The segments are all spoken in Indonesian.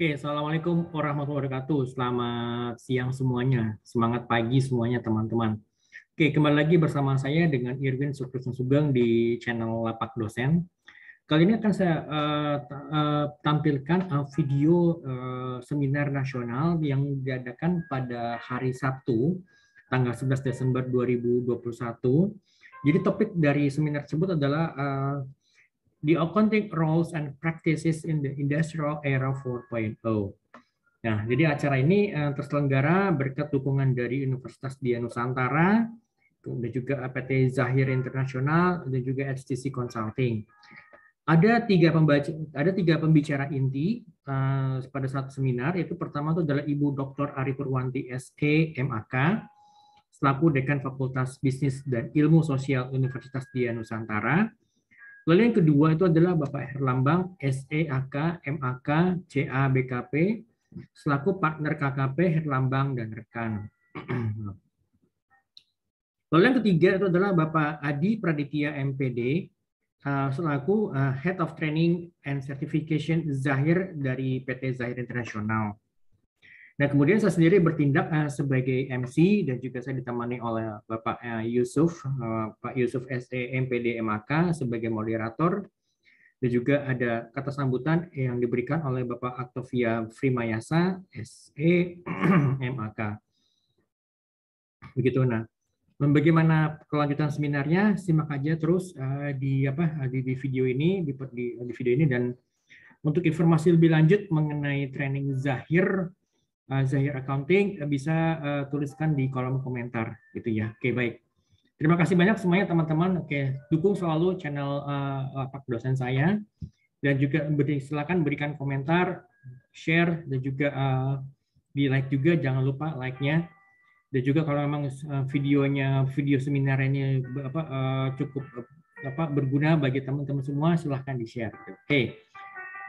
Oke, Assalamualaikum warahmatullahi wabarakatuh. Selamat siang semuanya. Semangat pagi semuanya teman-teman. Oke, kembali lagi bersama saya dengan Irwin Sukrisen Sugeng di channel Lapak Dosen. Kali ini akan saya uh, uh, tampilkan uh, video uh, seminar nasional yang diadakan pada hari Sabtu, tanggal 11 Desember 2021. Jadi topik dari seminar tersebut adalah uh, the accounting roles and practices in the industrial era 4.0. Nah, jadi acara ini eh, terselenggara berkat dukungan dari Universitas Dian Nusantara, dan juga PT Zahir Internasional, dan juga HTC Consulting. Ada tiga pembaca, ada tiga pembicara inti uh, pada saat seminar. Yaitu pertama itu adalah Ibu Dr. Ari Purwanti SK MAK, selaku Dekan Fakultas Bisnis dan Ilmu Sosial Universitas Dian Nusantara Lalu yang kedua itu adalah Bapak Herlambang SEAK MAK CA BKP selaku partner KKP Herlambang dan rekan. Lalu yang ketiga itu adalah Bapak Adi Praditya MPD uh, selaku uh, Head of Training and Certification Zahir dari PT Zahir Internasional. Nah, kemudian saya sendiri bertindak eh, sebagai MC dan juga saya ditemani oleh Bapak uh, Yusuf, uh, Pak Yusuf SE MPD MAK sebagai moderator. Dan juga ada kata sambutan yang diberikan oleh Bapak Aktovia Frimayasa SE MAK. Begitu nah. Bagaimana kelanjutan seminarnya? Simak aja terus di apa di, di video ini di, di video ini dan untuk informasi lebih lanjut mengenai training Zahir Eh, Zahir Accounting eh, bisa uh, tuliskan di kolom komentar gitu ya. Oke, baik. Terima kasih banyak semuanya teman-teman. Oke, dukung selalu channel uh, Pak dosen saya dan juga beri, silakan berikan komentar, share dan juga uh, di like juga jangan lupa like-nya. Dan juga kalau memang videonya video seminarnya apa uh, cukup apa berguna bagi teman-teman semua silahkan di share. Oke. Okay.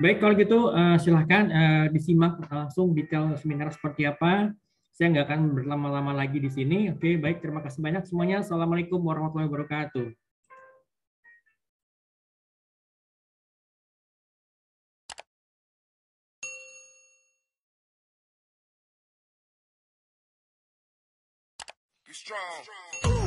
Baik, kalau gitu uh, silahkan uh, disimak langsung detail seminar seperti apa. Saya nggak akan berlama-lama lagi di sini. Oke, baik. Terima kasih banyak semuanya. Assalamualaikum warahmatullahi wabarakatuh. strong. Ooh.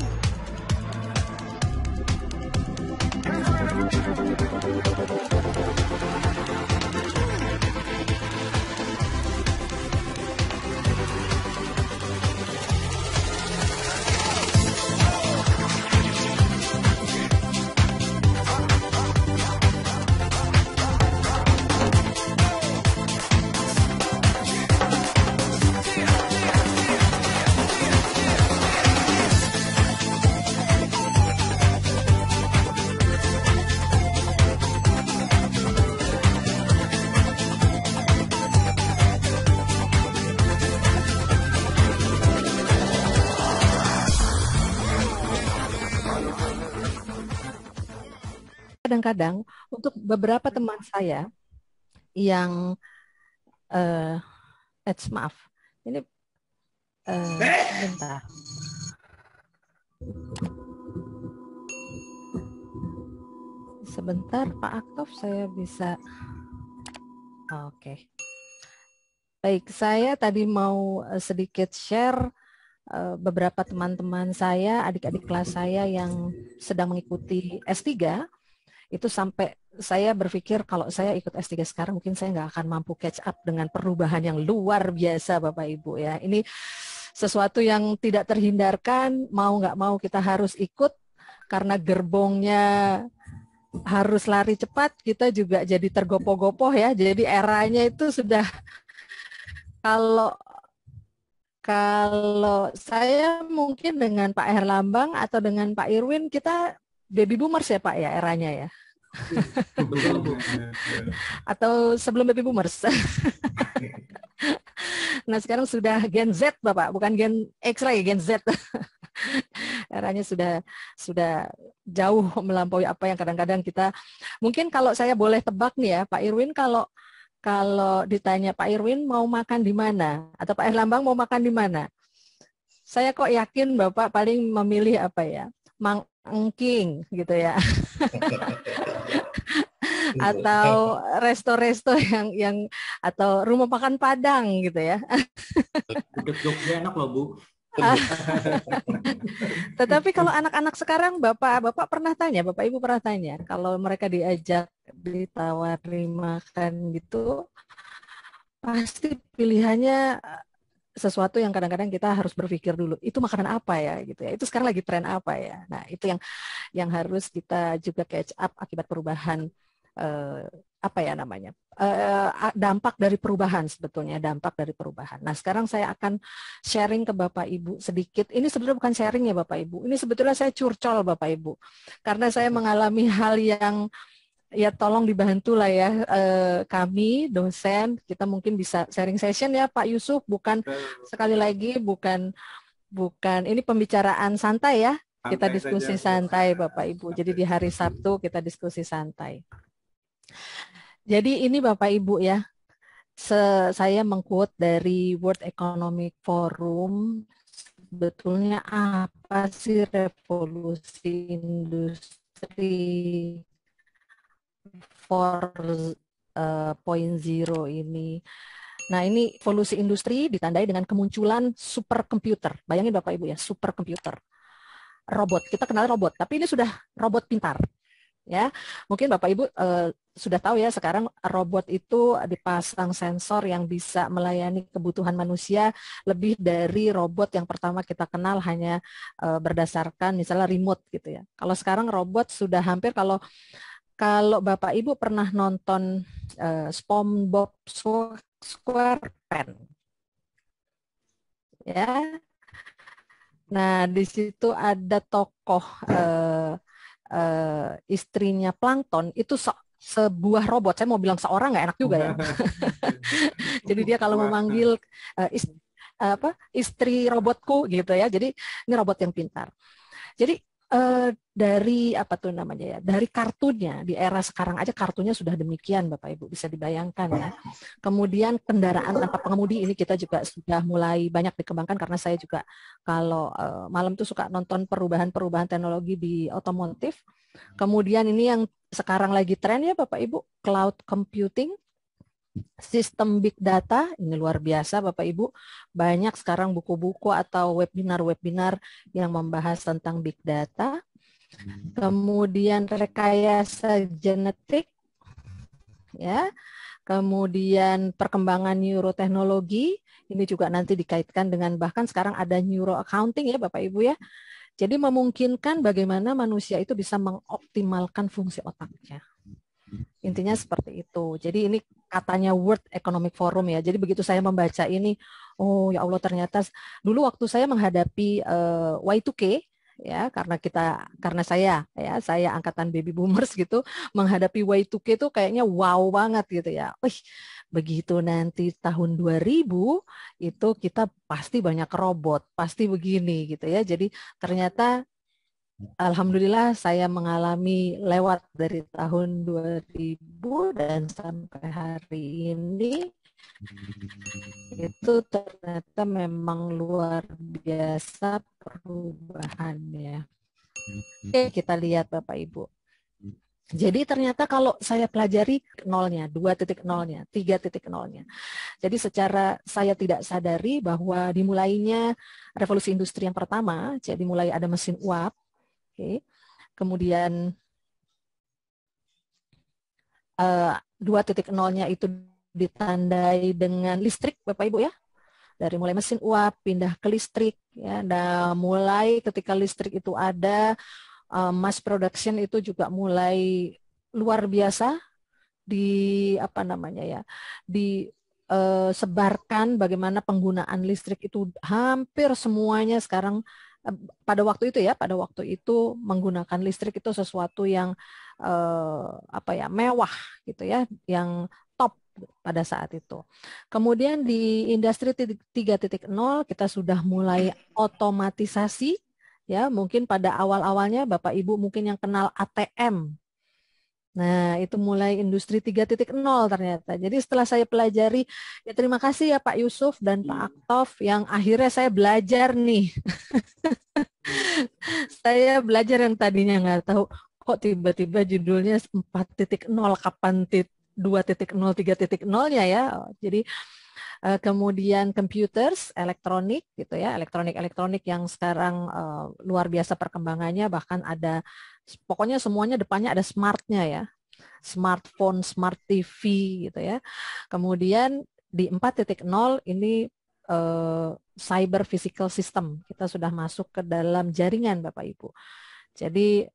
kadang-kadang untuk beberapa teman saya yang eh, eh maaf. Ini uh, bentar. Sebentar Pak Aktof saya bisa Oke. Okay. Baik, saya tadi mau eh, sedikit share beberapa teman-teman saya, adik-adik kelas saya yang sedang mengikuti S3 itu sampai saya berpikir kalau saya ikut S3 sekarang mungkin saya nggak akan mampu catch up dengan perubahan yang luar biasa Bapak Ibu ya. Ini sesuatu yang tidak terhindarkan, mau nggak mau kita harus ikut karena gerbongnya harus lari cepat, kita juga jadi tergopoh-gopoh ya. Jadi eranya itu sudah kalau kalau saya mungkin dengan Pak Herlambang atau dengan Pak Irwin kita baby boomers ya Pak ya eranya ya. Iya, iya, iya. Atau sebelum baby boomers. nah sekarang sudah Gen Z Bapak, bukan Gen X lagi, Gen Z. Eranya sudah sudah jauh melampaui apa yang kadang-kadang kita mungkin kalau saya boleh tebak nih ya Pak Irwin kalau kalau ditanya Pak Irwin mau makan di mana atau Pak Erlambang mau makan di mana? Saya kok yakin Bapak paling memilih apa ya? Mangking gitu ya. Iya. atau resto-resto yang yang atau rumah makan Padang gitu ya. Jogja enak loh Bu. Tetapi kalau anak-anak sekarang Bapak Bapak pernah tanya, Bapak Ibu pernah tanya kalau mereka diajak ditawari makan gitu pasti pilihannya sesuatu yang kadang-kadang kita harus berpikir dulu itu makanan apa ya gitu ya itu sekarang lagi tren apa ya nah itu yang yang harus kita juga catch up akibat perubahan eh, apa ya namanya eh, dampak dari perubahan sebetulnya dampak dari perubahan nah sekarang saya akan sharing ke bapak ibu sedikit ini sebetulnya bukan sharing ya bapak ibu ini sebetulnya saya curcol bapak ibu karena saya mengalami hal yang ya tolong dibantu lah ya eh, kami dosen kita mungkin bisa sharing session ya Pak Yusuf bukan Betul. sekali lagi bukan bukan ini pembicaraan santai ya santai kita diskusi saja. santai iya, Bapak Ibu santai. jadi di hari Sabtu kita diskusi santai jadi ini Bapak Ibu ya se saya mengkuat dari World Economic Forum betulnya apa sih revolusi industri 4.0 eh, ini. Nah, ini evolusi industri ditandai dengan kemunculan super komputer. Bayangin Bapak Ibu ya, super komputer, Robot, kita kenal robot, tapi ini sudah robot pintar. Ya, mungkin Bapak Ibu eh, sudah tahu ya sekarang robot itu dipasang sensor yang bisa melayani kebutuhan manusia lebih dari robot yang pertama kita kenal hanya eh, berdasarkan misalnya remote gitu ya. Kalau sekarang robot sudah hampir kalau kalau Bapak Ibu pernah nonton uh, SpongeBob SquarePants, ya. Nah di situ ada tokoh uh, uh, istrinya Plankton itu se sebuah robot. Saya mau bilang seorang nggak enak juga ya. Jadi dia kalau memanggil uh, istri, apa istri robotku gitu ya. Jadi ini robot yang pintar. Jadi Eh, dari apa tuh namanya ya dari kartunya di era sekarang aja kartunya sudah demikian bapak ibu bisa dibayangkan ya kemudian kendaraan tanpa pengemudi ini kita juga sudah mulai banyak dikembangkan karena saya juga kalau uh, malam tuh suka nonton perubahan-perubahan teknologi di otomotif kemudian ini yang sekarang lagi tren ya bapak ibu cloud computing sistem big data ini luar biasa Bapak Ibu banyak sekarang buku-buku atau webinar-webinar yang membahas tentang big data kemudian rekayasa genetik ya kemudian perkembangan neuroteknologi ini juga nanti dikaitkan dengan bahkan sekarang ada neuro accounting ya Bapak Ibu ya jadi memungkinkan bagaimana manusia itu bisa mengoptimalkan fungsi otaknya Intinya seperti itu. Jadi ini katanya World Economic Forum ya. Jadi begitu saya membaca ini, oh ya Allah ternyata dulu waktu saya menghadapi uh, eh, Y2K ya karena kita karena saya ya saya angkatan baby boomers gitu menghadapi Y2K itu kayaknya wow banget gitu ya. Wih, begitu nanti tahun 2000 itu kita pasti banyak robot, pasti begini gitu ya. Jadi ternyata Alhamdulillah saya mengalami lewat dari tahun 2000 dan sampai hari ini itu ternyata memang luar biasa perubahannya. Oke, kita lihat Bapak Ibu. Jadi ternyata kalau saya pelajari nolnya, dua titik nolnya tiga titik nolnya. Jadi secara saya tidak sadari bahwa dimulainya revolusi industri yang pertama, jadi mulai ada mesin uap, Oke. Kemudian eh, dua titik nolnya itu ditandai dengan listrik, Bapak Ibu ya. Dari mulai mesin uap pindah ke listrik ya. Dan nah, mulai ketika listrik itu ada eh, mass production itu juga mulai luar biasa di apa namanya ya disebarkan eh, bagaimana penggunaan listrik itu hampir semuanya sekarang pada waktu itu ya, pada waktu itu menggunakan listrik itu sesuatu yang eh, apa ya mewah gitu ya, yang top pada saat itu. Kemudian di industri 3.0 kita sudah mulai otomatisasi ya, mungkin pada awal-awalnya Bapak Ibu mungkin yang kenal ATM Nah, itu mulai industri 3.0 ternyata. Jadi setelah saya pelajari, ya terima kasih ya Pak Yusuf dan Pak hmm. Aktof yang akhirnya saya belajar nih. saya belajar yang tadinya nggak tahu kok tiba-tiba judulnya 4.0 kapan nol 2.0 3.0-nya ya. Jadi Eh, kemudian computers, elektronik gitu ya, elektronik-elektronik yang sekarang eh, luar biasa perkembangannya bahkan ada pokoknya semuanya depannya ada smartnya ya. Smartphone, smart TV gitu ya. Kemudian di 4.0 ini eh, cyber physical system. Kita sudah masuk ke dalam jaringan Bapak Ibu. Jadi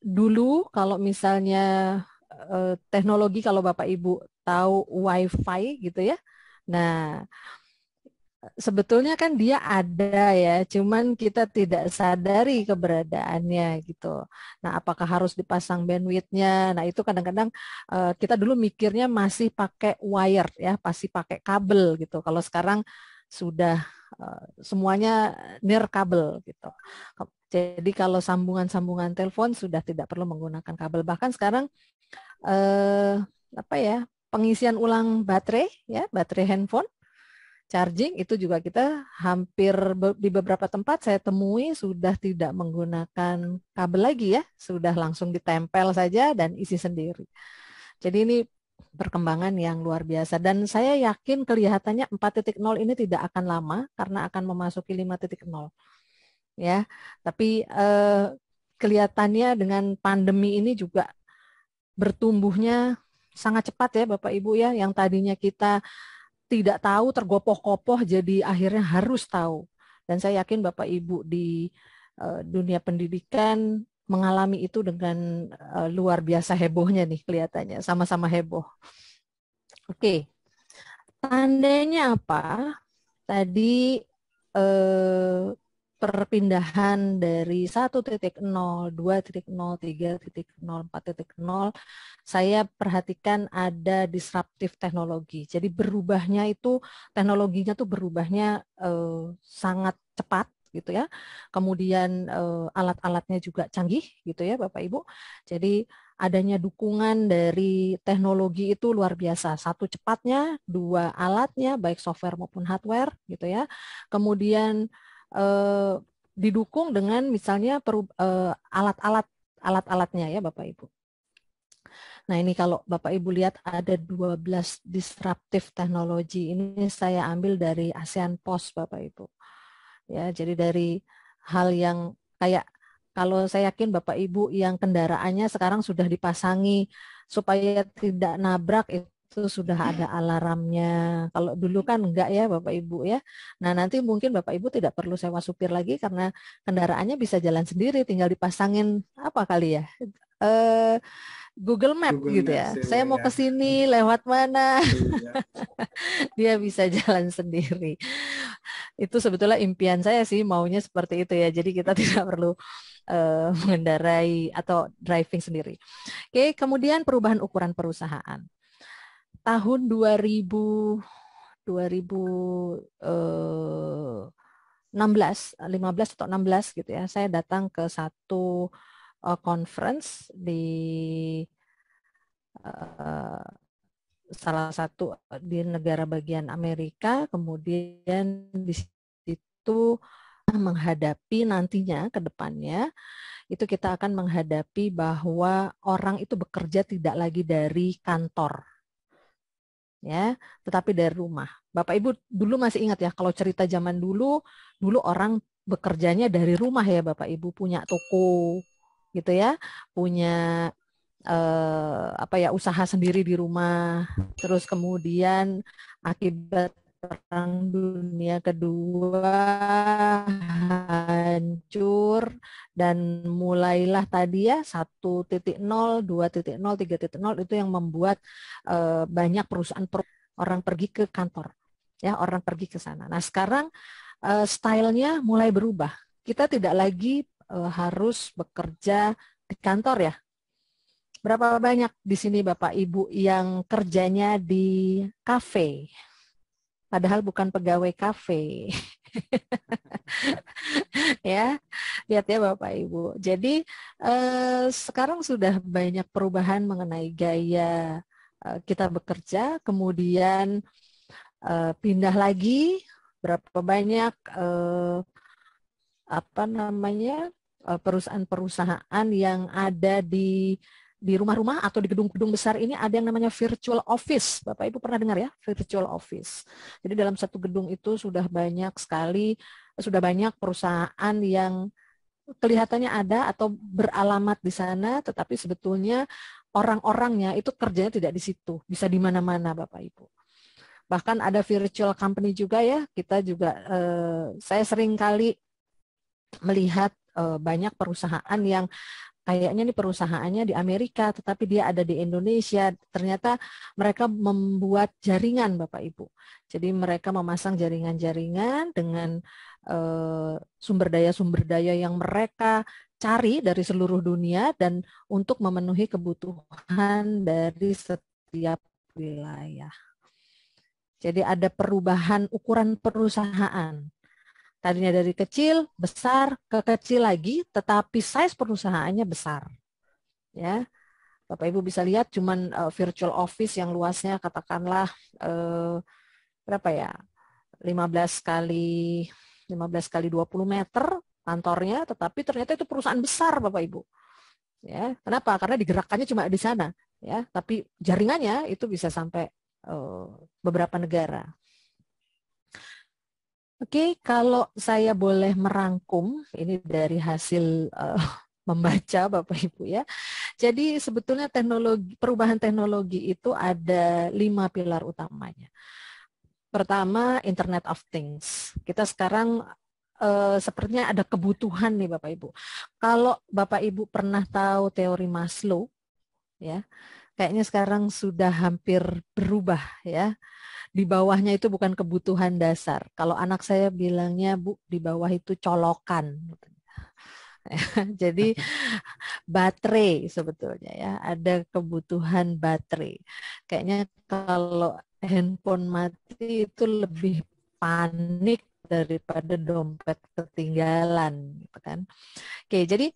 dulu kalau misalnya Eh, teknologi kalau Bapak Ibu tahu WiFi gitu ya. Nah, sebetulnya kan dia ada ya, cuman kita tidak sadari keberadaannya gitu. Nah, apakah harus dipasang bandwidthnya? Nah, itu kadang-kadang uh, kita dulu mikirnya masih pakai wire ya, pasti pakai kabel gitu. Kalau sekarang sudah uh, semuanya near kabel gitu. Jadi kalau sambungan-sambungan telepon sudah tidak perlu menggunakan kabel. Bahkan sekarang eh, apa ya pengisian ulang baterai ya baterai handphone charging itu juga kita hampir di beberapa tempat saya temui sudah tidak menggunakan kabel lagi ya sudah langsung ditempel saja dan isi sendiri. Jadi ini perkembangan yang luar biasa dan saya yakin kelihatannya 4.0 ini tidak akan lama karena akan memasuki 5.0 ya. Tapi eh, kelihatannya dengan pandemi ini juga bertumbuhnya sangat cepat ya Bapak Ibu ya. Yang tadinya kita tidak tahu tergopoh-gopoh jadi akhirnya harus tahu. Dan saya yakin Bapak Ibu di eh, dunia pendidikan mengalami itu dengan uh, luar biasa hebohnya nih kelihatannya sama-sama heboh. Oke, tandanya apa? Tadi eh, perpindahan dari 1.0, 2.0, 3.0, 4.0, saya perhatikan ada disruptif teknologi. Jadi berubahnya itu teknologinya tuh berubahnya eh, sangat cepat gitu ya. Kemudian eh, alat-alatnya juga canggih gitu ya Bapak Ibu. Jadi adanya dukungan dari teknologi itu luar biasa. Satu cepatnya, dua alatnya baik software maupun hardware gitu ya. Kemudian Eh, didukung dengan misalnya eh, alat-alat alat-alatnya ya Bapak Ibu. Nah ini kalau Bapak Ibu lihat ada 12 disruptive teknologi ini saya ambil dari ASEAN Post Bapak Ibu. Ya, jadi dari hal yang kayak kalau saya yakin Bapak Ibu yang kendaraannya sekarang sudah dipasangi supaya tidak nabrak itu terus sudah ada alarmnya. Kalau dulu kan enggak ya Bapak Ibu ya. Nah nanti mungkin Bapak Ibu tidak perlu sewa supir lagi karena kendaraannya bisa jalan sendiri, tinggal dipasangin apa kali ya. Eh, Google Map Google gitu ya. Maps, ya. ya. Saya mau ke sini lewat mana? Iya. Dia bisa jalan sendiri. Itu sebetulnya impian saya sih maunya seperti itu ya. Jadi kita tidak perlu uh, mengendarai atau driving sendiri. Oke, kemudian perubahan ukuran perusahaan tahun 2000 eh, belas lima 15 atau 16 gitu ya. Saya datang ke satu eh, conference di eh, salah satu di negara bagian Amerika. Kemudian di situ menghadapi nantinya ke depannya itu kita akan menghadapi bahwa orang itu bekerja tidak lagi dari kantor ya, tetapi dari rumah. Bapak Ibu dulu masih ingat ya kalau cerita zaman dulu, dulu orang bekerjanya dari rumah ya Bapak Ibu punya toko gitu ya, punya eh, apa ya usaha sendiri di rumah. Terus kemudian akibat Perang Dunia Kedua hancur dan mulailah tadi ya 1.0, 2.0, nol itu yang membuat uh, banyak perusahaan per orang pergi ke kantor. Ya, orang pergi ke sana. Nah, sekarang uh, stylenya mulai berubah. Kita tidak lagi uh, harus bekerja di kantor ya. Berapa banyak di sini Bapak Ibu yang kerjanya di kafe? padahal bukan pegawai kafe. ya, lihat ya Bapak Ibu. Jadi eh, sekarang sudah banyak perubahan mengenai gaya eh, kita bekerja, kemudian eh, pindah lagi berapa banyak eh, apa namanya eh, perusahaan-perusahaan yang ada di di rumah-rumah atau di gedung-gedung besar ini ada yang namanya virtual office. Bapak Ibu pernah dengar ya, virtual office. Jadi dalam satu gedung itu sudah banyak sekali sudah banyak perusahaan yang kelihatannya ada atau beralamat di sana tetapi sebetulnya orang-orangnya itu kerjanya tidak di situ, bisa di mana-mana Bapak Ibu. Bahkan ada virtual company juga ya, kita juga eh, saya sering kali melihat eh, banyak perusahaan yang kayaknya ini perusahaannya di Amerika tetapi dia ada di Indonesia. Ternyata mereka membuat jaringan Bapak Ibu. Jadi mereka memasang jaringan-jaringan dengan eh, sumber daya-sumber daya yang mereka cari dari seluruh dunia dan untuk memenuhi kebutuhan dari setiap wilayah. Jadi ada perubahan ukuran perusahaan Tadinya dari kecil, besar, ke kecil lagi, tetapi size perusahaannya besar. Ya. Bapak Ibu bisa lihat cuman uh, virtual office yang luasnya katakanlah eh, berapa ya? 15 kali 15 kali 20 meter kantornya, tetapi ternyata itu perusahaan besar Bapak Ibu. Ya, kenapa? Karena digerakkannya cuma di sana, ya. Tapi jaringannya itu bisa sampai uh, beberapa negara. Oke, okay, kalau saya boleh merangkum ini dari hasil uh, membaca Bapak Ibu ya. Jadi sebetulnya teknologi perubahan teknologi itu ada lima pilar utamanya. Pertama, Internet of Things. Kita sekarang uh, sepertinya ada kebutuhan nih Bapak Ibu. Kalau Bapak Ibu pernah tahu teori Maslow ya, kayaknya sekarang sudah hampir berubah ya di bawahnya itu bukan kebutuhan dasar. Kalau anak saya bilangnya, Bu, di bawah itu colokan. Gitu. Jadi baterai sebetulnya ya, ada kebutuhan baterai. Kayaknya kalau handphone mati itu lebih panik daripada dompet ketinggalan gitu kan. Oke, jadi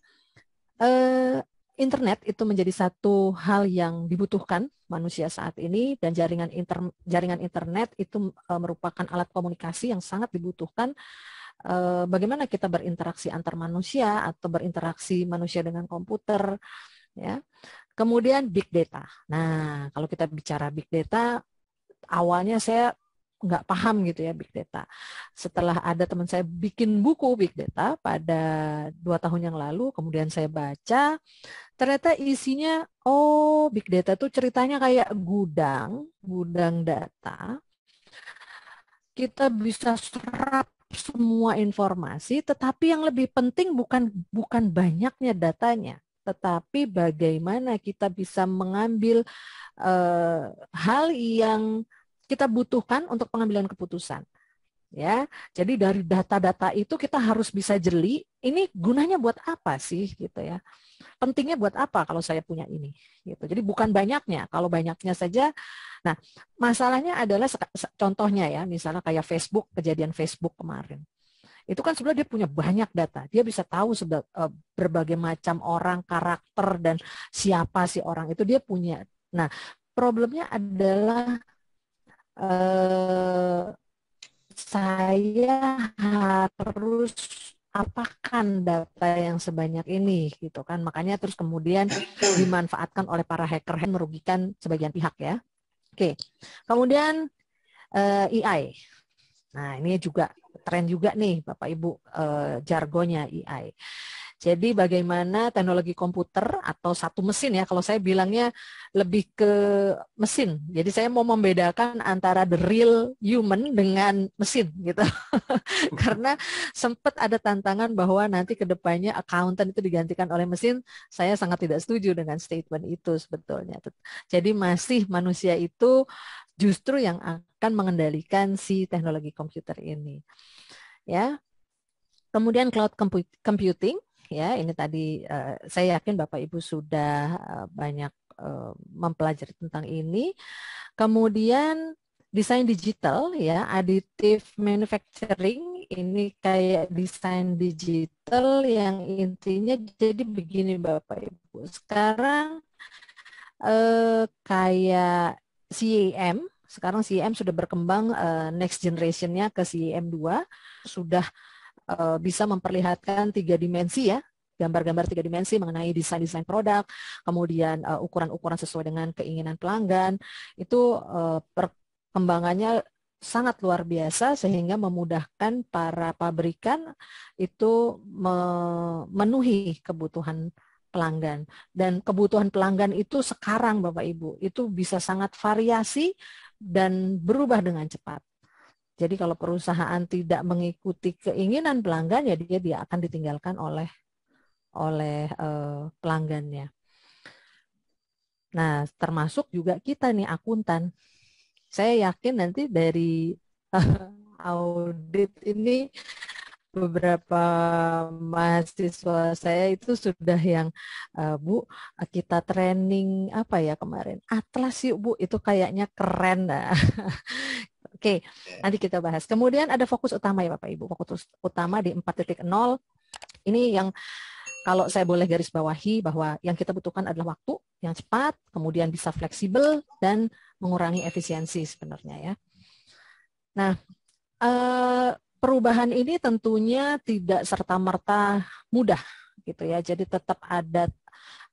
eh, internet itu menjadi satu hal yang dibutuhkan manusia saat ini dan jaringan inter, jaringan internet itu eh, merupakan alat komunikasi yang sangat dibutuhkan eh, bagaimana kita berinteraksi antar manusia atau berinteraksi manusia dengan komputer ya. Kemudian big data. Nah, kalau kita bicara big data awalnya saya nggak paham gitu ya big data. Setelah ada teman saya bikin buku big data pada dua tahun yang lalu, kemudian saya baca, ternyata isinya oh big data tuh ceritanya kayak gudang, gudang data. Kita bisa serap semua informasi, tetapi yang lebih penting bukan bukan banyaknya datanya, tetapi bagaimana kita bisa mengambil uh, hal yang kita butuhkan untuk pengambilan keputusan. Ya, jadi dari data-data itu kita harus bisa jeli ini gunanya buat apa sih gitu ya. Pentingnya buat apa kalau saya punya ini gitu. Jadi bukan banyaknya, kalau banyaknya saja nah, masalahnya adalah contohnya ya, misalnya kayak Facebook, kejadian Facebook kemarin itu kan sebenarnya dia punya banyak data. Dia bisa tahu e, berbagai macam orang, karakter dan siapa sih orang itu dia punya. Nah, problemnya adalah Eh, saya harus apakan data yang sebanyak ini gitu kan makanya terus kemudian dimanfaatkan oleh para hacker yang merugikan sebagian pihak ya oke kemudian uh, eh, AI nah ini juga tren juga nih bapak ibu uh, jargonnya AI jadi bagaimana teknologi komputer atau satu mesin ya, kalau saya bilangnya lebih ke mesin. Jadi saya mau membedakan antara the real human dengan mesin gitu. Karena sempat ada tantangan bahwa nanti kedepannya accountant itu digantikan oleh mesin, saya sangat tidak setuju dengan statement itu sebetulnya. Jadi masih manusia itu justru yang akan mengendalikan si teknologi komputer ini. Ya. Kemudian cloud computing ya ini tadi uh, saya yakin Bapak Ibu sudah uh, banyak uh, mempelajari tentang ini. Kemudian desain digital ya, additive manufacturing ini kayak desain digital yang intinya jadi begini Bapak Ibu. Sekarang uh, kayak CEM, sekarang CEM sudah berkembang uh, next generationnya ke CEM 2 sudah uh, bisa memperlihatkan tiga dimensi ya gambar-gambar tiga dimensi mengenai desain-desain produk, kemudian eh, ukuran-ukuran uh, sesuai dengan keinginan pelanggan, itu uh, perkembangannya sangat luar biasa sehingga memudahkan para pabrikan itu memenuhi kebutuhan pelanggan dan kebutuhan pelanggan itu sekarang Bapak Ibu itu bisa sangat variasi dan berubah dengan cepat. Jadi kalau perusahaan tidak mengikuti keinginan pelanggan ya dia dia akan ditinggalkan oleh oleh eh, pelanggannya. Nah, termasuk juga kita nih akuntan. Saya yakin nanti dari eh, audit ini beberapa mahasiswa saya itu sudah yang uh, Bu kita training apa ya kemarin atlas yuk Bu itu kayaknya keren nah. Oke, nanti kita bahas. Kemudian ada fokus utama ya Bapak Ibu. Fokus utama di 4.0 ini yang kalau saya boleh garis bawahi bahwa yang kita butuhkan adalah waktu yang cepat, kemudian bisa fleksibel dan mengurangi efisiensi sebenarnya ya. Nah, eh, perubahan ini tentunya tidak serta-merta mudah gitu ya. Jadi tetap ada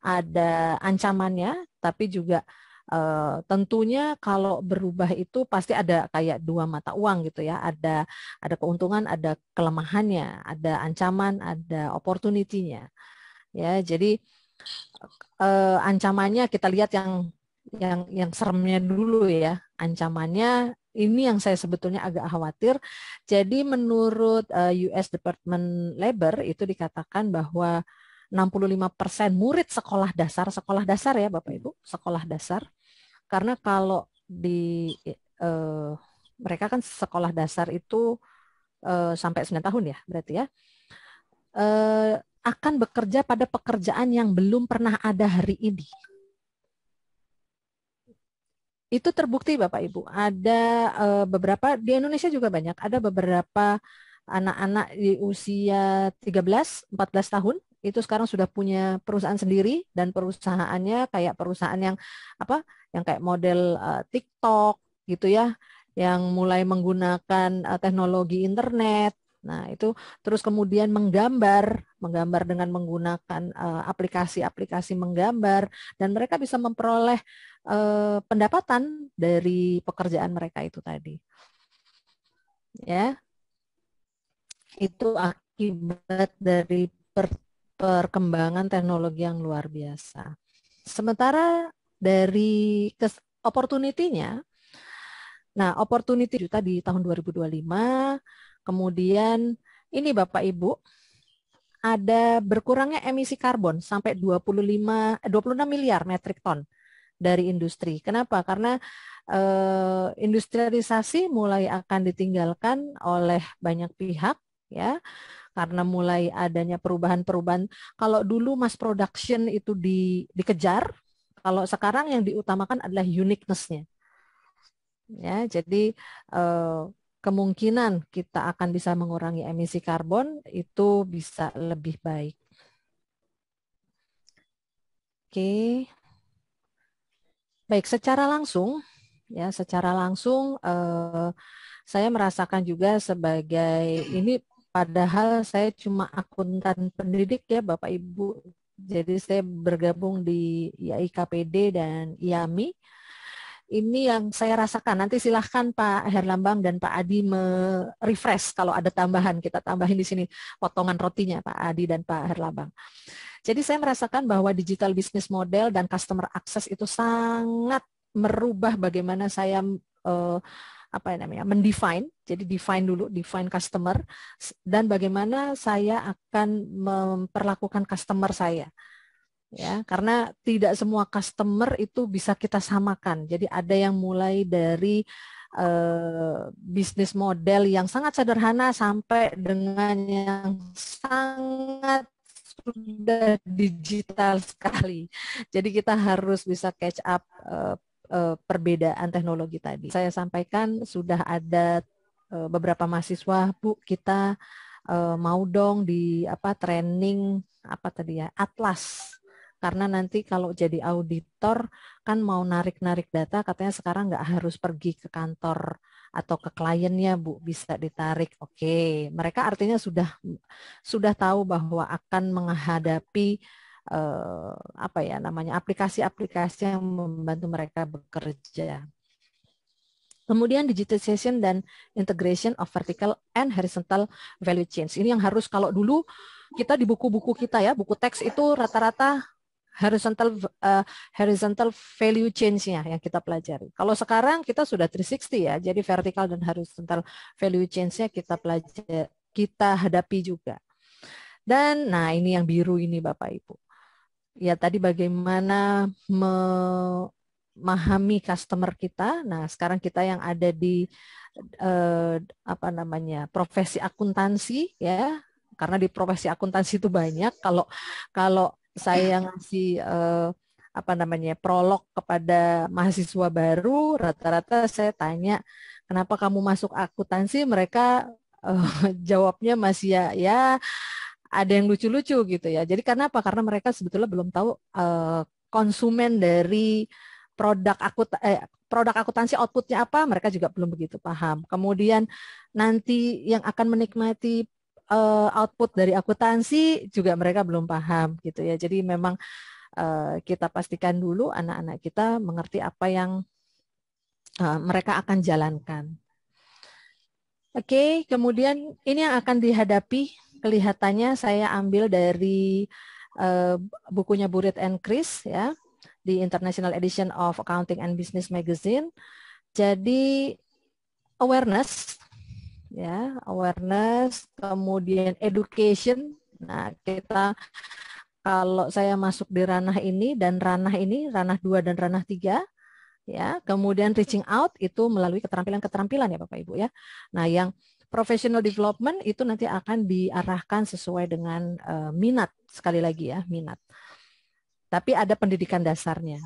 ada ancamannya tapi juga Eh, tentunya kalau berubah itu pasti ada kayak dua mata uang gitu ya. Ada ada keuntungan, ada kelemahannya, ada ancaman, ada opportunitynya. Ya, jadi uh, ancamannya kita lihat yang yang yang seremnya dulu ya. Ancamannya ini yang saya sebetulnya agak khawatir. Jadi menurut eh, US Department Labor itu dikatakan bahwa 65% murid sekolah dasar, sekolah dasar ya Bapak Ibu, sekolah dasar. Karena kalau di eh, mereka kan sekolah dasar itu eh, sampai 9 tahun ya berarti ya. Eh, akan bekerja pada pekerjaan yang belum pernah ada hari ini. Itu terbukti Bapak Ibu. Ada eh, beberapa di Indonesia juga banyak, ada beberapa anak-anak di usia 13, 14 tahun itu sekarang sudah punya perusahaan sendiri dan perusahaannya kayak perusahaan yang apa yang kayak model uh, TikTok gitu ya yang mulai menggunakan uh, teknologi internet Nah, itu terus kemudian menggambar, menggambar dengan menggunakan eh, aplikasi-aplikasi uh, menggambar dan mereka bisa memperoleh uh, pendapatan dari pekerjaan mereka itu tadi. Ya. Itu akibat dari per perkembangan teknologi yang luar biasa. Sementara dari opportunity-nya, nah opportunity juta di tahun 2025, kemudian ini Bapak Ibu, ada berkurangnya emisi karbon sampai 25 26 eh, miliar metrik ton dari industri. Kenapa? Karena eh, industrialisasi mulai akan ditinggalkan oleh banyak pihak ya karena mulai adanya perubahan-perubahan kalau dulu mass production itu di, dikejar kalau sekarang yang diutamakan adalah uniquenessnya ya jadi eh, kemungkinan kita akan bisa mengurangi emisi karbon itu bisa lebih baik oke baik secara langsung ya secara langsung eh, saya merasakan juga sebagai ini Padahal saya cuma akuntan pendidik ya Bapak Ibu. Jadi saya bergabung di IKPD dan IAMI. Ini yang saya rasakan. Nanti silahkan Pak Herlambang dan Pak Adi merefresh kalau ada tambahan. Kita tambahin di sini potongan rotinya Pak Adi dan Pak Herlambang. Jadi saya merasakan bahwa digital business model dan customer access itu sangat merubah bagaimana saya uh, apa ya namanya mendefine jadi define dulu define customer dan bagaimana saya akan memperlakukan customer saya ya karena tidak semua customer itu bisa kita samakan jadi ada yang mulai dari Uh, bisnis model yang sangat sederhana sampai dengan yang sangat sudah digital sekali jadi kita harus bisa catch up uh, uh, perbedaan teknologi tadi. Saya sampaikan sudah ada uh, beberapa mahasiswa, Bu, kita uh, mau dong di apa training apa tadi ya, atlas karena nanti kalau jadi auditor kan mau narik-narik data katanya sekarang nggak harus pergi ke kantor atau ke kliennya bu bisa ditarik oke mereka artinya sudah sudah tahu bahwa akan menghadapi Eh, apa ya namanya aplikasi-aplikasi yang membantu mereka bekerja. Kemudian digitalization dan integration of vertical and horizontal value chains. Ini yang harus kalau dulu kita di buku-buku kita ya, buku teks itu rata-rata horizontal uh, horizontal value chainsnya yang kita pelajari. Kalau sekarang kita sudah 360 ya, jadi vertical dan horizontal value chainsnya kita pelajari kita hadapi juga. Dan nah ini yang biru ini Bapak Ibu ya tadi bagaimana memahami customer kita. Nah, sekarang kita yang ada di eh, apa namanya? profesi akuntansi ya. Karena di profesi akuntansi itu banyak kalau kalau saya ngasih eh, apa namanya prolog kepada mahasiswa baru rata-rata saya tanya kenapa kamu masuk akuntansi mereka uh, jawabnya masih ya ya ada yang lucu-lucu gitu ya. Jadi karena apa? Karena mereka sebetulnya belum tahu uh, konsumen dari produk akut eh, produk akuntansi outputnya apa mereka juga belum begitu paham kemudian nanti yang akan menikmati uh, output dari akuntansi juga mereka belum paham gitu ya jadi memang uh, kita pastikan dulu anak-anak kita mengerti apa yang uh, mereka akan jalankan oke okay, kemudian ini yang akan dihadapi kelihatannya saya ambil dari uh, bukunya Burit and Chris ya di International Edition of Accounting and Business Magazine. Jadi awareness ya, awareness, kemudian education. Nah, kita kalau saya masuk di ranah ini dan ranah ini, ranah dua dan ranah tiga, ya. Kemudian reaching out itu melalui keterampilan-keterampilan ya Bapak Ibu ya. Nah, yang professional development itu nanti akan diarahkan sesuai dengan uh, minat sekali lagi ya minat. Tapi ada pendidikan dasarnya.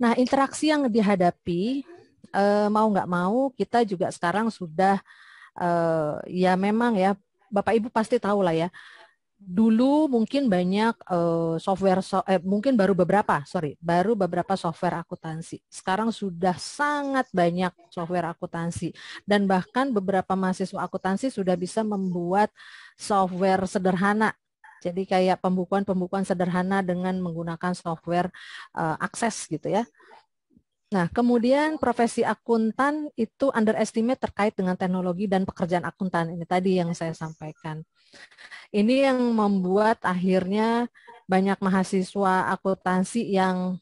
Nah interaksi yang dihadapi uh, mau nggak mau kita juga sekarang sudah uh, ya memang ya Bapak Ibu pasti tahu lah ya dulu mungkin banyak uh, software so, eh, mungkin baru beberapa sorry baru beberapa software akuntansi sekarang sudah sangat banyak software akuntansi dan bahkan beberapa mahasiswa akuntansi sudah bisa membuat software sederhana jadi kayak pembukuan-pembukuan sederhana dengan menggunakan software uh, akses gitu ya Nah, kemudian profesi akuntan itu underestimate terkait dengan teknologi dan pekerjaan akuntan ini tadi yang saya sampaikan. Ini yang membuat akhirnya banyak mahasiswa akuntansi yang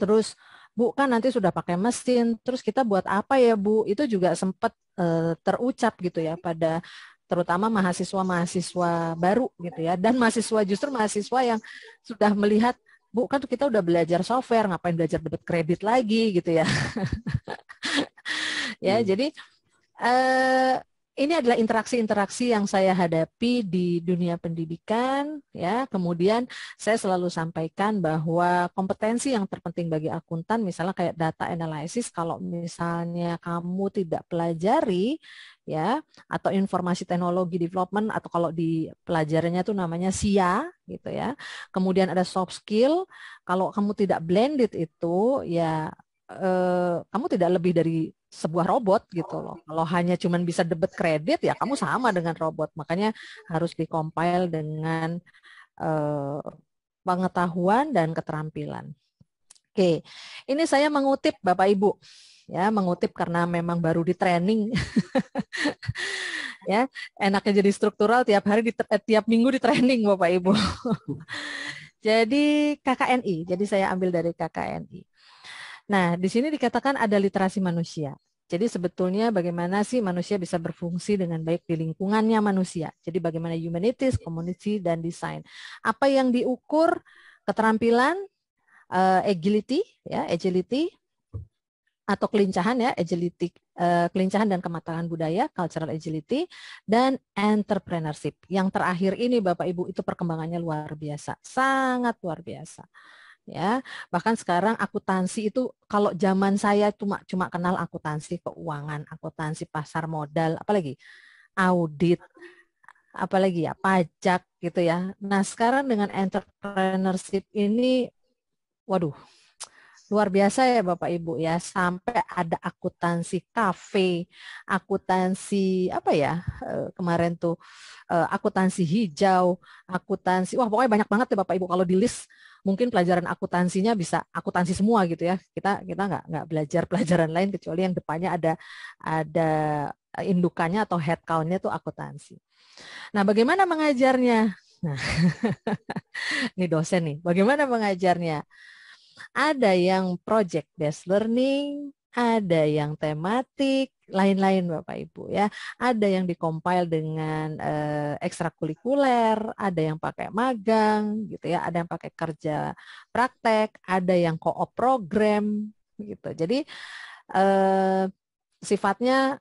terus Bu kan nanti sudah pakai mesin, terus kita buat apa ya Bu? Itu juga sempat e, eh, terucap gitu ya pada terutama mahasiswa-mahasiswa baru gitu ya dan mahasiswa justru mahasiswa yang sudah melihat Bu kan kita udah belajar software, ngapain belajar debit kredit lagi gitu ya. ya, hmm. jadi eh ini adalah interaksi-interaksi yang saya hadapi di dunia pendidikan ya. Kemudian saya selalu sampaikan bahwa kompetensi yang terpenting bagi akuntan misalnya kayak data analysis kalau misalnya kamu tidak pelajari ya atau informasi teknologi development atau kalau di pelajarannya itu namanya SIA gitu ya. Kemudian ada soft skill kalau kamu tidak blended itu ya eh, kamu tidak lebih dari sebuah robot gitu loh. Kalau hanya cuman bisa debet kredit ya kamu sama dengan robot. Makanya harus dikompil dengan eh, pengetahuan dan keterampilan. Oke, ini saya mengutip Bapak Ibu ya mengutip karena memang baru di training ya enaknya jadi struktural tiap hari di, eh, tiap minggu di training bapak ibu jadi KKNI jadi saya ambil dari KKNI Nah, di sini dikatakan ada literasi manusia. Jadi sebetulnya bagaimana sih manusia bisa berfungsi dengan baik di lingkungannya manusia. Jadi bagaimana humanities, community, dan design? Apa yang diukur keterampilan, uh, agility, ya agility atau kelincahan ya agility, uh, kelincahan dan kematangan budaya, cultural agility, dan entrepreneurship. Yang terakhir ini Bapak Ibu itu perkembangannya luar biasa, sangat luar biasa ya bahkan sekarang akuntansi itu kalau zaman saya cuma cuma kenal akuntansi keuangan akuntansi pasar modal apalagi audit apalagi ya pajak gitu ya nah sekarang dengan entrepreneurship ini waduh luar biasa ya Bapak Ibu ya sampai ada akuntansi kafe, akuntansi apa ya eh, kemarin tuh eh, akuntansi hijau, akuntansi wah pokoknya banyak banget ya Bapak Ibu kalau di list mungkin pelajaran akuntansinya bisa akuntansi semua gitu ya kita kita nggak nggak belajar pelajaran lain kecuali yang depannya ada ada indukannya atau head count tuh akuntansi. Nah, bagaimana mengajarnya? Nah, ini dosen nih. Bagaimana mengajarnya? Ada yang project-based learning, ada yang tematik, lain-lain Bapak Ibu ya. Ada yang dikompil dengan eh, ekstrakurikuler, ada yang pakai magang gitu ya, ada yang pakai kerja praktek, ada yang koop program gitu. Jadi eh, sifatnya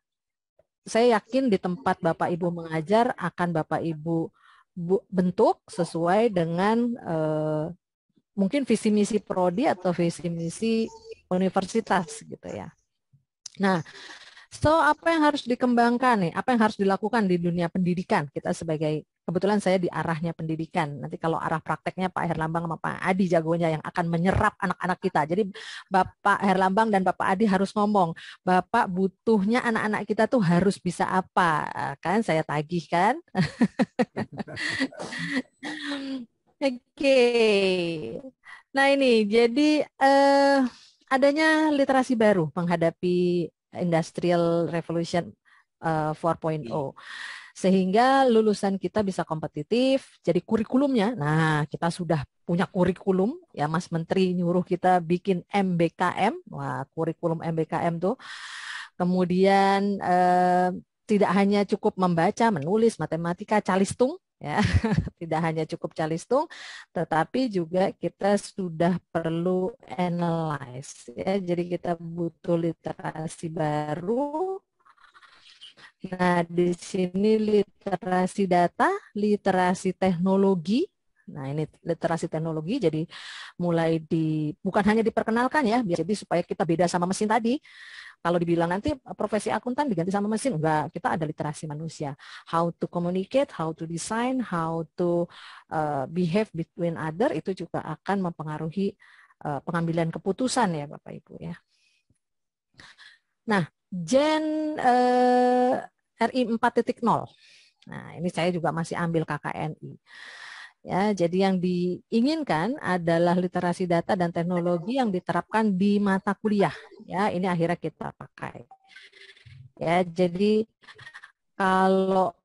saya yakin di tempat Bapak Ibu mengajar akan Bapak Ibu bentuk sesuai dengan eh, mungkin visi misi prodi atau visi misi universitas gitu ya. Nah, so apa yang harus dikembangkan nih? Apa yang harus dilakukan di dunia pendidikan? Kita sebagai kebetulan saya di arahnya pendidikan. Nanti kalau arah prakteknya Pak Herlambang sama Pak Adi jagonya yang akan menyerap anak-anak kita. Jadi Bapak Herlambang dan Bapak Adi harus ngomong, Bapak butuhnya anak-anak kita tuh harus bisa apa? Kan saya tagih kan? Oke. Nah ini jadi eh, adanya literasi baru menghadapi industrial revolution eh, 4.0 hmm. sehingga lulusan kita bisa kompetitif. Jadi kurikulumnya, nah kita sudah punya kurikulum ya Mas Menteri nyuruh kita bikin MBKM, wah kurikulum MBKM tuh. Kemudian eh, tidak hanya cukup membaca, menulis, matematika, calistung, ya tidak hanya cukup calistung tetapi juga kita sudah perlu analyze ya jadi kita butuh literasi baru nah di sini literasi data literasi teknologi Nah, ini literasi teknologi jadi mulai di bukan hanya diperkenalkan ya, jadi supaya kita beda sama mesin tadi. Kalau dibilang nanti profesi akuntan diganti sama mesin, enggak, kita ada literasi manusia. How to communicate, how to design, how to uh, behave between other itu juga akan mempengaruhi uh, pengambilan keputusan ya Bapak Ibu ya. Nah, Gen uh, RI 4.0. Nah, ini saya juga masih ambil KKNI. Ya, jadi yang diinginkan adalah literasi data dan teknologi yang diterapkan di mata kuliah. Ya, ini akhirnya kita pakai. Ya, jadi kalau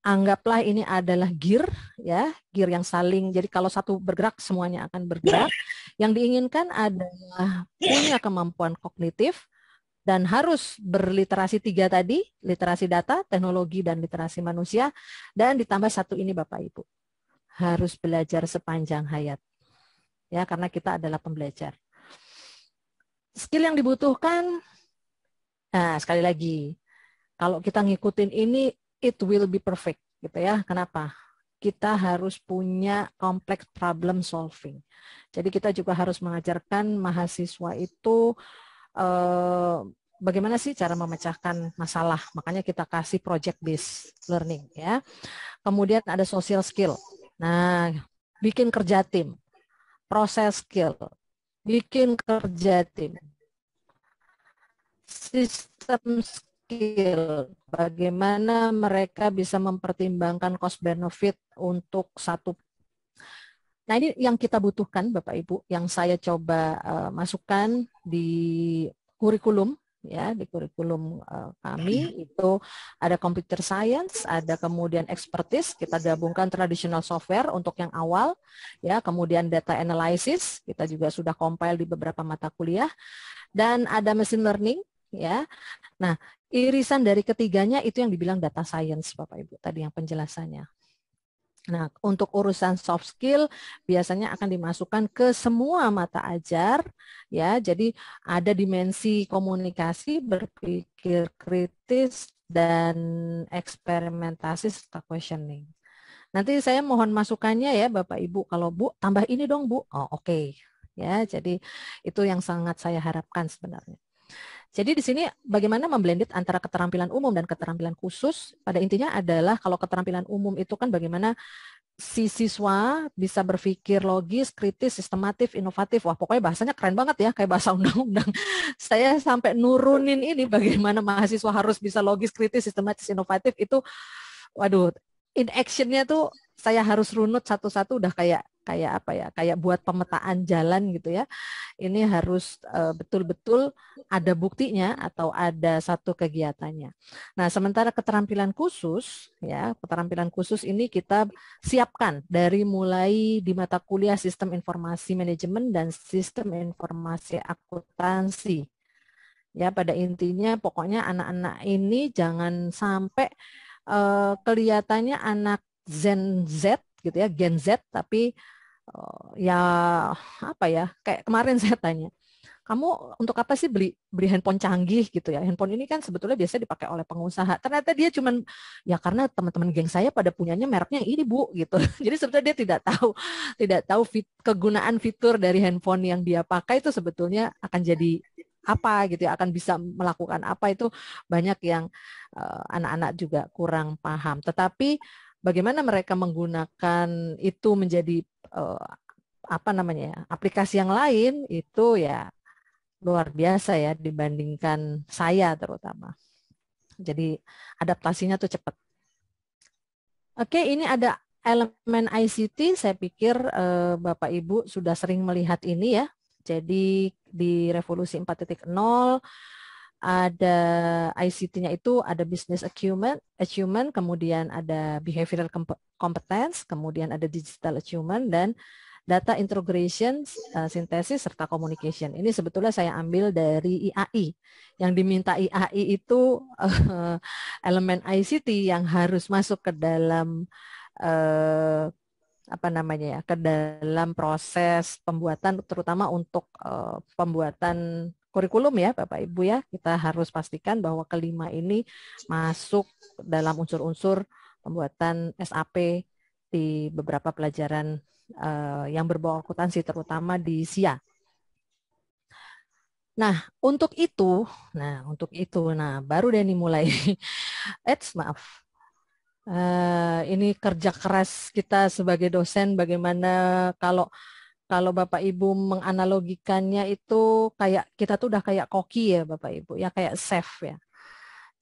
anggaplah ini adalah gear ya, gear yang saling. Jadi kalau satu bergerak semuanya akan bergerak. Yang diinginkan adalah punya kemampuan kognitif dan harus berliterasi tiga tadi, literasi data, teknologi dan literasi manusia dan ditambah satu ini Bapak Ibu harus belajar sepanjang hayat. Ya, karena kita adalah pembelajar. Skill yang dibutuhkan nah sekali lagi kalau kita ngikutin ini it will be perfect gitu ya. Kenapa? Kita harus punya kompleks problem solving. Jadi kita juga harus mengajarkan mahasiswa itu eh, bagaimana sih cara memecahkan masalah. Makanya kita kasih project based learning ya. Kemudian ada social skill. Nah, bikin kerja tim, proses skill, bikin kerja tim, sistem skill, bagaimana mereka bisa mempertimbangkan cost benefit untuk satu. Nah ini yang kita butuhkan Bapak Ibu, yang saya coba uh, masukkan di kurikulum ya di kurikulum uh, kami itu ada computer science, ada kemudian expertise kita gabungkan traditional software untuk yang awal ya, kemudian data analysis kita juga sudah compile di beberapa mata kuliah dan ada machine learning ya. Nah, irisan dari ketiganya itu yang dibilang data science Bapak Ibu tadi yang penjelasannya. Nah, untuk urusan soft skill biasanya akan dimasukkan ke semua mata ajar ya. Jadi ada dimensi komunikasi, berpikir kritis dan eksperimentasi serta questioning. Nanti saya mohon masukannya ya Bapak Ibu kalau Bu tambah ini dong Bu. Oh, oke. Okay. Ya, jadi itu yang sangat saya harapkan sebenarnya. Jadi di sini bagaimana memblended antara keterampilan umum dan keterampilan khusus pada intinya adalah kalau keterampilan umum itu kan bagaimana si siswa bisa berpikir logis, kritis, sistematif, inovatif. Wah, pokoknya bahasanya keren banget ya, kayak bahasa undang-undang. Saya sampai nurunin ini bagaimana mahasiswa harus bisa logis, kritis, sistematis, inovatif itu waduh, in action-nya tuh saya harus runut satu-satu udah kayak kayak apa ya kayak buat pemetaan jalan gitu ya ini harus eh, betul-betul ada buktinya atau ada satu kegiatannya nah sementara keterampilan khusus ya keterampilan khusus ini kita siapkan dari mulai di mata kuliah sistem informasi manajemen dan sistem informasi akuntansi ya pada intinya pokoknya anak-anak ini jangan sampai uh, kelihatannya anak Gen Z gitu ya Gen Z tapi Oh, ya apa ya kayak kemarin saya tanya kamu untuk apa sih beli beli handphone canggih gitu ya handphone ini kan sebetulnya biasa dipakai oleh pengusaha ternyata dia cuman ya karena teman-teman geng saya pada punyanya mereknya ini bu gitu jadi sebetulnya dia tidak tahu tidak tahu fit, kegunaan fitur dari handphone yang dia pakai itu sebetulnya akan jadi apa gitu ya akan bisa melakukan apa itu banyak yang eh, anak-anak uh, anak -anak juga kurang paham tetapi bagaimana mereka menggunakan itu menjadi uh, apa namanya ya, aplikasi yang lain itu ya luar biasa ya dibandingkan saya terutama. Jadi adaptasinya tuh cepat. Oke, ini ada elemen ICT. Saya pikir eh, Bapak Ibu sudah sering melihat ini ya. Jadi di revolusi 4.0 ada ICT-nya itu ada business acumen, achievement, kemudian ada behavioral competence, kemudian ada digital achievement dan data integration, uh, sintesis serta communication. Ini sebetulnya saya ambil dari IAI. Yang diminta IAI itu uh, elemen ICT yang harus masuk ke dalam uh, apa namanya ya, ke dalam proses pembuatan terutama untuk uh, pembuatan kurikulum ya Bapak Ibu ya. Kita harus pastikan bahwa kelima ini masuk dalam unsur-unsur pembuatan SAP di beberapa pelajaran uh, yang berbau akuntansi terutama di SIA. Nah, untuk itu, nah untuk itu, nah baru Denny mulai. Eits, maaf. Uh, ini kerja keras kita sebagai dosen bagaimana kalau kalau Bapak Ibu menganalogikannya itu kayak kita tuh udah kayak koki ya Bapak Ibu, ya kayak chef ya.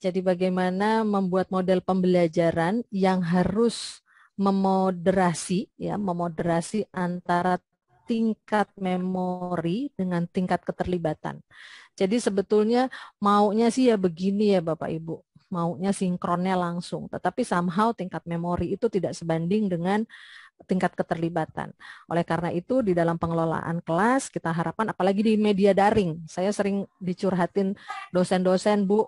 Jadi bagaimana membuat model pembelajaran yang harus memoderasi ya, memoderasi antara tingkat memori dengan tingkat keterlibatan. Jadi sebetulnya maunya sih ya begini ya Bapak Ibu, maunya sinkronnya langsung, tetapi somehow tingkat memori itu tidak sebanding dengan tingkat keterlibatan. Oleh karena itu di dalam pengelolaan kelas kita harapkan apalagi di media daring. Saya sering dicurhatin dosen-dosen, Bu,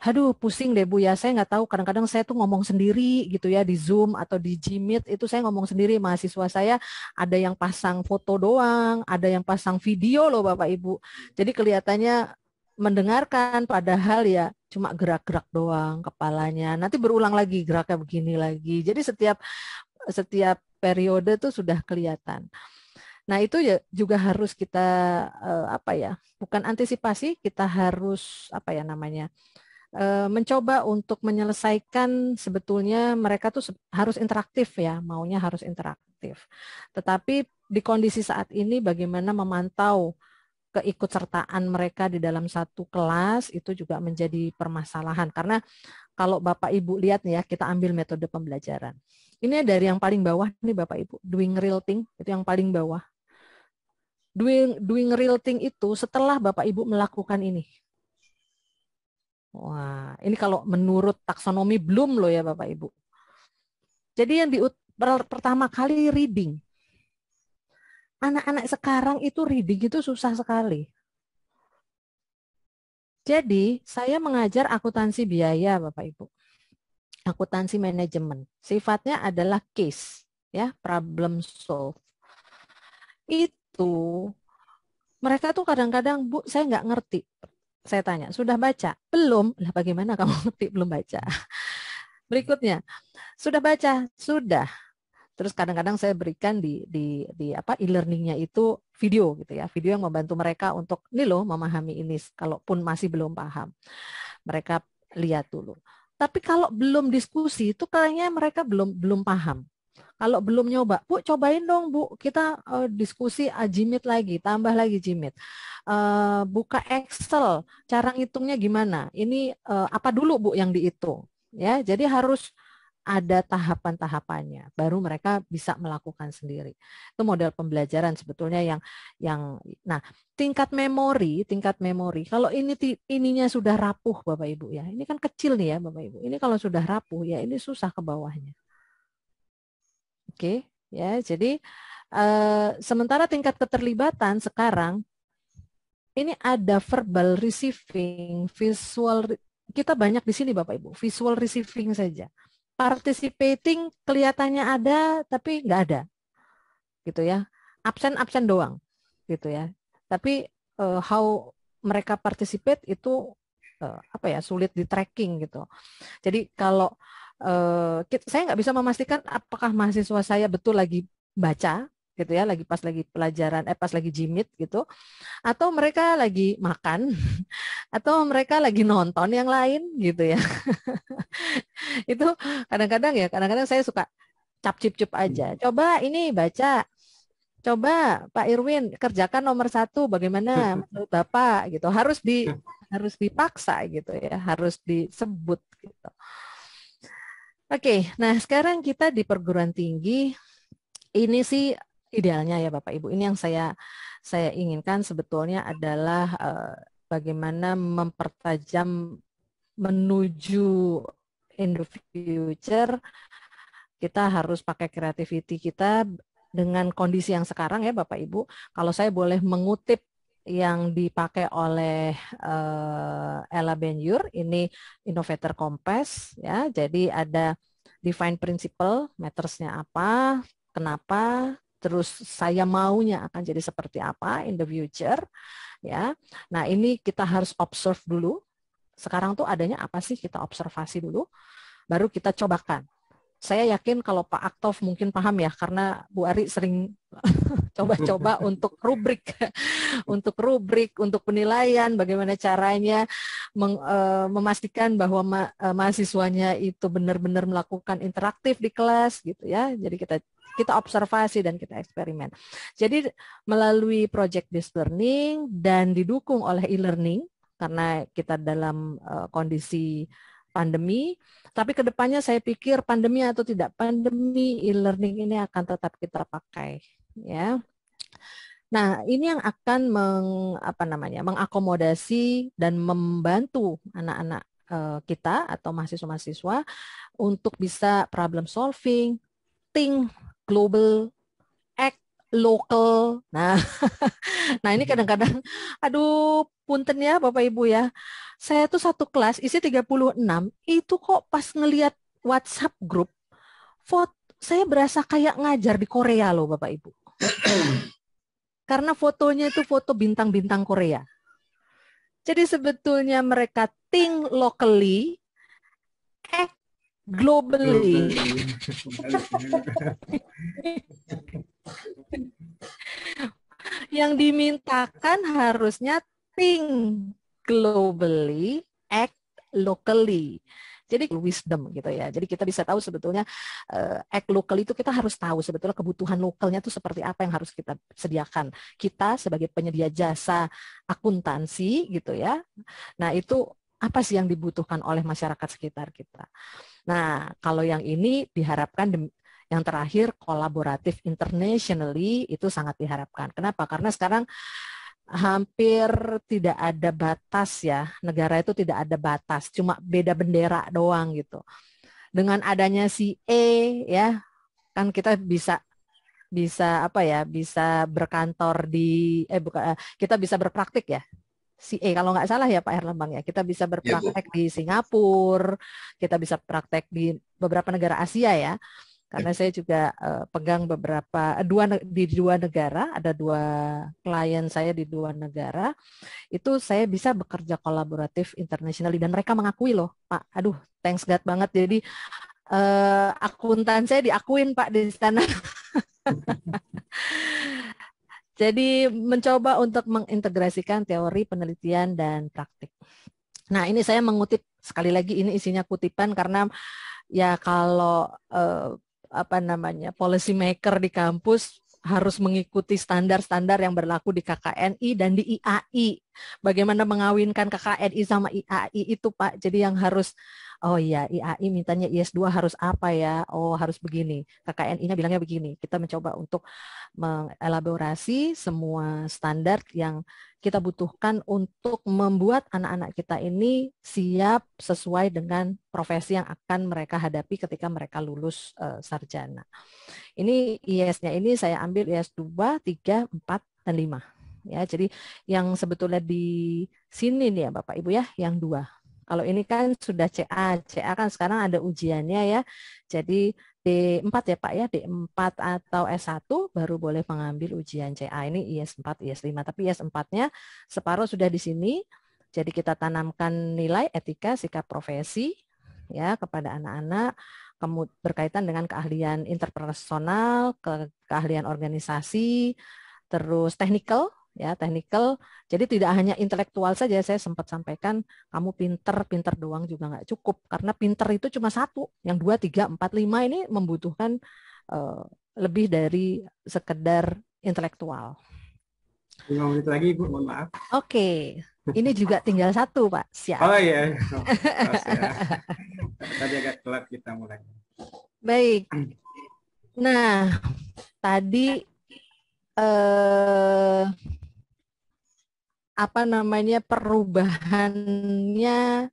haduh pusing deh Bu ya, saya nggak tahu kadang-kadang saya tuh ngomong sendiri gitu ya di Zoom atau di Jimit itu saya ngomong sendiri mahasiswa saya ada yang pasang foto doang, ada yang pasang video loh Bapak Ibu. Jadi kelihatannya mendengarkan padahal ya cuma gerak-gerak doang kepalanya. Nanti berulang lagi geraknya begini lagi. Jadi setiap setiap periode tuh sudah kelihatan. Nah, itu ya juga harus kita eh, apa ya? Bukan antisipasi, kita harus apa ya namanya? Eh, mencoba untuk menyelesaikan sebetulnya mereka tuh harus interaktif ya, maunya harus interaktif. Tetapi di kondisi saat ini bagaimana memantau keikutsertaan mereka di dalam satu kelas itu juga menjadi permasalahan karena kalau Bapak Ibu lihat nih ya kita ambil metode pembelajaran. Ini dari yang paling bawah nih Bapak Ibu, doing real thing itu yang paling bawah. Doing doing real thing itu setelah Bapak Ibu melakukan ini. Wah, ini kalau menurut taksonomi belum loh ya Bapak Ibu. Jadi yang di pertama kali reading. Anak-anak sekarang itu reading itu susah sekali. Jadi saya mengajar akuntansi biaya Bapak Ibu akuntansi manajemen. Sifatnya adalah case, ya, problem solve. Itu mereka tuh kadang-kadang, Bu, saya nggak ngerti. Saya tanya, sudah baca? Belum. Lah bagaimana kamu ngerti belum baca? Berikutnya, sudah baca? Sudah. Terus kadang-kadang saya berikan di di di apa e-learningnya itu video gitu ya, video yang membantu mereka untuk ini loh memahami ini, kalaupun masih belum paham, mereka lihat dulu. Tapi kalau belum diskusi itu kayaknya mereka belum belum paham. Kalau belum nyoba, Bu cobain dong Bu, kita uh, diskusi uh, lagi, tambah lagi jimit. Uh, buka Excel, cara ngitungnya gimana? Ini uh, apa dulu Bu yang dihitung? Ya, jadi harus ada tahapan-tahapannya baru mereka bisa melakukan sendiri. Itu model pembelajaran sebetulnya yang yang nah, tingkat memori, tingkat memori. Kalau ini ininya sudah rapuh Bapak Ibu ya. Ini kan kecil nih ya Bapak Ibu. Ini kalau sudah rapuh ya ini susah ke bawahnya. Oke, ya. Jadi eh, sementara tingkat keterlibatan sekarang ini ada verbal receiving, visual kita banyak di sini Bapak Ibu, visual receiving saja participating kelihatannya ada tapi nggak ada gitu ya absen absen doang gitu ya tapi uh, how mereka participate itu uh, apa ya sulit di tracking gitu jadi kalau uh, saya nggak bisa memastikan apakah mahasiswa saya betul lagi baca gitu ya lagi pas lagi pelajaran eh pas lagi jimit gitu atau mereka lagi makan atau mereka lagi nonton yang lain gitu ya. itu kadang-kadang ya, kadang-kadang saya suka cap cip cip aja. Hmm. Coba ini baca. Coba Pak Irwin kerjakan nomor satu bagaimana menurut Bapak gitu. Harus di harus dipaksa gitu ya, harus disebut gitu. Oke, nah sekarang kita di perguruan tinggi ini sih idealnya ya Bapak Ibu. Ini yang saya saya inginkan sebetulnya adalah uh, bagaimana mempertajam menuju in the future kita harus pakai creativity kita dengan kondisi yang sekarang ya Bapak Ibu. Kalau saya boleh mengutip yang dipakai oleh uh, Ella Benyur ini Innovator Compass ya. Jadi ada define principle, mattersnya apa, kenapa, terus saya maunya akan jadi seperti apa in the future ya. Nah, ini kita harus observe dulu. Sekarang tuh adanya apa sih? Kita observasi dulu baru kita cobakan saya yakin kalau Pak Aktov mungkin paham ya karena Bu Ari sering coba-coba untuk rubrik untuk rubrik untuk penilaian bagaimana caranya meng, e, memastikan bahwa ma, e, mahasiswanya itu benar-benar melakukan interaktif di kelas gitu ya. Jadi kita kita observasi dan kita eksperimen. Jadi melalui project based learning dan didukung oleh e-learning karena kita dalam e, kondisi pandemi, tapi kedepannya saya pikir pandemi atau tidak pandemi e-learning ini akan tetap kita pakai, ya. Nah, ini yang akan meng, apa namanya, mengakomodasi dan membantu anak-anak eh, kita atau mahasiswa-mahasiswa untuk bisa problem solving, think global, act local. Nah, nah ini mm-hmm. kadang-kadang, aduh punten ya Bapak Ibu ya. Saya tuh satu kelas isi 36, itu kok pas ngelihat WhatsApp grup foto saya berasa kayak ngajar di Korea loh Bapak Ibu. Karena fotonya itu foto bintang-bintang Korea. Jadi sebetulnya mereka think locally, act eh, globally. Yang dimintakan harusnya think globally, act locally. Jadi wisdom gitu ya. Jadi kita bisa tahu sebetulnya uh, act locally itu kita harus tahu sebetulnya kebutuhan lokalnya itu seperti apa yang harus kita sediakan. Kita sebagai penyedia jasa akuntansi gitu ya. Nah, itu apa sih yang dibutuhkan oleh masyarakat sekitar kita. Nah, kalau yang ini diharapkan yang terakhir kolaboratif internationally itu sangat diharapkan. Kenapa? Karena sekarang hampir tidak ada batas ya. Negara itu tidak ada batas, cuma beda bendera doang gitu. Dengan adanya si E ya, kan kita bisa bisa apa ya, bisa berkantor di eh buka eh, kita bisa berpraktik ya si E kalau nggak salah ya Pak Herlambang ya. Kita bisa iya, berpraktek ya, di Singapura, kita bisa praktek di beberapa negara Asia ya karena saya juga uh, pegang beberapa eh, dua di dua negara ada dua klien saya di dua negara itu saya bisa bekerja kolaboratif internasional dan mereka mengakui loh pak aduh thanks God banget jadi uh, akuntan saya diakuin pak di sana jadi mencoba untuk mengintegrasikan teori penelitian dan praktik nah ini saya mengutip sekali lagi ini isinya kutipan karena ya kalau uh, apa namanya policy maker di kampus harus mengikuti standar-standar yang berlaku di KKNI dan di IAI. Bagaimana mengawinkan KKNI sama IAI itu, Pak? Jadi yang harus oh iya IAI mintanya IS2 harus apa ya? Oh, harus begini. KKNI-nya bilangnya begini. Kita mencoba untuk mengelaborasi semua standar yang kita butuhkan untuk membuat anak-anak kita ini siap sesuai dengan profesi yang akan mereka hadapi ketika mereka lulus uh, sarjana. Ini IS-nya ini saya ambil IS 2, 3, 4, dan 5. Ya, jadi yang sebetulnya di sini nih ya Bapak Ibu ya, yang dua. Kalau ini kan sudah CA, CA kan sekarang ada ujiannya ya. Jadi D4 ya Pak ya, D4 atau S1 baru boleh mengambil ujian CA. Ini IS4, IS5. Tapi IS4-nya separuh sudah di sini. Jadi kita tanamkan nilai etika sikap profesi ya kepada anak-anak berkaitan dengan keahlian interpersonal, ke keahlian organisasi, terus technical ya technical. Jadi tidak hanya intelektual saja saya sempat sampaikan kamu pinter pinter doang juga nggak cukup karena pinter itu cuma satu, yang dua tiga empat lima ini membutuhkan uh, lebih dari sekedar intelektual. Lima menit lagi ibu, mohon maaf. Oke, okay. ini juga tinggal satu pak. Siap. Oh iya. Yeah. Oh, ya. Tadi agak telat kita mulai. Baik. Nah, tadi eh, apa namanya perubahannya 1.0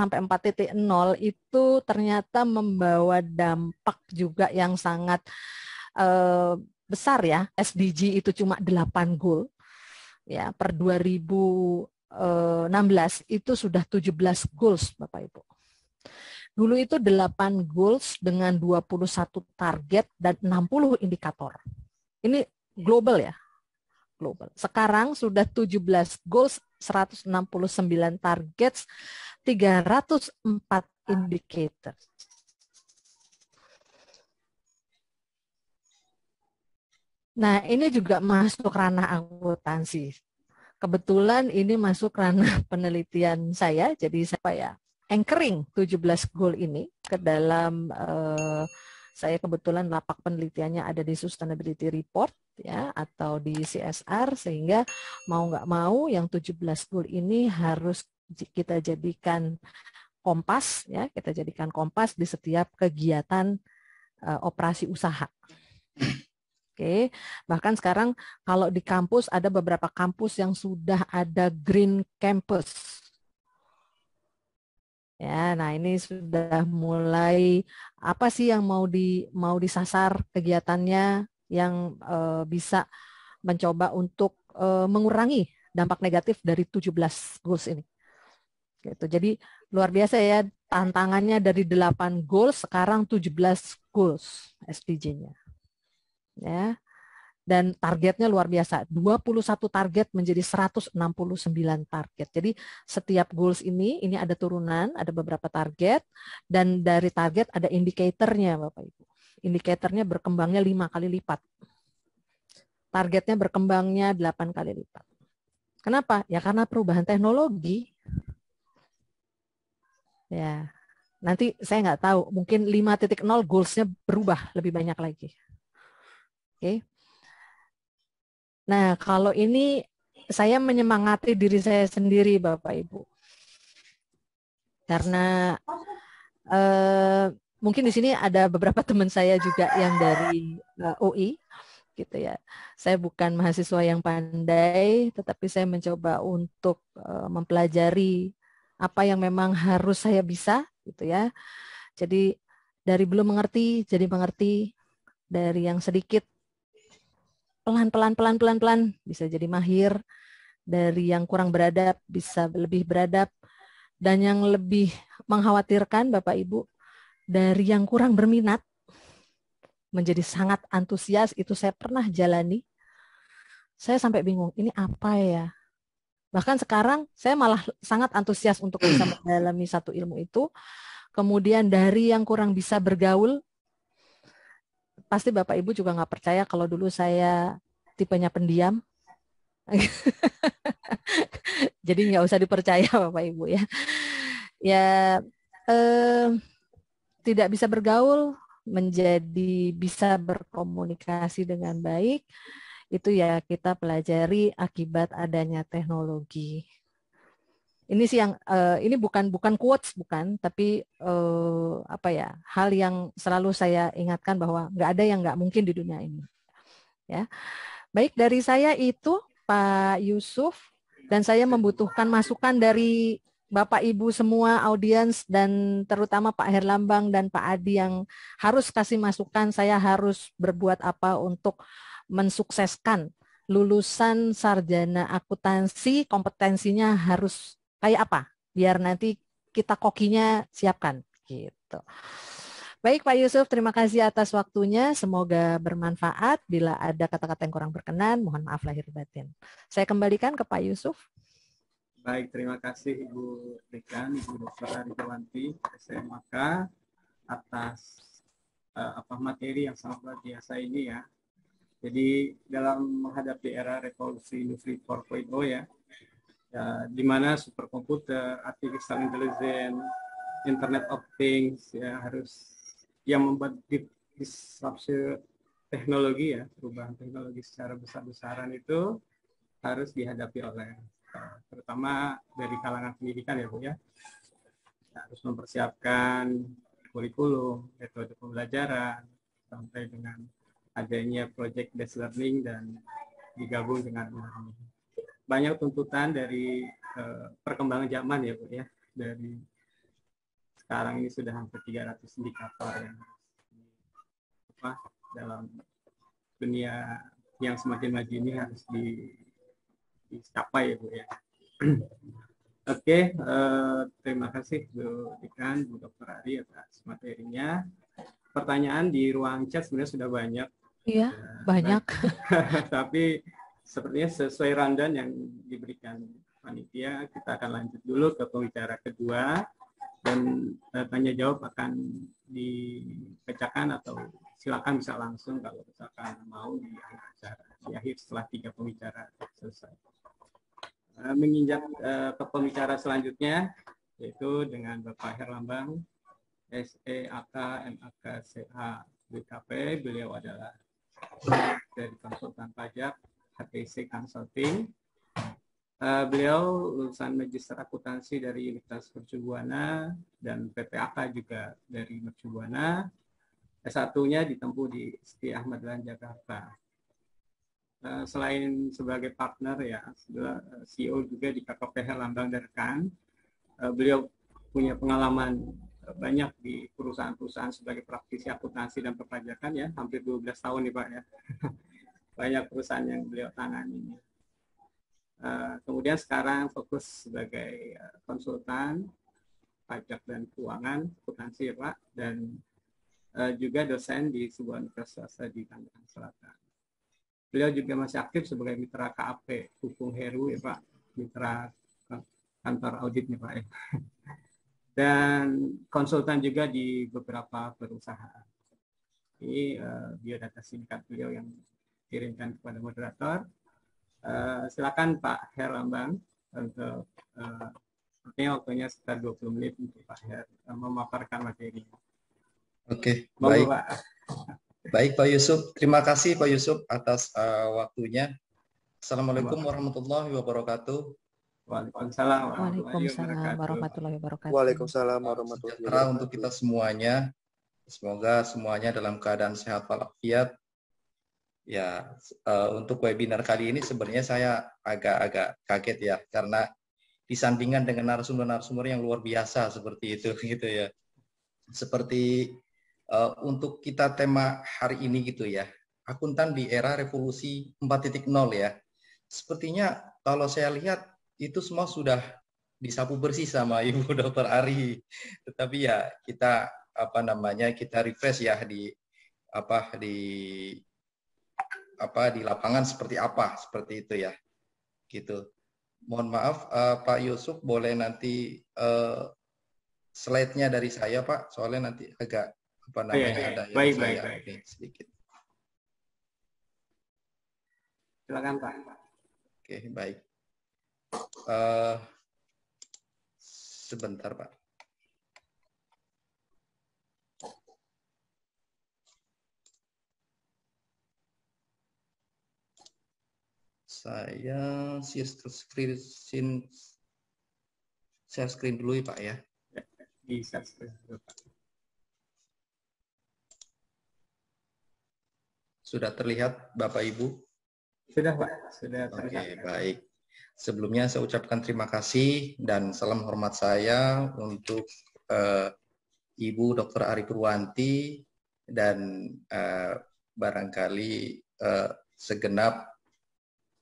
sampai 4.0 itu ternyata membawa dampak juga yang sangat eh, besar ya. SDG itu cuma 8 goal ya per 2016 eh, itu sudah 17 goals Bapak Ibu. Dulu itu 8 goals dengan 21 target dan 60 indikator. Ini global ya. Global. Sekarang sudah 17 goals, 169 targets, 304 indikator. Nah, ini juga masuk ranah akuntansi. Kebetulan ini masuk ranah penelitian saya, jadi siapa ya anchoring 17 goal ini ke dalam uh, saya kebetulan lapak penelitiannya ada di Sustainability Report ya atau di CSR sehingga mau nggak mau yang 17 goal ini harus kita jadikan kompas ya kita jadikan kompas di setiap kegiatan uh, operasi usaha. Oke, okay. bahkan sekarang kalau di kampus ada beberapa kampus yang sudah ada green campus Ya, nah ini sudah mulai apa sih yang mau di mau disasar kegiatannya yang e, bisa mencoba untuk e, mengurangi dampak negatif dari 17 goals ini. Gitu. Jadi luar biasa ya tantangannya dari 8 goals sekarang 17 goals SDG-nya. Ya dan targetnya luar biasa 21 target menjadi 169 target jadi setiap goals ini ini ada turunan ada beberapa target dan dari target ada indikatornya Bapak Ibu indikatornya berkembangnya lima kali lipat targetnya berkembangnya 8 kali lipat kenapa ya karena perubahan teknologi ya nanti saya nggak tahu mungkin 5.0 goalsnya berubah lebih banyak lagi oke okay. Nah, kalau ini saya menyemangati diri saya sendiri, Bapak Ibu, karena eh, mungkin di sini ada beberapa teman saya juga yang dari eh, UI, gitu ya. Saya bukan mahasiswa yang pandai, tetapi saya mencoba untuk eh, mempelajari apa yang memang harus saya bisa, gitu ya. Jadi dari belum mengerti jadi mengerti, dari yang sedikit pelan-pelan pelan-pelan pelan bisa jadi mahir dari yang kurang beradab bisa lebih beradab dan yang lebih mengkhawatirkan Bapak Ibu dari yang kurang berminat menjadi sangat antusias itu saya pernah jalani saya sampai bingung ini apa ya bahkan sekarang saya malah sangat antusias untuk bisa mendalami satu ilmu itu kemudian dari yang kurang bisa bergaul pasti Bapak Ibu juga nggak percaya kalau dulu saya tipenya pendiam. Jadi nggak usah dipercaya Bapak Ibu ya. Ya eh, tidak bisa bergaul menjadi bisa berkomunikasi dengan baik itu ya kita pelajari akibat adanya teknologi ini sih yang uh, ini bukan bukan quotes bukan tapi uh, apa ya hal yang selalu saya ingatkan bahwa nggak ada yang nggak mungkin di dunia ini ya baik dari saya itu Pak Yusuf dan saya membutuhkan masukan dari Bapak Ibu semua audiens dan terutama Pak Herlambang dan Pak Adi yang harus kasih masukan saya harus berbuat apa untuk mensukseskan lulusan sarjana akuntansi kompetensinya harus kayak apa biar nanti kita kokinya siapkan gitu. Baik Pak Yusuf, terima kasih atas waktunya. Semoga bermanfaat. Bila ada kata-kata yang kurang berkenan, mohon maaf lahir batin. Saya kembalikan ke Pak Yusuf. Baik, terima kasih Ibu Dekan, Ibu Dr. Arifawanti, SMK atas uh, apa materi yang sangat luar biasa ini ya. Jadi dalam menghadapi era revolusi industri 4.0 ya, ya, di mana superkomputer, artificial intelligence, Internet of Things ya harus yang membuat disrupsi teknologi ya perubahan teknologi secara besar-besaran itu harus dihadapi oleh ya, terutama dari kalangan pendidikan ya bu ya harus mempersiapkan kurikulum metode pembelajaran sampai dengan adanya project based learning dan digabung dengan banyak tuntutan dari eh, perkembangan zaman ya Bu ya dari sekarang ini sudah hampir 300 indikator yang apa dalam dunia yang semakin maju ini harus di, dicapai ya Bu ya. Oke, okay, uh, eh, terima kasih Bu Dekan, Bu Dr. Ari atas materinya. Pertanyaan di ruang chat sebenarnya sudah banyak. Iya, uh, banyak. Tapi sepertinya sesuai rundown yang diberikan panitia, kita akan lanjut dulu ke pembicara kedua dan eh, tanya jawab akan dipecahkan atau silakan bisa langsung kalau misalkan mau di akhir acara, di akhir setelah tiga pembicara selesai. Eh, menginjak eh, ke pembicara selanjutnya yaitu dengan Bapak Herlambang SEAK MAK BKP, beliau adalah dari konsultan pajak HTC Consulting. Uh, beliau lulusan Magister Akuntansi dari Universitas Mercubuana dan PPAK juga dari Mercubuana. S1-nya ditempuh di Siti Ahmad Dahlan Jakarta. Uh, selain sebagai partner ya, eh, CEO juga di KKPH Lambang dan Rekan. Uh, beliau punya pengalaman banyak di perusahaan-perusahaan sebagai praktisi akuntansi dan perpajakan ya, hampir 12 tahun nih Pak ya. banyak perusahaan yang beliau tangani. Uh, kemudian sekarang fokus sebagai eh, konsultan pajak dan keuangan, akuntansi ya dan uh, juga dosen di sebuah universitas di Tangerang Selatan. Beliau juga masih aktif sebagai mitra KAP, Kupung Heru ya Pak, mitra kan, kantor auditnya Pak ya. Dan konsultan juga di beberapa perusahaan. Ini uh, biodata singkat beliau yang kirimkan kepada moderator. Uh, silakan Pak Herlambang untuk uh, eh, sepertinya waktunya sekitar 20 menit untuk Pak Her uh, memaparkan materi. Oke, okay, baik. Pak. Baik Pak Yusuf, terima kasih Pak Yusuf atas uh, waktunya. Assalamualaikum warahmatullahi wabarakatuh. Waalaikumsalam warahmatullahi wabarakatuh. Waalaikumsalam warahmatullahi wabarakatuh. Sejahtera untuk kita semuanya. Semoga semuanya dalam keadaan sehat walafiat Ya, uh, untuk webinar kali ini sebenarnya saya agak-agak kaget ya karena disandingkan dengan narasumber-narasumber yang luar biasa seperti itu gitu ya. Seperti uh, untuk kita tema hari ini gitu ya, akuntan di era revolusi 4.0 ya. Sepertinya kalau saya lihat itu semua sudah disapu bersih sama Ibu Dokter Ari. Tetapi ya kita apa namanya kita refresh ya di apa di apa di lapangan seperti apa seperti itu ya gitu mohon maaf uh, Pak Yusuf boleh nanti uh, slide-nya dari saya Pak soalnya nanti agak apa iya, namanya ya, ada ya. yang baik, saya baik, baik. sedikit silakan Pak oke baik uh, sebentar Pak saya share screen share screen dulu ya Pak ya. Di Sudah terlihat Bapak Ibu? Sudah Pak, sudah terlihat. Oke, baik. Sebelumnya saya ucapkan terima kasih dan salam hormat saya untuk uh, Ibu Dr. Ari Purwanti dan uh, barangkali uh, segenap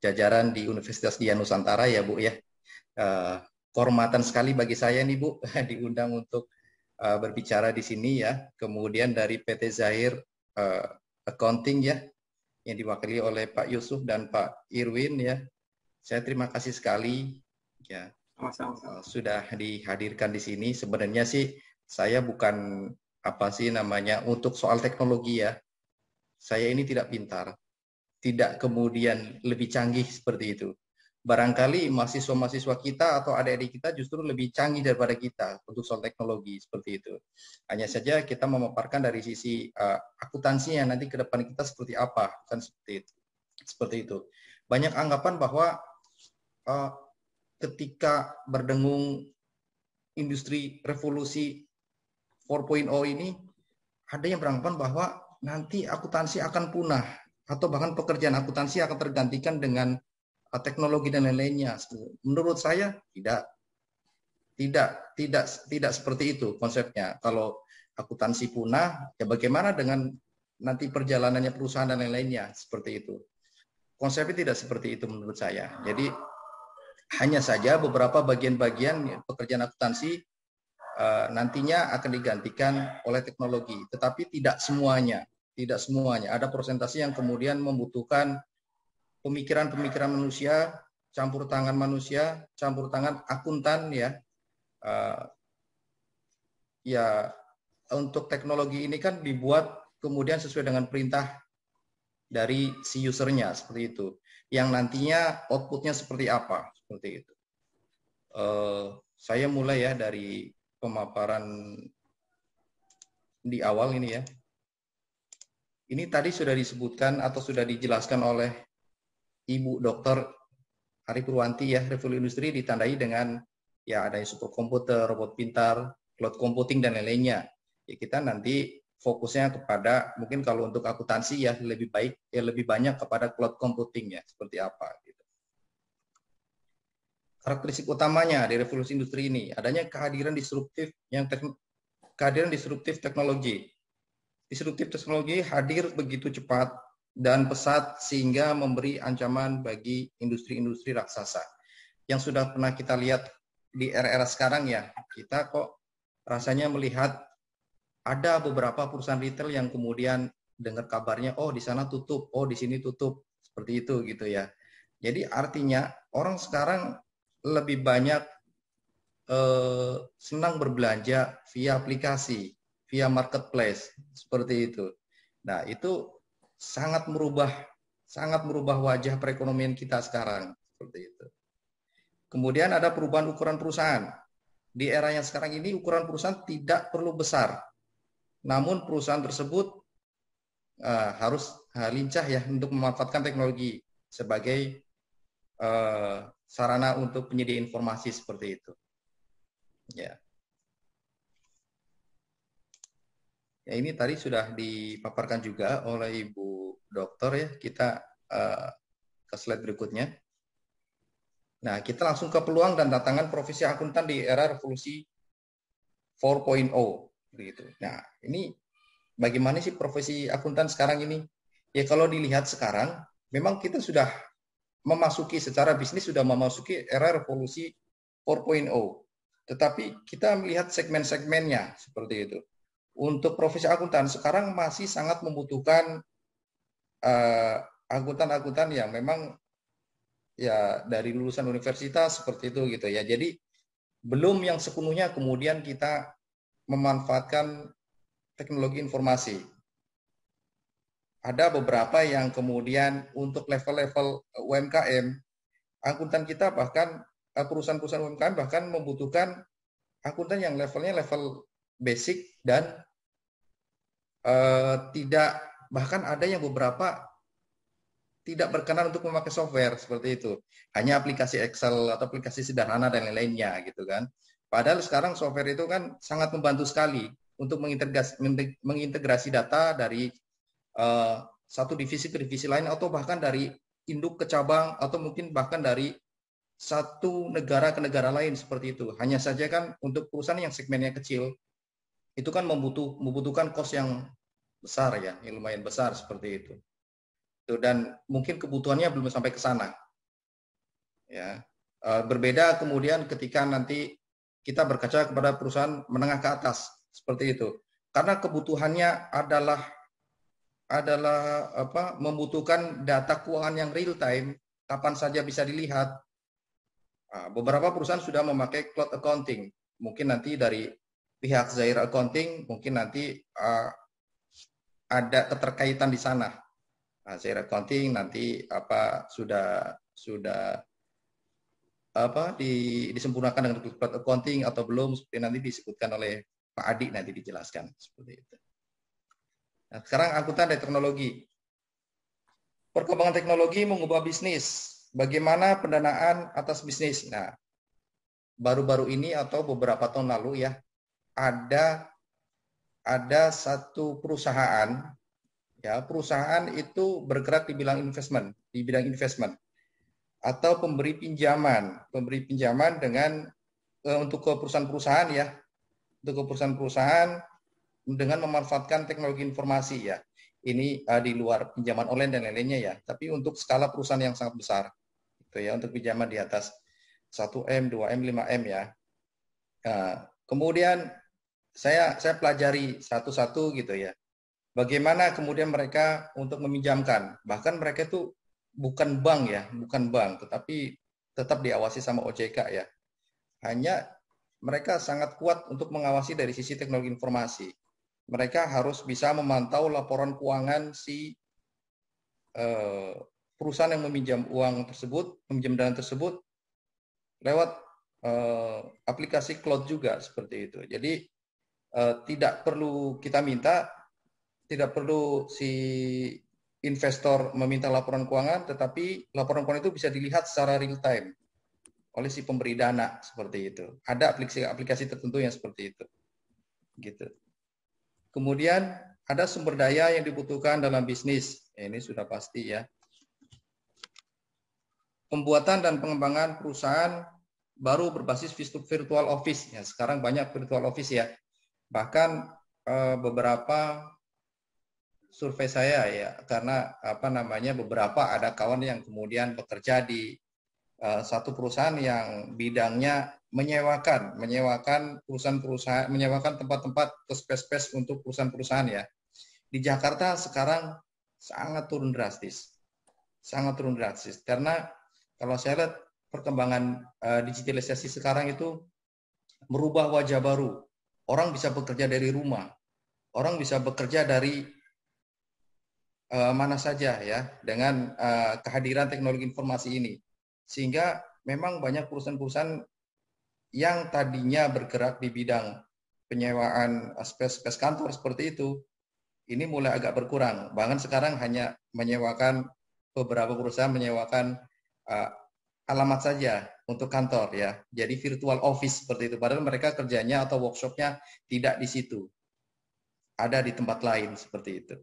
jajaran di Universitas Dian Nusantara ya Bu ya. Uh, eh, kehormatan sekali bagi saya nih Bu diundang untuk uh, berbicara di sini ya. Kemudian dari PT Zahir uh, Accounting ya yang diwakili oleh Pak Yusuf dan Pak Irwin ya. Saya terima kasih sekali ya sama sudah dihadirkan di sini. Sebenarnya sih saya bukan apa sih namanya untuk soal teknologi ya. Saya ini tidak pintar, tidak kemudian lebih canggih seperti itu. Barangkali mahasiswa-mahasiswa kita atau adik-adik kita justru lebih canggih daripada kita untuk soal teknologi seperti itu. Hanya saja kita memaparkan dari sisi uh, eh, akuntansinya nanti ke depan kita seperti apa, kan seperti itu. Seperti itu. Banyak anggapan bahwa uh, ketika berdengung industri revolusi 4.0 ini ada yang beranggapan bahwa nanti akuntansi akan punah atau bahkan pekerjaan akuntansi akan tergantikan dengan eh, teknologi dan lain-lainnya. Menurut saya tidak. Tidak tidak tidak seperti itu konsepnya. Kalau akuntansi punah, ya bagaimana dengan nanti perjalanannya perusahaan dan lain-lainnya seperti itu. Konsepnya tidak seperti itu menurut saya. Jadi hanya saja beberapa bagian-bagian pekerjaan akuntansi eh, nantinya akan digantikan oleh teknologi, tetapi tidak semuanya tidak semuanya. Ada prosentasi yang kemudian membutuhkan pemikiran-pemikiran manusia, campur tangan manusia, campur tangan akuntan ya. Uh, ya untuk teknologi ini kan dibuat kemudian sesuai dengan perintah dari si usernya seperti itu. Yang nantinya outputnya seperti apa seperti itu. Uh, saya mulai ya dari pemaparan di awal ini ya. Ini tadi sudah disebutkan atau sudah dijelaskan oleh Ibu Dr. Ari Purwanti ya, revolusi industri ditandai dengan ya ada adanya komputer, robot pintar, cloud computing dan lain-lainnya. Ya kita nanti fokusnya kepada mungkin kalau untuk akuntansi ya lebih baik ya lebih banyak kepada cloud computing ya seperti apa gitu. Karakteristik utamanya di revolusi industri ini adanya kehadiran disruptif yang kehadiran disruptif teknologi disruptif teknologi hadir begitu cepat dan pesat sehingga memberi ancaman bagi industri-industri raksasa. Yang sudah pernah kita lihat di era-era sekarang ya, kita kok rasanya melihat ada beberapa perusahaan retail yang kemudian dengar kabarnya, oh di sana tutup, oh di sini tutup, seperti itu gitu ya. Jadi artinya orang sekarang lebih banyak eh, senang berbelanja via aplikasi via marketplace seperti itu. Nah, itu sangat merubah sangat merubah wajah perekonomian kita sekarang seperti itu. Kemudian ada perubahan ukuran perusahaan. Di era yang sekarang ini ukuran perusahaan tidak perlu besar. Namun perusahaan tersebut uh, harus eh, lincah ya untuk memanfaatkan teknologi sebagai uh, sarana untuk penyedia informasi seperti itu. Ya. Ya, ini tadi sudah dipaparkan juga oleh Ibu Dokter ya. Kita uh, ke slide berikutnya. Nah, kita langsung ke peluang dan tantangan profesi akuntan di era revolusi 4.0 gitu. Nah, ini bagaimana sih profesi akuntan sekarang ini? Ya kalau dilihat sekarang, memang kita sudah memasuki secara bisnis sudah memasuki era revolusi 4.0. Tetapi kita melihat segmen-segmennya seperti itu untuk profesi akuntan sekarang masih sangat membutuhkan eh, akuntan-akuntan uh, yang memang ya dari lulusan universitas seperti itu gitu ya. Jadi belum yang sepenuhnya kemudian kita memanfaatkan teknologi informasi. Ada beberapa yang kemudian untuk level-level eh, UMKM, akuntan kita bahkan eh, perusahaan-perusahaan UMKM bahkan membutuhkan akuntan yang levelnya level basic dan uh, tidak bahkan ada yang beberapa tidak berkenan untuk memakai software seperti itu. Hanya aplikasi Excel atau aplikasi sederhana dan lain-lainnya gitu kan. Padahal sekarang software itu kan sangat membantu sekali untuk mengintegrasi, mengintegrasi data dari uh, satu divisi ke divisi lain atau bahkan dari induk ke cabang atau mungkin bahkan dari satu negara ke negara lain seperti itu. Hanya saja kan untuk perusahaan yang segmennya kecil itu kan membutuh, membutuhkan kos yang besar ya, yang lumayan besar seperti itu. dan mungkin kebutuhannya belum sampai ke sana. Ya. E, berbeda kemudian ketika nanti kita berkaca kepada perusahaan menengah ke atas seperti itu. Karena kebutuhannya adalah adalah apa membutuhkan data keuangan yang real time kapan saja bisa dilihat. Nah, beberapa perusahaan sudah memakai cloud accounting. Mungkin nanti dari pihak zaira Accounting mungkin nanti uh, ada keterkaitan di sana. Nah, Zaira Accounting nanti apa sudah sudah apa di, disempurnakan dengan cloud accounting atau belum seperti nanti disebutkan oleh Pak Adi nanti dijelaskan seperti itu. Nah, sekarang angkutan dari teknologi. Perkembangan teknologi mengubah bisnis. Bagaimana pendanaan atas bisnis? Nah, baru-baru ini atau beberapa tahun lalu ya, ada ada satu perusahaan ya perusahaan itu bergerak di bidang investment di bidang investment atau pemberi pinjaman pemberi pinjaman dengan eh, untuk ke perusahaan-perusahaan ya untuk ke perusahaan-perusahaan dengan memanfaatkan teknologi informasi ya ini uh, di luar pinjaman online dan lain-lainnya ya tapi untuk skala perusahaan yang sangat besar itu ya untuk pinjaman di atas 1M 2M 5M ya nah, kemudian saya saya pelajari satu-satu gitu ya. Bagaimana kemudian mereka untuk meminjamkan? Bahkan mereka itu bukan bank ya, bukan bank, tetapi tetap diawasi sama OJK ya. Hanya mereka sangat kuat untuk mengawasi dari sisi teknologi informasi. Mereka harus bisa memantau laporan keuangan si eh, perusahaan yang meminjam uang tersebut, meminjam dana tersebut lewat eh, aplikasi cloud juga seperti itu. Jadi Eh, tidak perlu kita minta, tidak perlu si investor meminta laporan keuangan, tetapi laporan keuangan itu bisa dilihat secara real time oleh si pemberi dana seperti itu. Ada aplikasi-aplikasi tertentu yang seperti itu. Gitu. Kemudian ada sumber daya yang dibutuhkan dalam bisnis. Eh, ini sudah pasti ya. Pembuatan dan pengembangan perusahaan baru berbasis virtual office. Ya, sekarang banyak virtual office ya bahkan eh, beberapa survei saya ya karena apa namanya beberapa ada kawan yang kemudian bekerja di uh, satu perusahaan yang bidangnya menyewakan menyewakan perusahaan-perusahaan menyewakan tempat-tempat ke space-space untuk perusahaan-perusahaan ya di Jakarta sekarang sangat turun drastis sangat turun drastis karena kalau saya lihat perkembangan uh, digitalisasi sekarang itu merubah wajah baru Orang bisa bekerja dari rumah. Orang bisa bekerja dari eh, mana saja ya dengan eh, kehadiran teknologi informasi ini. Sehingga memang banyak perusahaan-perusahaan yang tadinya bergerak di bidang penyewaan space-space kantor seperti itu, ini mulai agak berkurang. Bahkan sekarang hanya menyewakan beberapa perusahaan menyewakan uh, alamat saja untuk kantor ya. Jadi virtual office seperti itu. Padahal mereka kerjanya atau workshopnya tidak di situ. Ada di tempat lain seperti itu.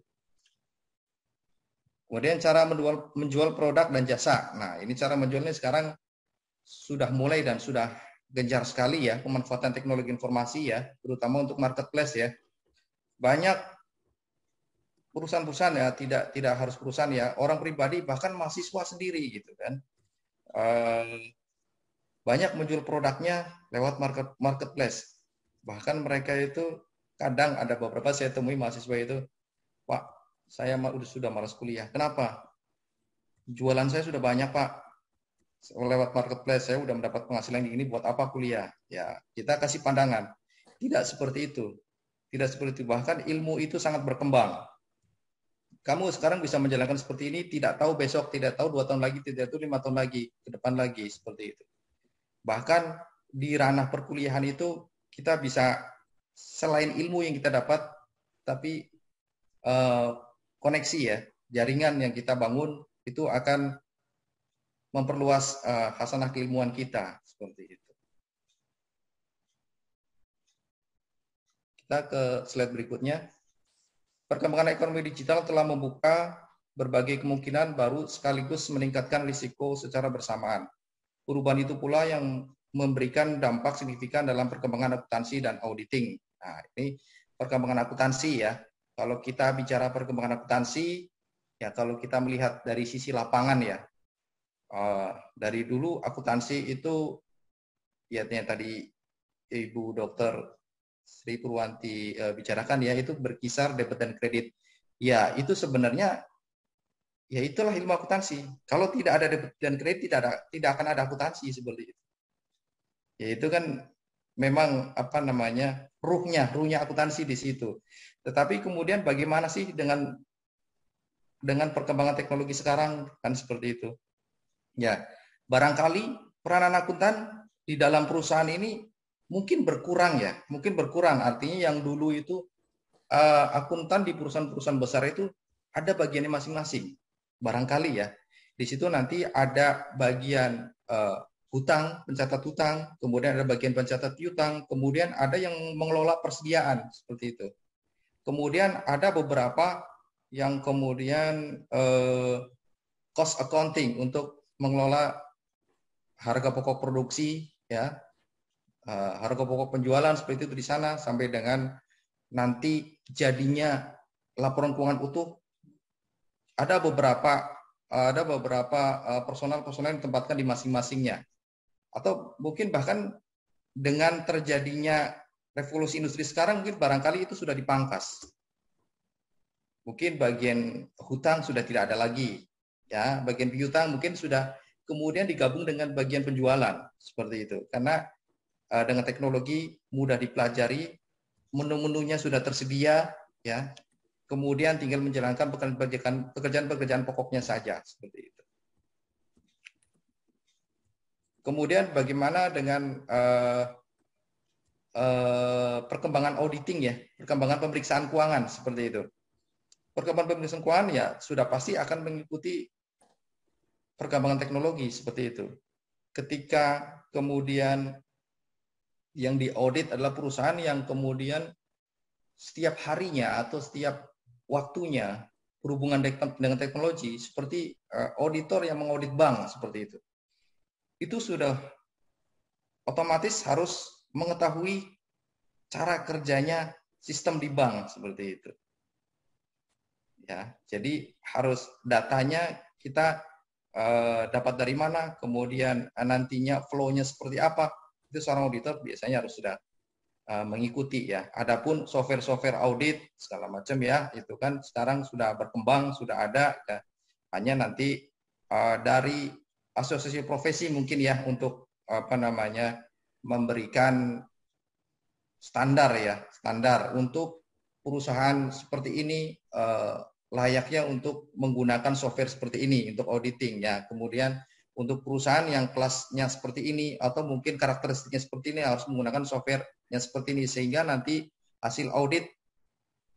Kemudian cara menjual, menjual produk dan jasa. Nah ini cara menjualnya sekarang sudah mulai dan sudah gencar sekali ya pemanfaatan teknologi informasi ya, terutama untuk marketplace ya. Banyak perusahaan-perusahaan ya tidak tidak harus perusahaan ya orang pribadi bahkan mahasiswa sendiri gitu kan. Uh, banyak muncul produknya lewat market marketplace. Bahkan mereka itu kadang ada beberapa saya temui mahasiswa itu, Pak, saya sudah malas kuliah. Kenapa? Jualan saya sudah banyak, Pak. Lewat marketplace saya sudah mendapat penghasilan ini buat apa kuliah? Ya, kita kasih pandangan. Tidak seperti itu. Tidak seperti itu. Bahkan ilmu itu sangat berkembang. Kamu sekarang bisa menjalankan seperti ini, tidak tahu besok, tidak tahu dua tahun lagi, tidak tahu lima tahun lagi, ke depan lagi, seperti itu bahkan di ranah perkuliahan itu kita bisa selain ilmu yang kita dapat tapi uh, koneksi ya jaringan yang kita bangun itu akan memperluas uh, hasanah keilmuan kita seperti itu. Kita ke slide berikutnya. Perkembangan ekonomi digital telah membuka berbagai kemungkinan baru sekaligus meningkatkan risiko secara bersamaan perubahan itu pula yang memberikan dampak signifikan dalam perkembangan akuntansi dan auditing. Nah, ini perkembangan akuntansi ya. Kalau kita bicara perkembangan akuntansi, ya kalau kita melihat dari sisi lapangan ya, eh, dari dulu akuntansi itu, ya tadi Ibu Dokter Sri Purwanti eh, bicarakan ya, itu berkisar debit dan kredit. Ya, itu sebenarnya ya itulah ilmu akuntansi. Kalau tidak ada debit dan kredit tidak ada tidak akan ada akuntansi seperti itu. Ya itu kan memang apa namanya ruhnya ruhnya akuntansi di situ. Tetapi kemudian bagaimana sih dengan dengan perkembangan teknologi sekarang kan seperti itu. Ya barangkali peranan akuntan di dalam perusahaan ini mungkin berkurang ya, mungkin berkurang. Artinya yang dulu itu eh, akuntan di perusahaan-perusahaan besar itu ada bagiannya masing-masing barangkali ya di situ nanti ada bagian uh, hutang pencatat hutang kemudian ada bagian pencatat piutang kemudian ada yang mengelola persediaan seperti itu kemudian ada beberapa yang kemudian uh, cost accounting untuk mengelola harga pokok produksi ya uh, harga pokok penjualan seperti itu di sana sampai dengan nanti jadinya laporan keuangan utuh ada beberapa ada beberapa eh, personal-personal yang ditempatkan di masing-masingnya. Atau mungkin bahkan dengan terjadinya revolusi industri sekarang mungkin barangkali itu sudah dipangkas. Mungkin bagian hutang sudah tidak ada lagi. Ya, bagian piutang mungkin sudah kemudian digabung dengan bagian penjualan seperti itu. Karena eh, dengan teknologi mudah dipelajari, menu-menunya sudah tersedia ya kemudian tinggal menjalankan pekerjaan-pekerjaan pokoknya saja seperti itu. Kemudian bagaimana dengan uh, uh, perkembangan auditing ya, perkembangan pemeriksaan keuangan seperti itu. Perkembangan pemeriksaan keuangan ya sudah pasti akan mengikuti perkembangan teknologi seperti itu. Ketika kemudian yang diaudit adalah perusahaan yang kemudian setiap harinya atau setiap waktunya berhubungan dengan teknologi seperti eh, auditor yang mengaudit bank seperti itu. Itu sudah otomatis harus mengetahui cara kerjanya sistem di bank seperti itu. Ya, jadi harus datanya kita eh, dapat dari mana, kemudian eh, nantinya flow-nya seperti apa. Itu seorang auditor biasanya harus sudah Eh, mengikuti ya. Adapun software-software audit segala macam ya itu kan sekarang sudah berkembang sudah ada ya. hanya nanti uh, dari asosiasi profesi mungkin ya untuk apa namanya memberikan standar ya standar untuk perusahaan seperti ini uh, layaknya untuk menggunakan software seperti ini untuk auditing ya kemudian untuk perusahaan yang kelasnya seperti ini atau mungkin karakteristiknya seperti ini harus menggunakan software yang seperti ini sehingga nanti hasil audit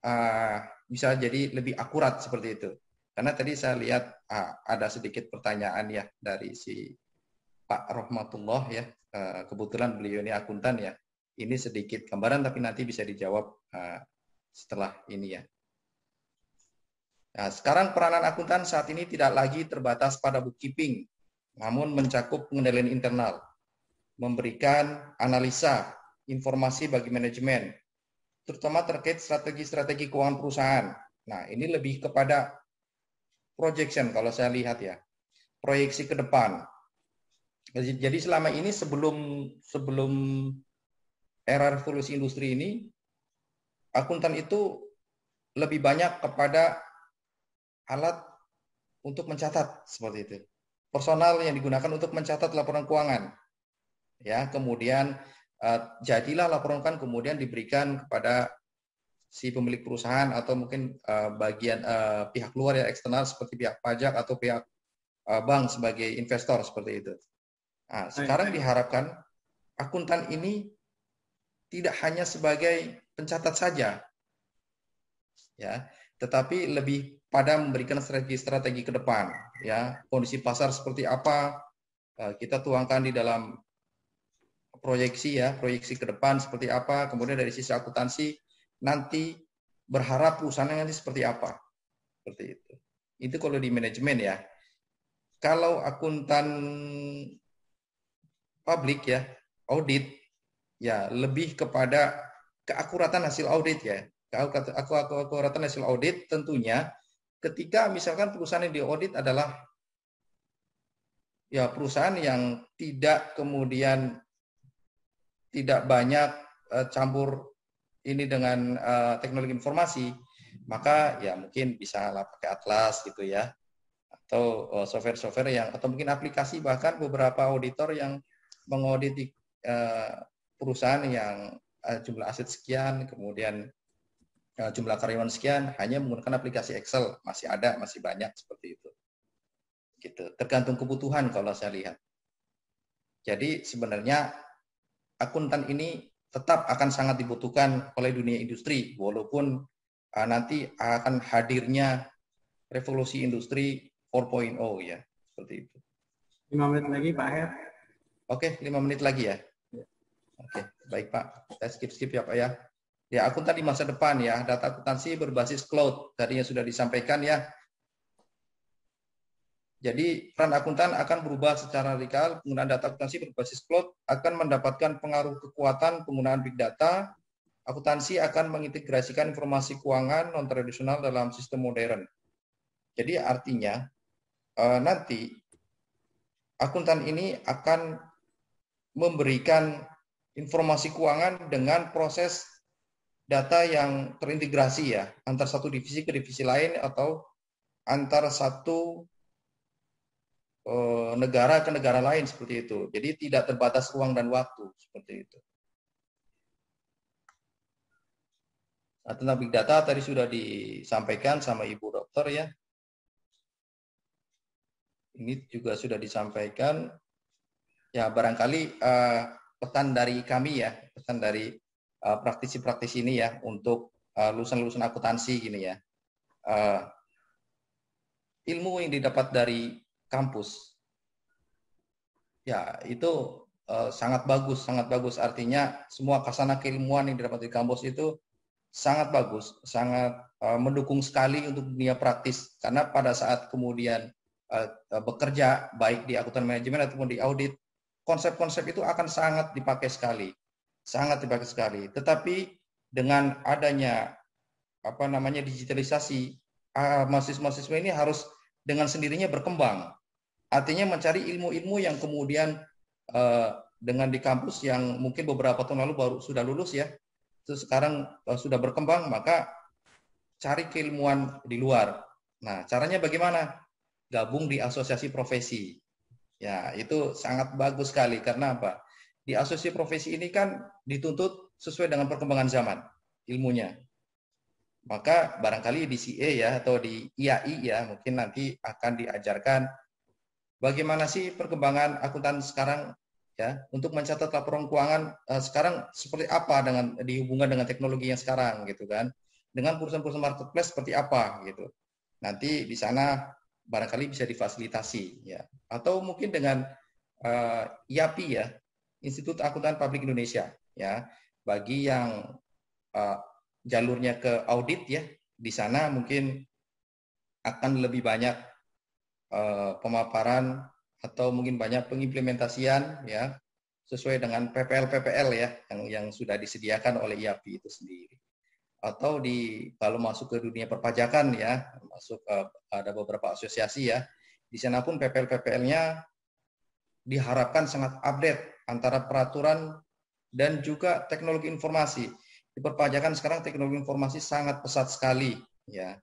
uh, bisa jadi lebih akurat seperti itu. Karena tadi saya lihat uh, ada sedikit pertanyaan ya dari si Pak Rohmatullah ya. Uh, kebetulan beliau ini akuntan ya. Ini sedikit gambaran tapi nanti bisa dijawab uh, setelah ini ya. Nah, sekarang peranan akuntan saat ini tidak lagi terbatas pada bookkeeping, namun mencakup pengendalian internal, memberikan analisa informasi bagi manajemen, terutama terkait strategi-strategi keuangan perusahaan. Nah, ini lebih kepada projection kalau saya lihat ya, proyeksi ke depan. Jadi selama ini sebelum sebelum era revolusi industri ini, akuntan itu lebih banyak kepada alat untuk mencatat seperti itu personal yang digunakan untuk mencatat laporan keuangan. Ya, kemudian eh, jadilah laporan keuangan kemudian diberikan kepada si pemilik perusahaan atau mungkin eh, bagian eh, pihak luar ya eksternal seperti pihak pajak atau pihak bank sebagai investor seperti itu. Nah, sekarang diharapkan akuntan ini tidak hanya sebagai pencatat saja, ya, tetapi lebih pada memberikan strategi-strategi ke depan ya kondisi pasar seperti apa kita tuangkan di dalam proyeksi ya proyeksi ke depan seperti apa kemudian dari sisi akuntansi nanti berharap perusahaannya nanti seperti apa seperti itu itu kalau di manajemen ya kalau akuntan publik ya audit ya lebih kepada keakuratan hasil audit ya keakuratan hasil audit tentunya ketika misalkan perusahaan yang diaudit adalah ya perusahaan yang tidak kemudian tidak banyak e, campur ini dengan e, teknologi informasi, maka ya mungkin bisa lah pakai Atlas gitu ya atau e, software-software yang atau mungkin aplikasi bahkan beberapa auditor yang mengaudit perusahaan yang jumlah aset sekian kemudian Eh, jumlah karyawan sekian hanya menggunakan aplikasi Excel masih ada masih banyak seperti itu gitu tergantung kebutuhan kalau saya lihat jadi sebenarnya akuntan ini tetap akan sangat dibutuhkan oleh dunia industri walaupun eh, nanti akan hadirnya revolusi industri 4.0 ya seperti itu lima menit lagi Pak Her oke lima menit lagi ya, ya. oke baik Pak saya skip skip ya Pak ya Ya, akuntan di masa depan ya, data akuntansi berbasis cloud tadinya sudah disampaikan ya. Jadi peran akuntan akan berubah secara radikal. Penggunaan data akuntansi berbasis cloud akan mendapatkan pengaruh kekuatan penggunaan big data. Akuntansi akan mengintegrasikan informasi keuangan non tradisional dalam sistem modern. Jadi artinya eh, nanti akuntan ini akan memberikan informasi keuangan dengan proses data yang terintegrasi ya antar satu divisi ke divisi lain atau antar satu eh, negara ke negara lain seperti itu. Jadi tidak terbatas ruang dan waktu seperti itu. Nah, tentang big data tadi sudah disampaikan sama Ibu Dokter ya. Ini juga sudah disampaikan. Ya barangkali uh, pesan dari kami ya, pesan dari Eh, praktisi-praktisi ini ya untuk eh, lulusan-lulusan akuntansi gini ya. Eh, ilmu yang didapat dari kampus, ya itu sangat bagus, sangat bagus. Artinya semua kasana keilmuan yang didapat di kampus itu sangat bagus, sangat mendukung sekali untuk dunia praktis. Karena pada saat kemudian bekerja baik di akuntan manajemen ataupun di audit, konsep-konsep itu akan sangat dipakai sekali sangat dipakai sekali. Tetapi dengan adanya apa namanya digitalisasi, ah, mahasiswa-mahasiswa ini harus dengan sendirinya berkembang. Artinya mencari ilmu-ilmu yang kemudian eh, dengan di kampus yang mungkin beberapa tahun lalu baru sudah lulus ya, terus sekarang eh, sudah berkembang, maka cari keilmuan di luar. Nah, caranya bagaimana? Gabung di asosiasi profesi. Ya, itu sangat bagus sekali karena apa? di asosiasi profesi ini kan dituntut sesuai dengan perkembangan zaman ilmunya. Maka barangkali di CA ya atau di IAI ya mungkin nanti akan diajarkan bagaimana sih perkembangan akuntan sekarang ya untuk mencatat laporan keuangan eh, sekarang seperti apa dengan dihubungkan dengan teknologi yang sekarang gitu kan. Dengan perusahaan-perusahaan marketplace seperti apa gitu. Nanti di sana barangkali bisa difasilitasi ya atau mungkin dengan uh, eh, IAPI ya Institut Akuntan Publik Indonesia ya. Bagi yang uh, jalurnya ke audit ya, di sana mungkin akan lebih banyak uh, pemaparan atau mungkin banyak pengimplementasian ya sesuai dengan PPL-PPL ya yang yang sudah disediakan oleh IAPI itu sendiri. Atau di kalau masuk ke dunia perpajakan ya, masuk uh, ada beberapa asosiasi ya. Di sana pun PPL-PPL-nya diharapkan sangat update antara peraturan dan juga teknologi informasi. Di perpajakan sekarang teknologi informasi sangat pesat sekali, ya.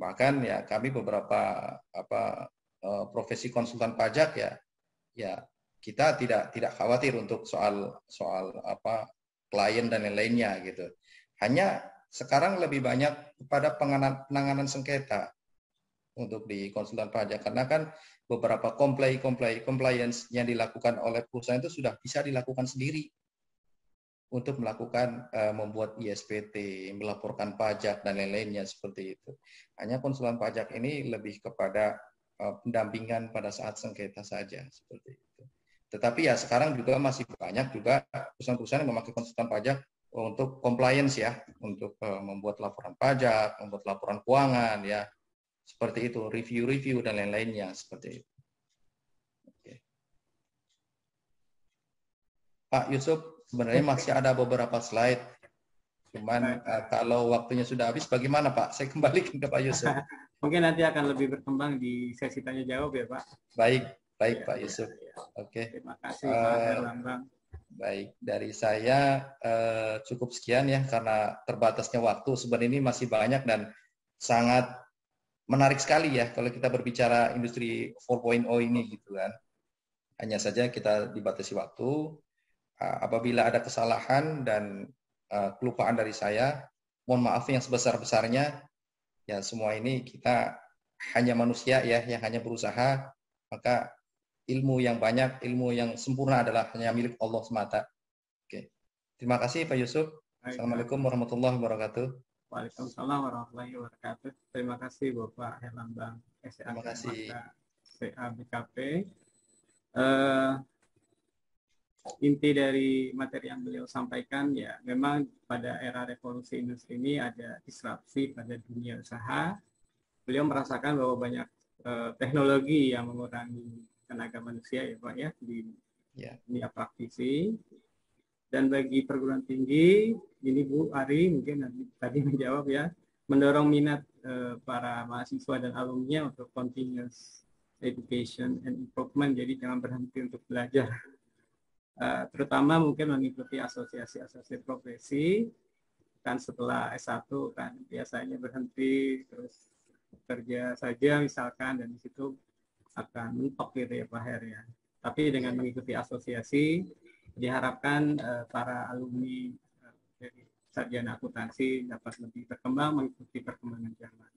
Bahkan ya kami beberapa apa eh, profesi konsultan pajak ya, ya kita tidak tidak khawatir untuk soal soal apa klien dan lain-lainnya gitu. Hanya sekarang lebih banyak kepada penanganan sengketa untuk di konsultan pajak karena kan beberapa comply, comply, compliance yang dilakukan oleh perusahaan itu sudah bisa dilakukan sendiri untuk melakukan uh, membuat ISPT, melaporkan pajak dan lain-lainnya seperti itu. Hanya konsultan pajak ini lebih kepada uh, pendampingan pada saat sengketa saja seperti itu. Tetapi ya sekarang juga masih banyak juga perusahaan-perusahaan yang memakai konsultan pajak untuk compliance ya, untuk uh, membuat laporan pajak, membuat laporan keuangan ya, seperti itu, review-review dan lain-lainnya seperti itu. Okay. Pak Yusuf, sebenarnya masih ada beberapa slide. Cuman uh, kalau waktunya sudah habis, bagaimana Pak? Saya kembali ke Pak Yusuf. Mungkin nanti akan lebih berkembang di sesi tanya jawab ya Pak. Baik, baik ya, Pak iya, Yusuf. Ya, ya. Oke. Okay. Terima kasih Pak uh, Baik, dari saya eh, cukup sekian ya karena terbatasnya waktu. Sebenarnya ini masih banyak dan sangat menarik sekali ya kalau kita berbicara industri 4.0 ini gitu kan. Hanya saja kita dibatasi waktu. Ah, apabila ada kesalahan dan ah, kelupaan dari saya, mohon maaf yang sebesar-besarnya. Ya semua ini kita hanya manusia ya yang hanya berusaha, maka ilmu yang banyak, ilmu yang sempurna adalah hanya milik Allah semata. Oke. Terima kasih Pak Yusuf. Assalamualaikum warahmatullahi wabarakatuh. Waalaikumsalam warahmatullahi wabarakatuh. Terima kasih Bapak Herlambang SA Terima kasih. SCA BKP. Eh, inti dari materi yang beliau sampaikan ya memang pada era revolusi industri ini ada disrupsi pada dunia usaha. Beliau merasakan bahwa banyak uh, teknologi yang mengurangi tenaga manusia ya Pak ya di yeah. dunia praktisi dan bagi perguruan tinggi, ini Bu Ari mungkin tadi menjawab ya, mendorong minat eh, para mahasiswa dan alumni untuk continuous education and improvement. Jadi jangan berhenti untuk belajar. Uh, terutama mungkin mengikuti asosiasi-asosiasi profesi kan setelah S1 kan biasanya berhenti terus kerja saja misalkan dan di situ akan mentok gitu ya Pak Her ya. Tapi dengan mengikuti asosiasi diharapkan uh, para alumni uh, dari sarjana akuntansi dapat lebih berkembang mengikuti perkembangan zaman.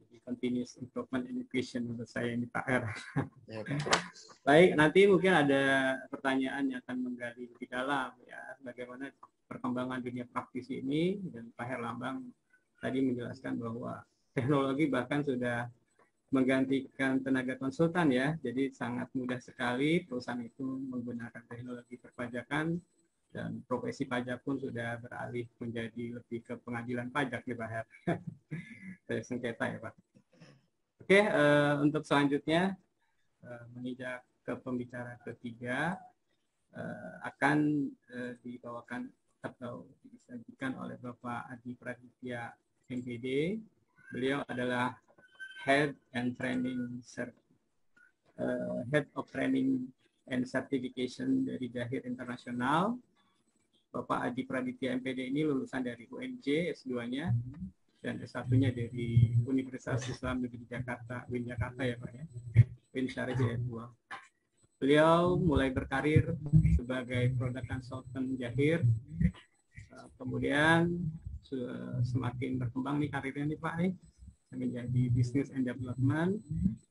Jadi continuous improvement education menurut saya ini Pak R. Ya, Baik, nanti mungkin ada pertanyaan yang akan menggali lebih dalam ya bagaimana perkembangan dunia praktis ini dan Pak Herlambang tadi menjelaskan bahwa teknologi bahkan sudah menggantikan tenaga konsultan ya. Jadi sangat mudah sekali perusahaan itu menggunakan teknologi perpajakan dan profesi pajak pun sudah beralih menjadi lebih ke pengadilan pajak nih Pak Her. Dari sengketa ya Pak. Oke, uh, untuk selanjutnya uh, menginjak ke pembicara ketiga uh, akan uh, dibawakan atau disajikan oleh Bapak Adi Praditya MPD. Beliau adalah head and training uh, head of training and certification dari Jahir Internasional. Bapak Adi Praditya MPD ini lulusan dari UNJ S2-nya dan S1-nya dari Universitas Islam Negeri Jakarta, UIN Jakarta ya Pak ya, UIN Syarif S2. Beliau mulai berkarir sebagai produk consultant Jahir, kemudian eh, semakin berkembang nih karirnya nih Pak nih, menjadi Business and Development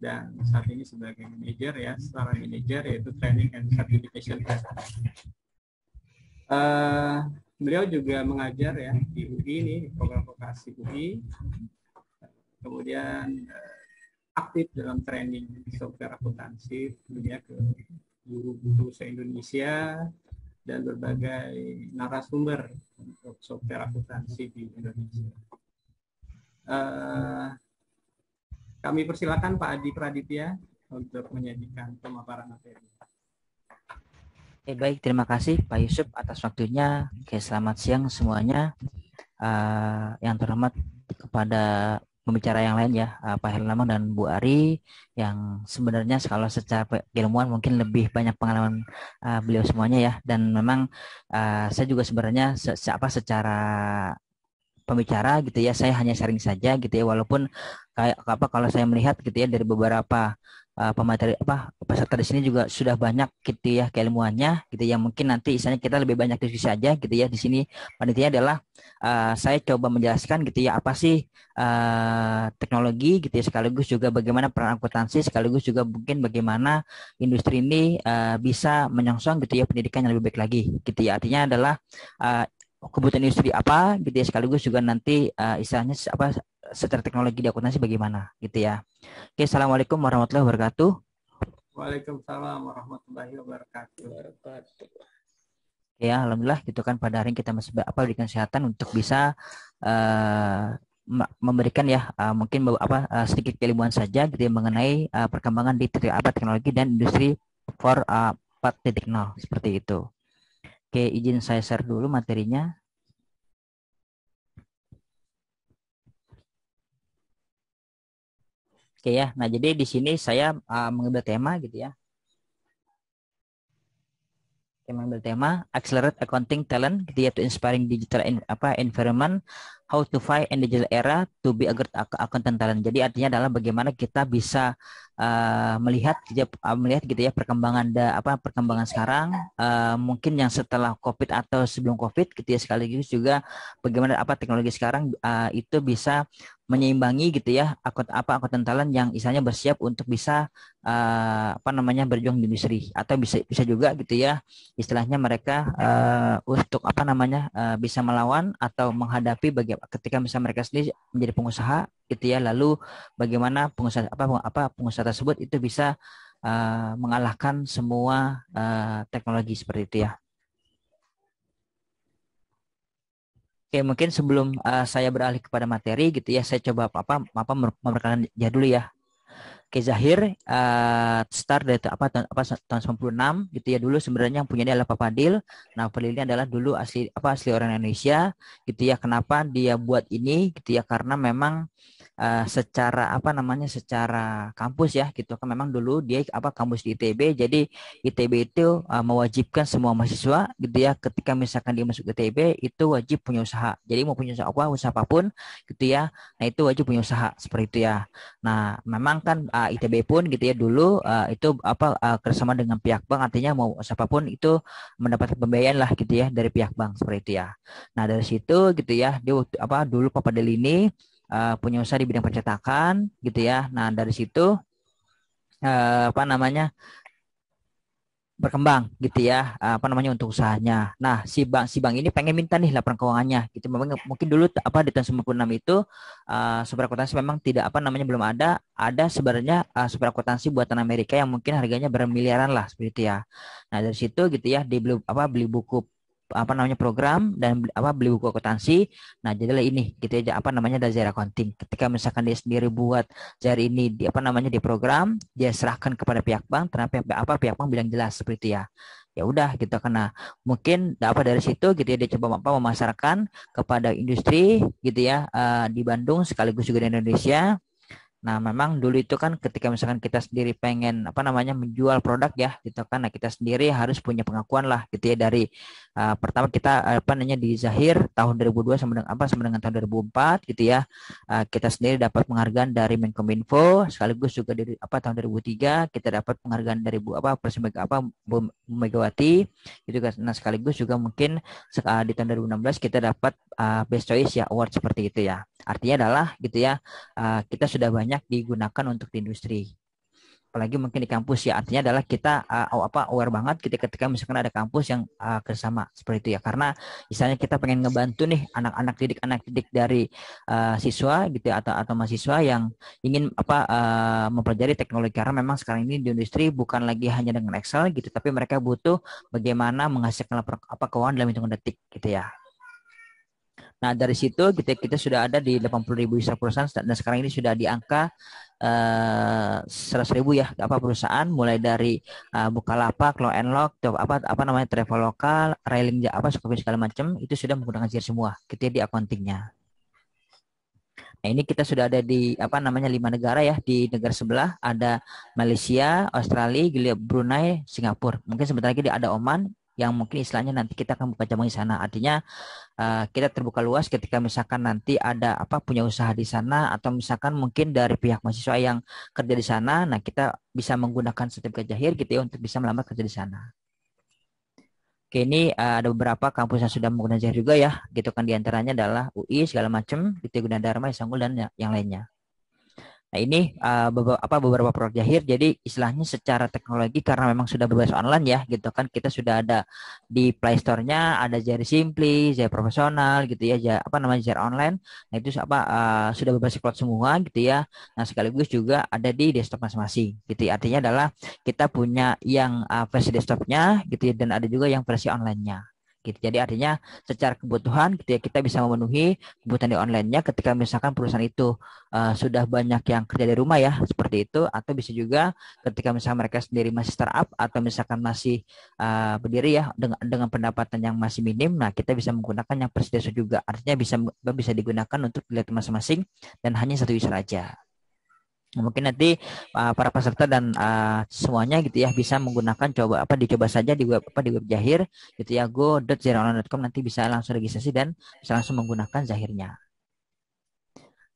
dan saat ini sebagai Manager ya, secara Manager yaitu Training and Certification Uh, beliau juga mengajar ya di UI ini program vokasi UI. Kemudian uh, aktif dalam training software akuntansi ke guru-guru se-Indonesia dan berbagai narasumber untuk software akuntansi di Indonesia. Eh, kami persilakan Pak Adi Praditya untuk menyajikan pemaparan materi. Oke, baik, terima kasih Pak Yusuf atas waktunya. Oke, selamat siang semuanya. Uh, yang terhormat kepada pembicara yang lain ya, uh, Pak Herlambang dan Bu Ari yang sebenarnya kalau secara keilmuan mungkin lebih banyak pengalaman uh, beliau semuanya ya dan memang uh, saya juga sebenarnya se apa secara pembicara gitu ya saya hanya sharing saja gitu ya walaupun kayak apa kalau saya melihat gitu ya dari beberapa uh, pemateri apa peserta di sini juga sudah banyak gitu ya keilmuannya gitu ya mungkin nanti misalnya kita lebih banyak diskusi saja gitu ya di sini panitia adalah uh, saya coba menjelaskan gitu ya apa sih uh, teknologi gitu ya sekaligus juga bagaimana peran akuntansi sekaligus juga mungkin bagaimana industri ini uh, bisa menyongsong gitu ya pendidikan yang lebih baik lagi gitu ya artinya adalah kebutuhan industri apa gitu ya sekaligus juga nanti uh, istilahnya apa secara teknologi di akuntansi bagaimana gitu ya. Oke, assalamualaikum warahmatullahi wabarakatuh. Waalaikumsalam warahmatullahi wabarakatuh. Ya, alhamdulillah gitu kan pada hari ini kita masih apa berikan kesehatan untuk bisa uh, memberikan ya eh, mungkin apa sedikit keilmuan saja gitu ya mengenai perkembangan di apa teknologi dan industri for uh, 4.0 seperti itu. Oke, izin saya share dulu materinya. Oke ya. Nah, jadi di sini saya uh, ah, mengambil tema gitu ya tema Accelerate Accounting Talent gitu ya to Inspiring Digital in, apa Environment How to Fight in Digital Era to be a Great Accountant Talent. Jadi artinya adalah bagaimana kita bisa uh, melihat gitu ya, eh, melihat gitu ya perkembangan da, apa perkembangan sekarang uh, mungkin yang setelah Covid atau sebelum Covid gitu ya sekaligus juga bagaimana apa teknologi sekarang uh, itu bisa menyeimbangi gitu ya akut apa akuntan talent yang istilahnya bersiap untuk bisa uh, apa namanya berjuang di industri atau bisa bisa juga gitu ya istilahnya mereka uh, untuk apa namanya uh, bisa melawan atau menghadapi bagaimana ketika misalnya mereka sendiri menjadi pengusaha gitu ya lalu bagaimana pengusaha apa apa pengusaha tersebut itu bisa uh, mengalahkan semua uh, teknologi seperti itu ya Oke, mungkin sebelum uh, saya beralih kepada materi gitu ya, saya coba apa apa apa memperkenalkan ya dulu ya. Oke, Zahir uh, start dari apa tahun apa tahun 96 gitu ya dulu sebenarnya yang punya dia adalah Papa Dil. Nah, Padil ini adalah dulu asli apa asli orang Indonesia gitu ya. Kenapa dia buat ini gitu ya karena memang uh, secara apa namanya secara kampus ya gitu kan memang dulu dia apa kampus di ITB jadi ITB itu uh, mewajibkan semua mahasiswa gitu ya ketika misalkan dia masuk ITB itu wajib punya usaha jadi mau punya usaha apa usaha apapun gitu ya nah itu wajib punya usaha seperti itu ya nah memang kan uh, eh, ITB pun gitu ya dulu uh, itu apa uh, kerjasama dengan pihak bank artinya mau siapapun itu mendapat pembiayaan lah gitu ya dari pihak bank seperti itu ya nah dari situ gitu ya dia apa dulu Papa Delini uh, punya usaha di bidang percetakan gitu ya. Nah, dari situ uh, apa namanya? berkembang gitu ya eh, apa namanya untuk usahanya. Nah si bang si bang ini pengen minta nih laporan keuangannya gitu. Memang mungkin dulu apa di tahun 96 itu uh, super akuntansi memang tidak apa namanya belum ada ada sebenarnya uh, super akuntansi buatan Amerika yang mungkin harganya bermiliaran lah seperti itu ya. Nah dari situ gitu ya dia beli apa beli buku apa namanya program dan apa beli buku akuntansi. Nah, jadilah ini gitu ya apa namanya Zaira accounting. Ketika misalkan dia sendiri buat Zaira ini di apa namanya di program, dia serahkan kepada pihak bank, karena pihak apa pihak bank bilang jelas seperti itu ya. Ya udah gitu kena mungkin apa dari situ gitu ya dia coba apa memasarkan kepada industri gitu ya eh, di Bandung sekaligus juga di Indonesia. Nah, memang dulu itu kan ketika misalkan kita sendiri pengen apa namanya menjual produk ya, gitu kan. Nah, kita sendiri harus punya pengakuan lah gitu ya dari Eh, pertama kita apa namanya di Zahir tahun 2002 sama dengan apa sama dengan tahun 2004 gitu ya. Uh, kita sendiri dapat penghargaan dari Menkominfo sekaligus juga dari apa tahun 2003 kita dapat penghargaan dari Bu apa Persemega apa Bu Megawati gitu kan. Nah, sekaligus juga mungkin uh, di tahun 2016 kita dapat Best Choice ya award seperti itu ya. Artinya adalah gitu ya kita sudah banyak digunakan untuk di industri apalagi mungkin di kampus ya artinya adalah kita uh, apa aware banget ketika gitu ketika misalkan ada kampus yang uh, kerjasama seperti itu ya karena misalnya kita pengen ngebantu nih anak-anak didik anak didik dari uh, siswa gitu ya, atau atau mahasiswa yang ingin apa uh, mempelajari teknologi karena memang sekarang ini di industri bukan lagi hanya dengan Excel gitu tapi mereka butuh bagaimana menghasilkan apa keuangan dalam hitungan detik gitu ya Nah, dari situ kita kita sudah ada di 80.000 user perusahaan dan sekarang ini sudah di angka eh, seratus uh, ribu ya apa perusahaan mulai dari uh, Bukalapak, Law and Lock, apa apa namanya travel lokal, Railing apa segala macam itu sudah menggunakan JIR semua kita di accountingnya. Nah, ini kita sudah ada di apa namanya lima negara ya di negara sebelah ada Malaysia, Australia, Brunei, Singapura. Mungkin sebentar lagi ada Oman, yang mungkin istilahnya nanti kita akan buka cabang di sana. Artinya uh, kita terbuka luas ketika misalkan nanti ada apa punya usaha di sana atau misalkan mungkin dari pihak mahasiswa yang kerja di sana, nah kita bisa menggunakan sertifikat jahir gitu ya untuk bisa melamar kerja di sana. Oke, ini uh, ada beberapa kampus yang sudah menggunakan jahir juga ya, gitu kan diantaranya adalah UI segala macam, gitu Gunadarma, Isanggul dan ya, yang lainnya. Nah, ini uh, eh, beberapa, apa, beberapa produk jahir. Jadi istilahnya secara teknologi karena memang sudah berbasis online ya, gitu kan kita sudah ada di Play Store-nya ada Jari Simply, Jari Profesional gitu ya, Jari, apa namanya Jari Online. Nah, itu apa uh, sudah bebas cloud semua gitu ya. Nah, sekaligus juga ada di desktop masing-masing. Gitu ya. Artinya adalah kita punya yang uh, versi desktopnya gitu ya dan ada juga yang versi online-nya gitu. Jadi artinya secara kebutuhan gitu ya kita bisa memenuhi kebutuhan di online ketika misalkan perusahaan itu uh, sudah banyak yang kerja di rumah ya seperti itu atau bisa juga ketika misalkan mereka sendiri masih startup atau misalkan masih uh, berdiri ya dengan dengan pendapatan yang masih minim nah kita bisa menggunakan yang persediaan juga artinya bisa bisa digunakan untuk dilihat masing-masing dan hanya satu user aja mungkin nanti uh, para peserta dan uh, semuanya gitu ya bisa menggunakan coba apa dicoba saja di web apa di web zahir gitu ya go.zahironline.com nanti bisa langsung registrasi dan bisa langsung menggunakan Zahirnya.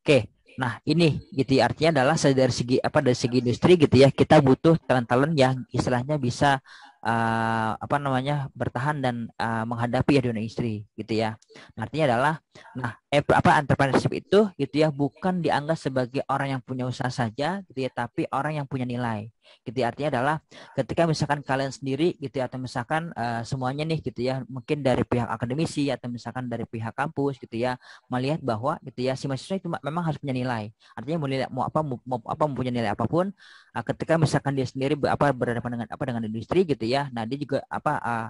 Oke, nah ini gitu ya, artinya adalah dari segi apa dari segi industri gitu ya kita butuh talent-talent yang istilahnya bisa uh, apa namanya bertahan dan uh, menghadapi ya dunia industri gitu ya. artinya adalah nah eh, apa entrepreneurship itu gitu ya bukan dianggap sebagai orang yang punya usaha saja gitu ya, tapi orang yang punya nilai. Gitu ya, artinya adalah ketika misalkan kalian sendiri gitu ya atau misalkan uh, semuanya nih gitu ya mungkin dari pihak akademisi atau misalkan dari pihak kampus gitu ya melihat bahwa gitu ya si mahasiswa itu memang harus punya nilai. Artinya mau nilai mau apa mau, mau apa mempunyai punya nilai apapun uh, ketika misalkan dia sendiri apa berhadapan dengan apa dengan industri gitu ya, ya, nah dia juga apa uh,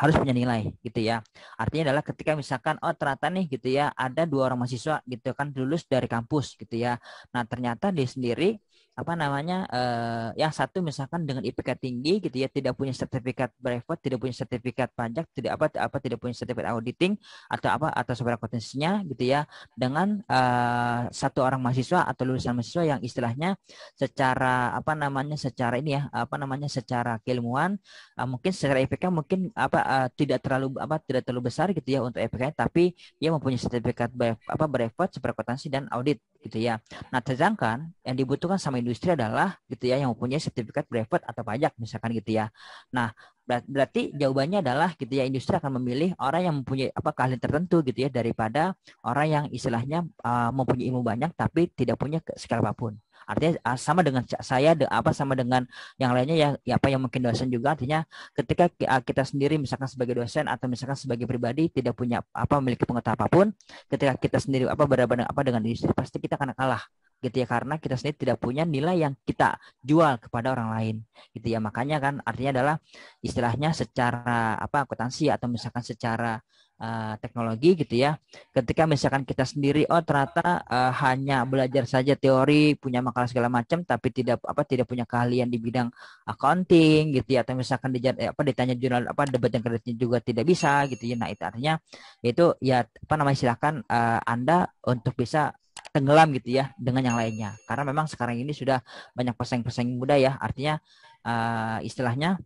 harus punya nilai gitu ya. Artinya adalah ketika misalkan oh ternyata nih gitu ya ada dua orang mahasiswa gitu kan lulus dari kampus gitu ya. Nah ternyata dia sendiri apa namanya uh, yang satu misalkan dengan IPK tinggi gitu ya tidak punya sertifikat brevet tidak punya sertifikat pajak tidak apa apa tidak punya sertifikat auditing atau apa atau seberapa potensinya gitu ya dengan uh, satu orang mahasiswa atau lulusan mahasiswa yang istilahnya secara apa namanya secara ini ya apa namanya secara keilmuan uh, mungkin secara IPK mungkin apa uh, tidak terlalu apa tidak terlalu besar gitu ya untuk IPK tapi dia mempunyai sertifikat brevet, apa brevet seberapa dan audit gitu ya nah sedangkan yang dibutuhkan sama ini industri adalah gitu ya yang mempunyai sertifikat brevet atau pajak misalkan gitu ya. Nah, berarti jawabannya adalah gitu ya industri akan memilih orang yang mempunyai apa keahlian tertentu gitu ya daripada orang yang istilahnya uh, mempunyai ilmu banyak tapi tidak punya skill apapun. Artinya ah, sama dengan saya de, apa sama dengan yang lainnya ya, ya apa yang mungkin dosen juga artinya ketika ah, kita sendiri misalkan sebagai dosen atau misalkan sebagai pribadi tidak punya apa memiliki pengetahuan apapun ketika kita sendiri apa berhadapan apa dengan industri pasti kita akan kalah gitu ya karena kita sendiri tidak punya nilai yang kita jual kepada orang lain gitu ya makanya kan artinya adalah istilahnya secara apa akuntansi atau misalkan secara uh, teknologi gitu ya ketika misalkan kita sendiri oh ternyata uh, hanya belajar saja teori punya makalah segala macam tapi tidak apa tidak punya keahlian di bidang accounting gitu ya atau misalkan di, eh, apa ditanya jurnal apa debat yang kreditnya juga tidak bisa gitu ya nah itu artinya itu ya apa namanya silahkan uh, anda untuk bisa tenggelam gitu ya dengan yang lainnya. Karena memang sekarang ini sudah banyak pesaing-pesaing muda ya, artinya uh, istilahnya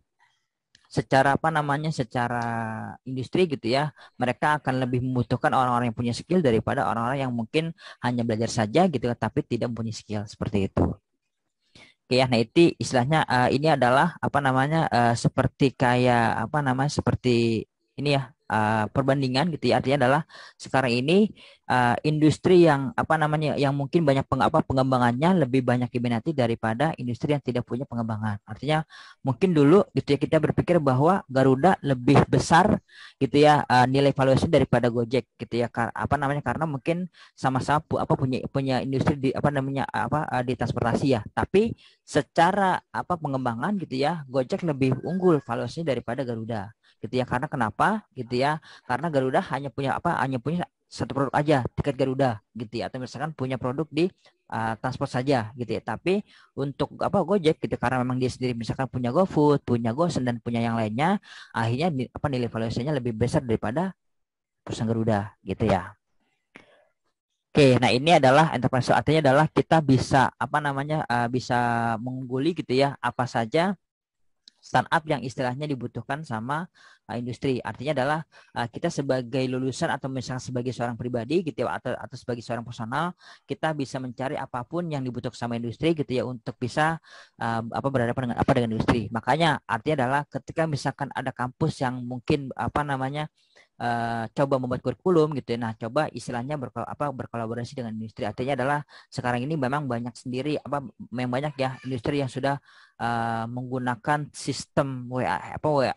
secara apa namanya secara industri gitu ya mereka akan lebih membutuhkan orang-orang yang punya skill daripada orang-orang yang mungkin hanya belajar saja gitu tapi tidak punya skill seperti itu Oke ya, nah itu istilahnya uh, ini adalah apa namanya uh, seperti kayak apa namanya seperti ini ya Eh, perbandingan gitu ya artinya adalah sekarang ini uh, industri yang apa namanya yang mungkin banyak peng, apa pengembangannya lebih banyak diminati daripada industri yang tidak punya pengembangan artinya mungkin dulu gitu ya kita berpikir bahwa Garuda lebih besar gitu ya uh, nilai valuasi daripada Gojek gitu ya kar, apa namanya karena mungkin sama-sama pu, apa punya punya industri di apa namanya apa uh, di transportasi ya tapi secara apa pengembangan gitu ya Gojek lebih unggul valuasinya daripada Garuda gitu ya karena kenapa gitu ya karena Garuda hanya punya apa hanya punya satu produk aja tiket Garuda gitu ya atau misalkan punya produk di uh, transport saja gitu ya tapi untuk apa Gojek gitu karena memang dia sendiri misalkan punya GoFood punya GoSend dan punya yang lainnya akhirnya apa nilai valuasinya lebih besar daripada perusahaan Garuda gitu ya Oke, nah ini adalah enterprise artinya adalah kita bisa apa namanya uh, bisa mengguli gitu ya apa saja startup yang istilahnya dibutuhkan sama uh, industri. Artinya adalah uh, kita sebagai lulusan atau misalnya sebagai seorang pribadi gitu ya atau atau sebagai seorang personal kita bisa mencari apapun yang dibutuhkan sama industri gitu ya untuk bisa uh, apa berhadapan dengan apa dengan industri. Makanya artinya adalah ketika misalkan ada kampus yang mungkin apa namanya uh, coba membuat kurikulum gitu ya. Nah, coba istilahnya berkol apa berkolaborasi dengan industri. Artinya adalah sekarang ini memang banyak sendiri apa memang banyak ya industri yang sudah uh, menggunakan sistem WA apa WA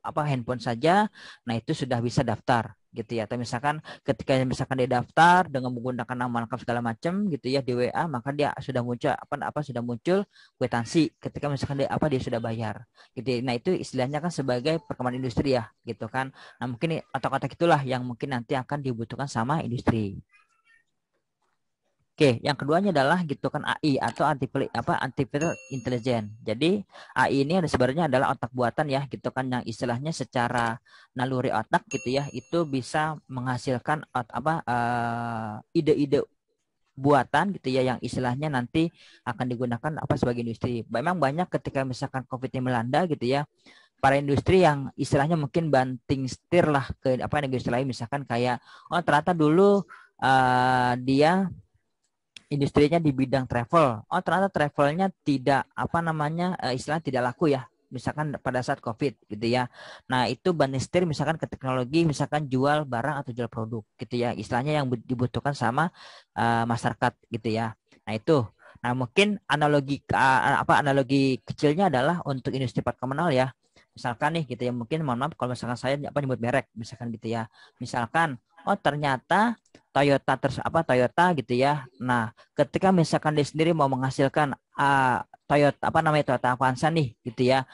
apa handphone saja. Nah, itu sudah bisa daftar gitu ya. Atau misalkan ketika misalkan dia daftar dengan menggunakan nama lengkap segala macam gitu ya di WA, maka dia sudah muncul apa apa sudah muncul kwitansi ketika misalkan dia apa dia sudah bayar. Gitu. Ya. Nah, itu istilahnya kan sebagai perkembangan industri ya, gitu kan. Nah, mungkin atau kata itulah yang mungkin nanti akan dibutuhkan sama industri. Oke, yang keduanya adalah gitu kan AI atau artificial apa artificial intelligence. Jadi AI ini ada sebenarnya adalah otak buatan ya gitu kan yang istilahnya secara naluri otak gitu ya itu bisa menghasilkan apa eh, ide-ide uh, buatan gitu ya yang istilahnya nanti akan digunakan apa sebagai industri. Memang banyak ketika misalkan Covid ini melanda gitu ya para industri yang istilahnya mungkin banting setir lah ke apa industri lain misalkan kayak oh ternyata dulu uh, dia industrinya di bidang travel. Oh ternyata travelnya tidak apa namanya eh, istilah tidak laku ya. Misalkan pada saat COVID gitu ya. Nah itu banistir misalkan ke teknologi misalkan jual barang atau jual produk gitu ya. Istilahnya yang dibutuhkan sama uh, masyarakat gitu ya. Nah itu. Nah mungkin analogi uh, apa analogi kecilnya adalah untuk industri parkomenal ya. Misalkan nih gitu ya mungkin mohon maaf kalau misalkan saya apa nyebut merek misalkan gitu ya. Misalkan oh ternyata Toyota terus apa Toyota gitu ya. Nah, ketika misalkan dia sendiri mau menghasilkan uh, Toyota apa namanya Toyota Avanza nih gitu ya.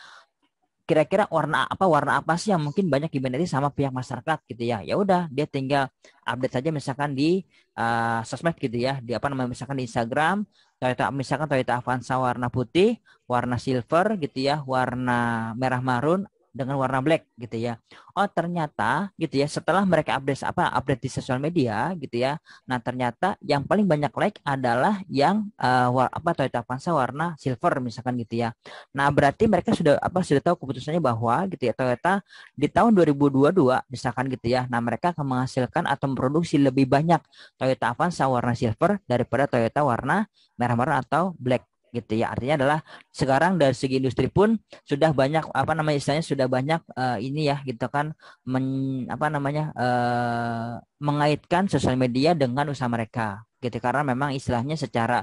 Kira-kira warna apa warna apa sih yang mungkin banyak diminati sama pihak masyarakat gitu ya. Ya udah dia tinggal update saja misalkan di uh, sosmed gitu ya. Di apa namanya misalkan di Instagram Toyota misalkan Toyota Avanza warna putih, warna silver gitu ya, warna merah marun dengan warna black gitu ya. Oh ternyata gitu ya setelah mereka update apa update di sosial media gitu ya. Nah ternyata yang paling banyak like adalah yang uh, war, apa Toyota Avanza warna silver misalkan gitu ya. Nah berarti mereka sudah apa sudah tahu keputusannya bahwa gitu ya Toyota di tahun 2022 misalkan gitu ya. Nah mereka akan menghasilkan atau memproduksi lebih banyak Toyota Avanza warna silver daripada Toyota warna merah-merah atau black gitu ya artinya adalah sekarang dari segi industri pun sudah banyak apa namanya istilahnya sudah banyak uh, ini ya gitu kan men, apa namanya uh, mengaitkan sosial media dengan usaha mereka gitu karena memang istilahnya secara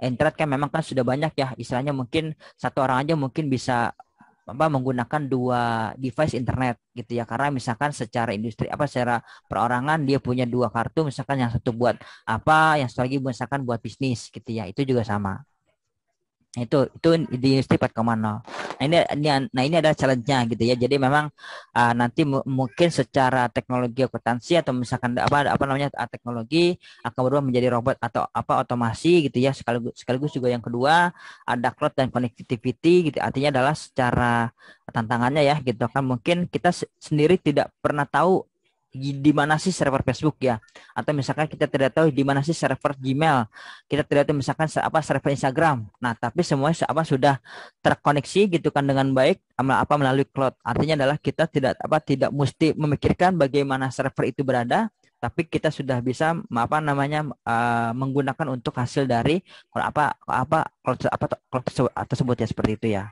internet kan memang kan sudah banyak ya istilahnya mungkin satu orang aja mungkin bisa apa menggunakan dua device internet gitu ya karena misalkan secara industri apa secara perorangan dia punya dua kartu misalkan yang satu buat apa yang satu lagi misalkan buat bisnis gitu ya itu juga sama itu itu di industri 4,0. Nah ini, ini nah ini adalah challenge-nya gitu ya. Jadi memang uh, nanti mungkin secara teknologi akuntansi atau misalkan apa apa namanya ah, teknologi akan berubah menjadi robot atau apa otomasi gitu ya. Sekaligus sekaligus juga yang kedua ada cloud dan connectivity gitu. Artinya adalah secara tantangannya ya gitu kan mungkin kita sendiri tidak pernah tahu di mana sih server Facebook ya atau misalkan kita tidak tahu di mana sih server Gmail kita tidak tahu misalkan apa server Instagram nah tapi semuanya apa sudah terkoneksi gitu kan dengan baik apa melalui cloud artinya adalah kita tidak apa tidak mesti memikirkan bagaimana server itu berada tapi kita sudah bisa apa namanya uh, menggunakan untuk hasil dari apa apa cloud apa cloud tersebut ya seperti itu ya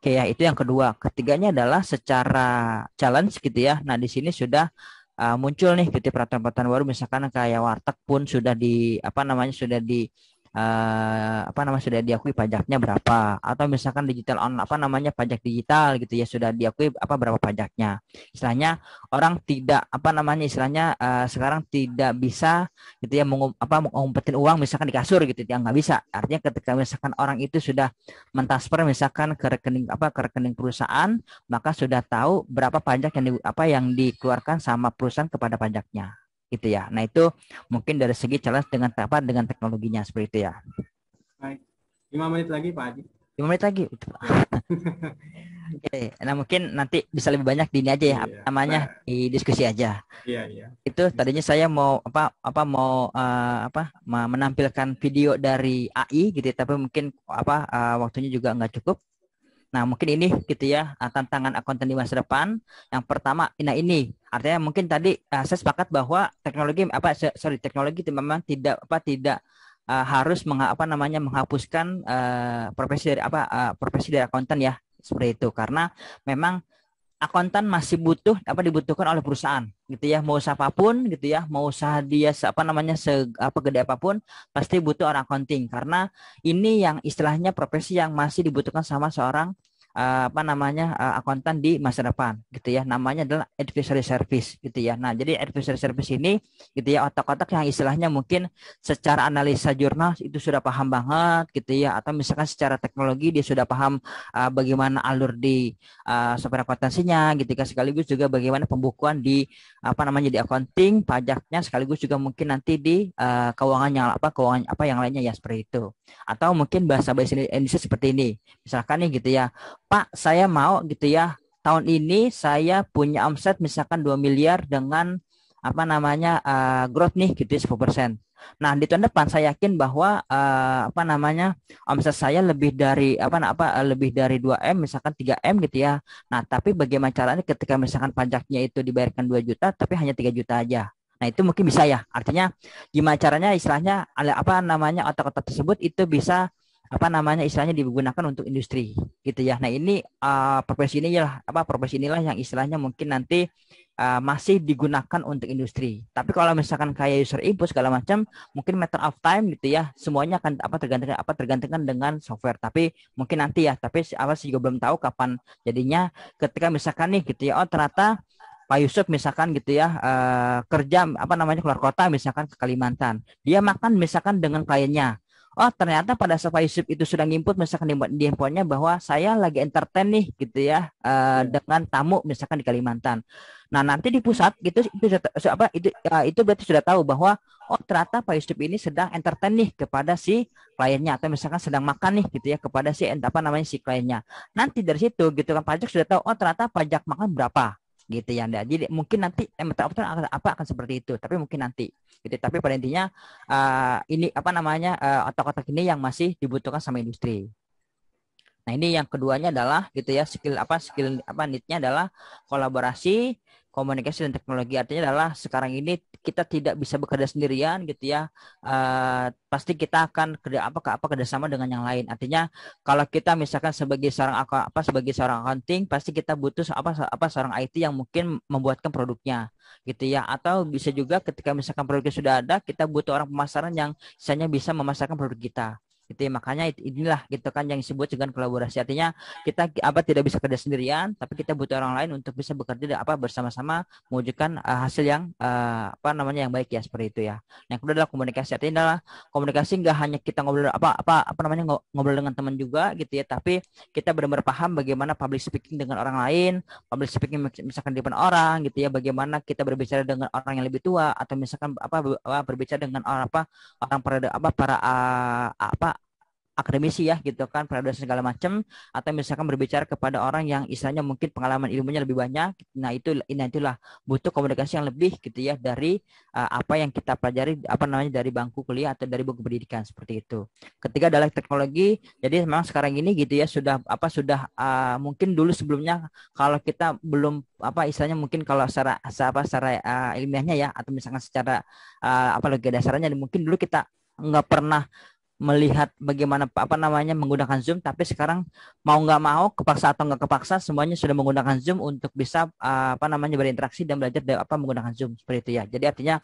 Oke ya, itu yang kedua. Ketiganya adalah secara challenge gitu ya. Nah, di sini sudah uh, muncul nih gitu peraturan-peraturan baru misalkan kayak warteg pun sudah di apa namanya sudah di Eh, apa namanya sudah diakui pajaknya berapa atau misalkan digital on apa namanya pajak digital gitu ya sudah diakui apa berapa pajaknya istilahnya orang tidak apa namanya istilahnya uh, sekarang tidak bisa gitu ya mengum, apa mengumpetin uang misalkan di kasur gitu ya nggak bisa artinya ketika misalkan orang itu sudah mentransfer misalkan ke rekening apa ke rekening perusahaan maka sudah tahu berapa pajak yang di, apa yang dikeluarkan sama perusahaan kepada pajaknya gitu ya. Nah itu mungkin dari segi challenge dengan apa dengan teknologinya seperti itu ya. Baik. 5 menit lagi Pak Haji. 5 menit lagi. Gitu, iya. Oke. nah mungkin nanti bisa lebih banyak di ini aja ya iya. namanya nah, di diskusi aja. Iya iya. Itu tadinya saya mau apa apa mau uh, apa menampilkan video dari AI gitu ya, tapi mungkin apa uh, waktunya juga nggak cukup. Nah, mungkin ini gitu ya ah, tantangan akuntan di masa depan. Yang pertama, nah ini artinya mungkin tadi uh, saya sepakat bahwa teknologi apa sorry teknologi itu memang tidak apa tidak uh, harus meng, apa namanya menghapuskan uh, profesi dari apa uh, profesi dari akuntan ya seperti itu karena memang akuntan masih butuh apa dibutuhkan oleh perusahaan gitu ya mau usaha apapun gitu ya mau usaha dia apa namanya se apa gede apapun pasti butuh orang accounting karena ini yang istilahnya profesi yang masih dibutuhkan sama seorang Eh, apa namanya uh, akuntan di masa depan gitu ya namanya adalah advisory service gitu ya nah jadi advisory service ini gitu ya otak-otak yang istilahnya mungkin secara analisa jurnal itu sudah paham banget gitu ya atau misalkan secara teknologi dia sudah paham uh, bagaimana alur di uh, software akuntansinya gitu kan sekaligus juga bagaimana pembukuan di apa namanya di accounting pajaknya sekaligus juga mungkin nanti di uh, keuangan yang apa keuangan apa yang lainnya ya seperti itu atau mungkin bahasa bahasa Indonesia seperti ini misalkan nih gitu ya Pak, saya mau gitu ya. Tahun ini saya punya omset misalkan 2 miliar dengan apa namanya uh, growth nih gitu ya 10%. Nah, di tahun depan saya yakin bahwa uh, apa namanya omset saya lebih dari apa apa eh, lebih dari 2M misalkan 3M gitu ya. Nah, tapi bagaimana caranya ketika misalkan pajaknya itu dibayarkan 2 juta tapi hanya 3 juta aja. Nah, itu mungkin bisa ya. Artinya gimana caranya istilahnya apa namanya otak-otak tersebut itu bisa apa namanya istilahnya digunakan untuk industri gitu ya. Nah ini uh, profesi ini ya apa profesi inilah yang istilahnya mungkin nanti uh, masih digunakan untuk industri. Tapi kalau misalkan kayak user input segala macam, mungkin matter of time gitu ya. Semuanya akan apa tergantung apa tergantungkan dengan software. Tapi mungkin nanti ya. Tapi apa sih juga belum tahu kapan jadinya. Ketika misalkan nih gitu ya, oh ternyata Pak Yusuf misalkan gitu ya uh, kerja apa namanya keluar kota misalkan ke Kalimantan dia makan misalkan dengan kliennya oh ternyata pada Yusuf itu sudah nginput misalkan di handphonenya bahwa saya lagi entertain nih gitu ya uh, dengan tamu misalkan di Kalimantan. Nah nanti di pusat gitu itu apa itu uh, itu berarti sudah tahu bahwa oh ternyata Yusuf ini sedang entertain nih kepada si kliennya atau misalkan sedang makan nih gitu ya kepada si apa namanya si kliennya. Nanti dari situ gitu kan pajak sudah tahu oh ternyata pajak makan berapa gitu ya jadi mungkin nanti eh, MTA akan apa akan seperti itu tapi mungkin nanti gitu tapi pada intinya uh, ini apa namanya uh, otak-otak ini yang masih dibutuhkan sama industri nah ini yang keduanya adalah gitu ya skill apa skill apa nitnya adalah kolaborasi komunikasi dan teknologi artinya adalah sekarang ini kita tidak bisa bekerja sendirian gitu ya uh, pasti kita akan kerja apa ke apa kerjasama dengan yang lain artinya kalau kita misalkan sebagai seorang apa sebagai seorang accounting pasti kita butuh apa apa seorang IT yang mungkin membuatkan produknya gitu ya atau bisa juga ketika misalkan produknya sudah ada kita butuh orang pemasaran yang misalnya bisa memasarkan produk kita itu ya, makanya inilah gitu kan yang disebut dengan kolaborasi. Artinya kita apa tidak bisa kerja sendirian, tapi kita butuh orang lain untuk bisa bekerja apa bersama-sama mewujudkan uh, hasil yang uh, apa namanya yang baik ya seperti itu ya. Yang kedua adalah komunikasi. Artinya adalah komunikasi nggak hanya kita ngobrol apa apa apa namanya ngobrol dengan teman juga gitu ya, tapi kita benar-benar paham bagaimana public speaking dengan orang lain, public speaking misalkan di depan orang gitu ya, bagaimana kita berbicara dengan orang yang lebih tua atau misalkan apa, berbicara dengan orang apa orang pada apa para eh, apa akademisi ya gitu kan periode segala macam atau misalkan berbicara kepada orang yang istilahnya mungkin pengalaman ilmunya lebih banyak nah itu ini nah itulah butuh komunikasi yang lebih gitu ya dari uh, apa yang kita pelajari apa namanya dari bangku kuliah atau dari buku pendidikan seperti itu ketiga adalah teknologi jadi memang sekarang ini gitu ya sudah apa sudah uh, mungkin dulu sebelumnya kalau kita belum apa istilahnya mungkin kalau secara apa secara uh, ilmiahnya ya atau misalkan secara uh, apa lagi dasarnya mungkin dulu kita nggak pernah melihat bagaimana apa namanya menggunakan Zoom tapi sekarang mau nggak mau kepaksa atau nggak kepaksa semuanya sudah menggunakan Zoom untuk bisa eh, apa namanya berinteraksi dan belajar dari apa menggunakan Zoom seperti itu ya. Jadi artinya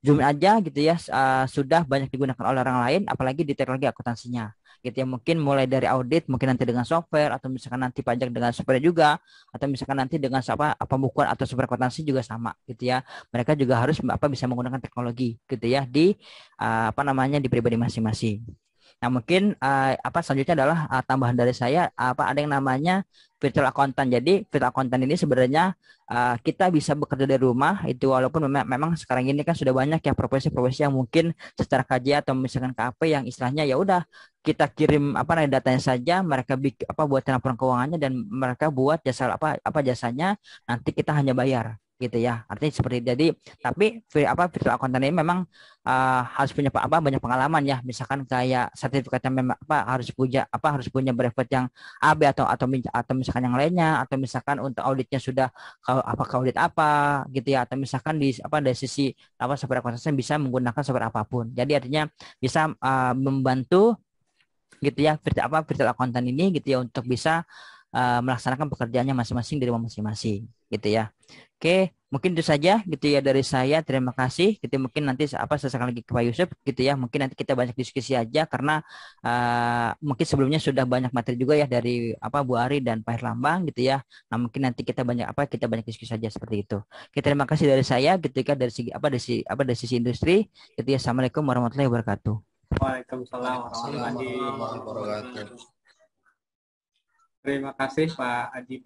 Zoom aja gitu ya eh, sudah banyak digunakan oleh orang lain apalagi di teknologi akuntansinya gitu ya mungkin mulai dari audit mungkin nanti dengan software atau misalkan nanti pajak dengan software juga atau misalkan nanti dengan apa pembukuan atau software akuntansi juga sama gitu ya mereka juga harus apa bisa menggunakan teknologi gitu ya di eh, apa namanya di pribadi masing-masing Nah mungkin uh, apa selanjutnya adalah uh, tambahan dari saya apa ada yang namanya virtual accountant. Jadi virtual accountant ini sebenarnya uh, kita bisa bekerja dari rumah itu walaupun memang, memang sekarang ini kan sudah banyak ya profesi-profesi yang mungkin secara KJ atau misalkan KAP yang istilahnya ya udah kita kirim apa namanya datanya saja mereka buat apa buat laporan keuangannya dan mereka buat jasa apa apa jasanya nanti kita hanya bayar gitu ya artinya seperti itu. jadi tapi apa virtual accountant ini memang uh, harus punya apa banyak pengalaman ya misalkan kayak sertifikatnya memang apa harus punya apa harus punya brevet yang AB atau atau atau misalkan yang lainnya atau misalkan untuk auditnya sudah apa audit apa gitu ya atau misalkan di apa dari sisi apa software accountant bisa menggunakan software apapun jadi artinya bisa uh, membantu gitu ya virtual apa virtual accountant ini gitu ya untuk bisa uh, melaksanakan pekerjaannya masing-masing di rumah masing-masing gitu ya. Oke, mungkin itu saja gitu ya dari saya. Terima kasih. Gitu ya. mungkin nanti apa sesekali lagi ke Pak Yusuf gitu ya. Mungkin nanti kita banyak diskusi aja karena uh, mungkin sebelumnya sudah banyak materi juga ya dari apa Bu Ari dan Pak Herlambang gitu ya. Nah, mungkin nanti kita banyak apa kita banyak diskusi aja seperti itu. Oke, terima kasih dari saya gitu ya dari segi apa dari apa dari sisi industri gitu ya. Assalamualaikum warahmatullahi wabarakatuh. Waalaikumsalam warahmatullahi wabarakatuh. Terima kasih Pak Adi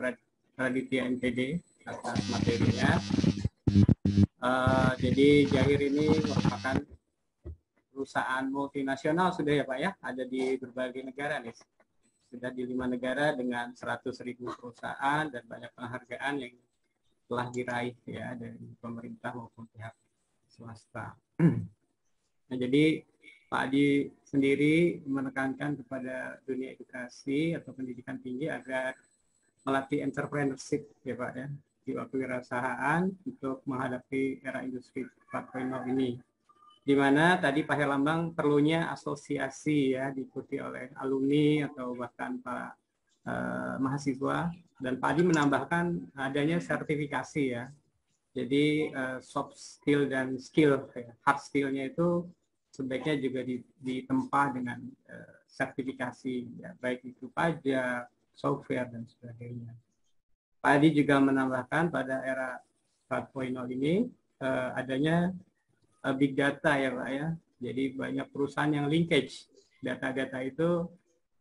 Praditya MPD atas materinya. Uh, jadi Jahir ini merupakan perusahaan multinasional sudah ya Pak ya, ada di berbagai negara nih. Sudah di lima negara dengan 100 ribu perusahaan dan banyak penghargaan yang telah diraih ya dari pemerintah maupun pihak swasta. Nah, jadi Pak Adi sendiri menekankan kepada dunia edukasi atau pendidikan tinggi agar melatih entrepreneurship ya Pak ya di kewirausahaan untuk menghadapi era industri 4.0 ini. Di mana tadi Pak Herlambang perlunya asosiasi ya diikuti oleh alumni atau bahkan para uh, eh, mahasiswa dan Pak Adi menambahkan adanya sertifikasi ya. Jadi uh, soft skill dan skill ya. hard skillnya itu sebaiknya juga ditempa dengan uh, sertifikasi ya baik itu pajak, software dan sebagainya. Pak Adi juga menambahkan pada era 4.0 ini uh, adanya uh, big data ya Pak ya. Jadi banyak perusahaan yang linkage data-data itu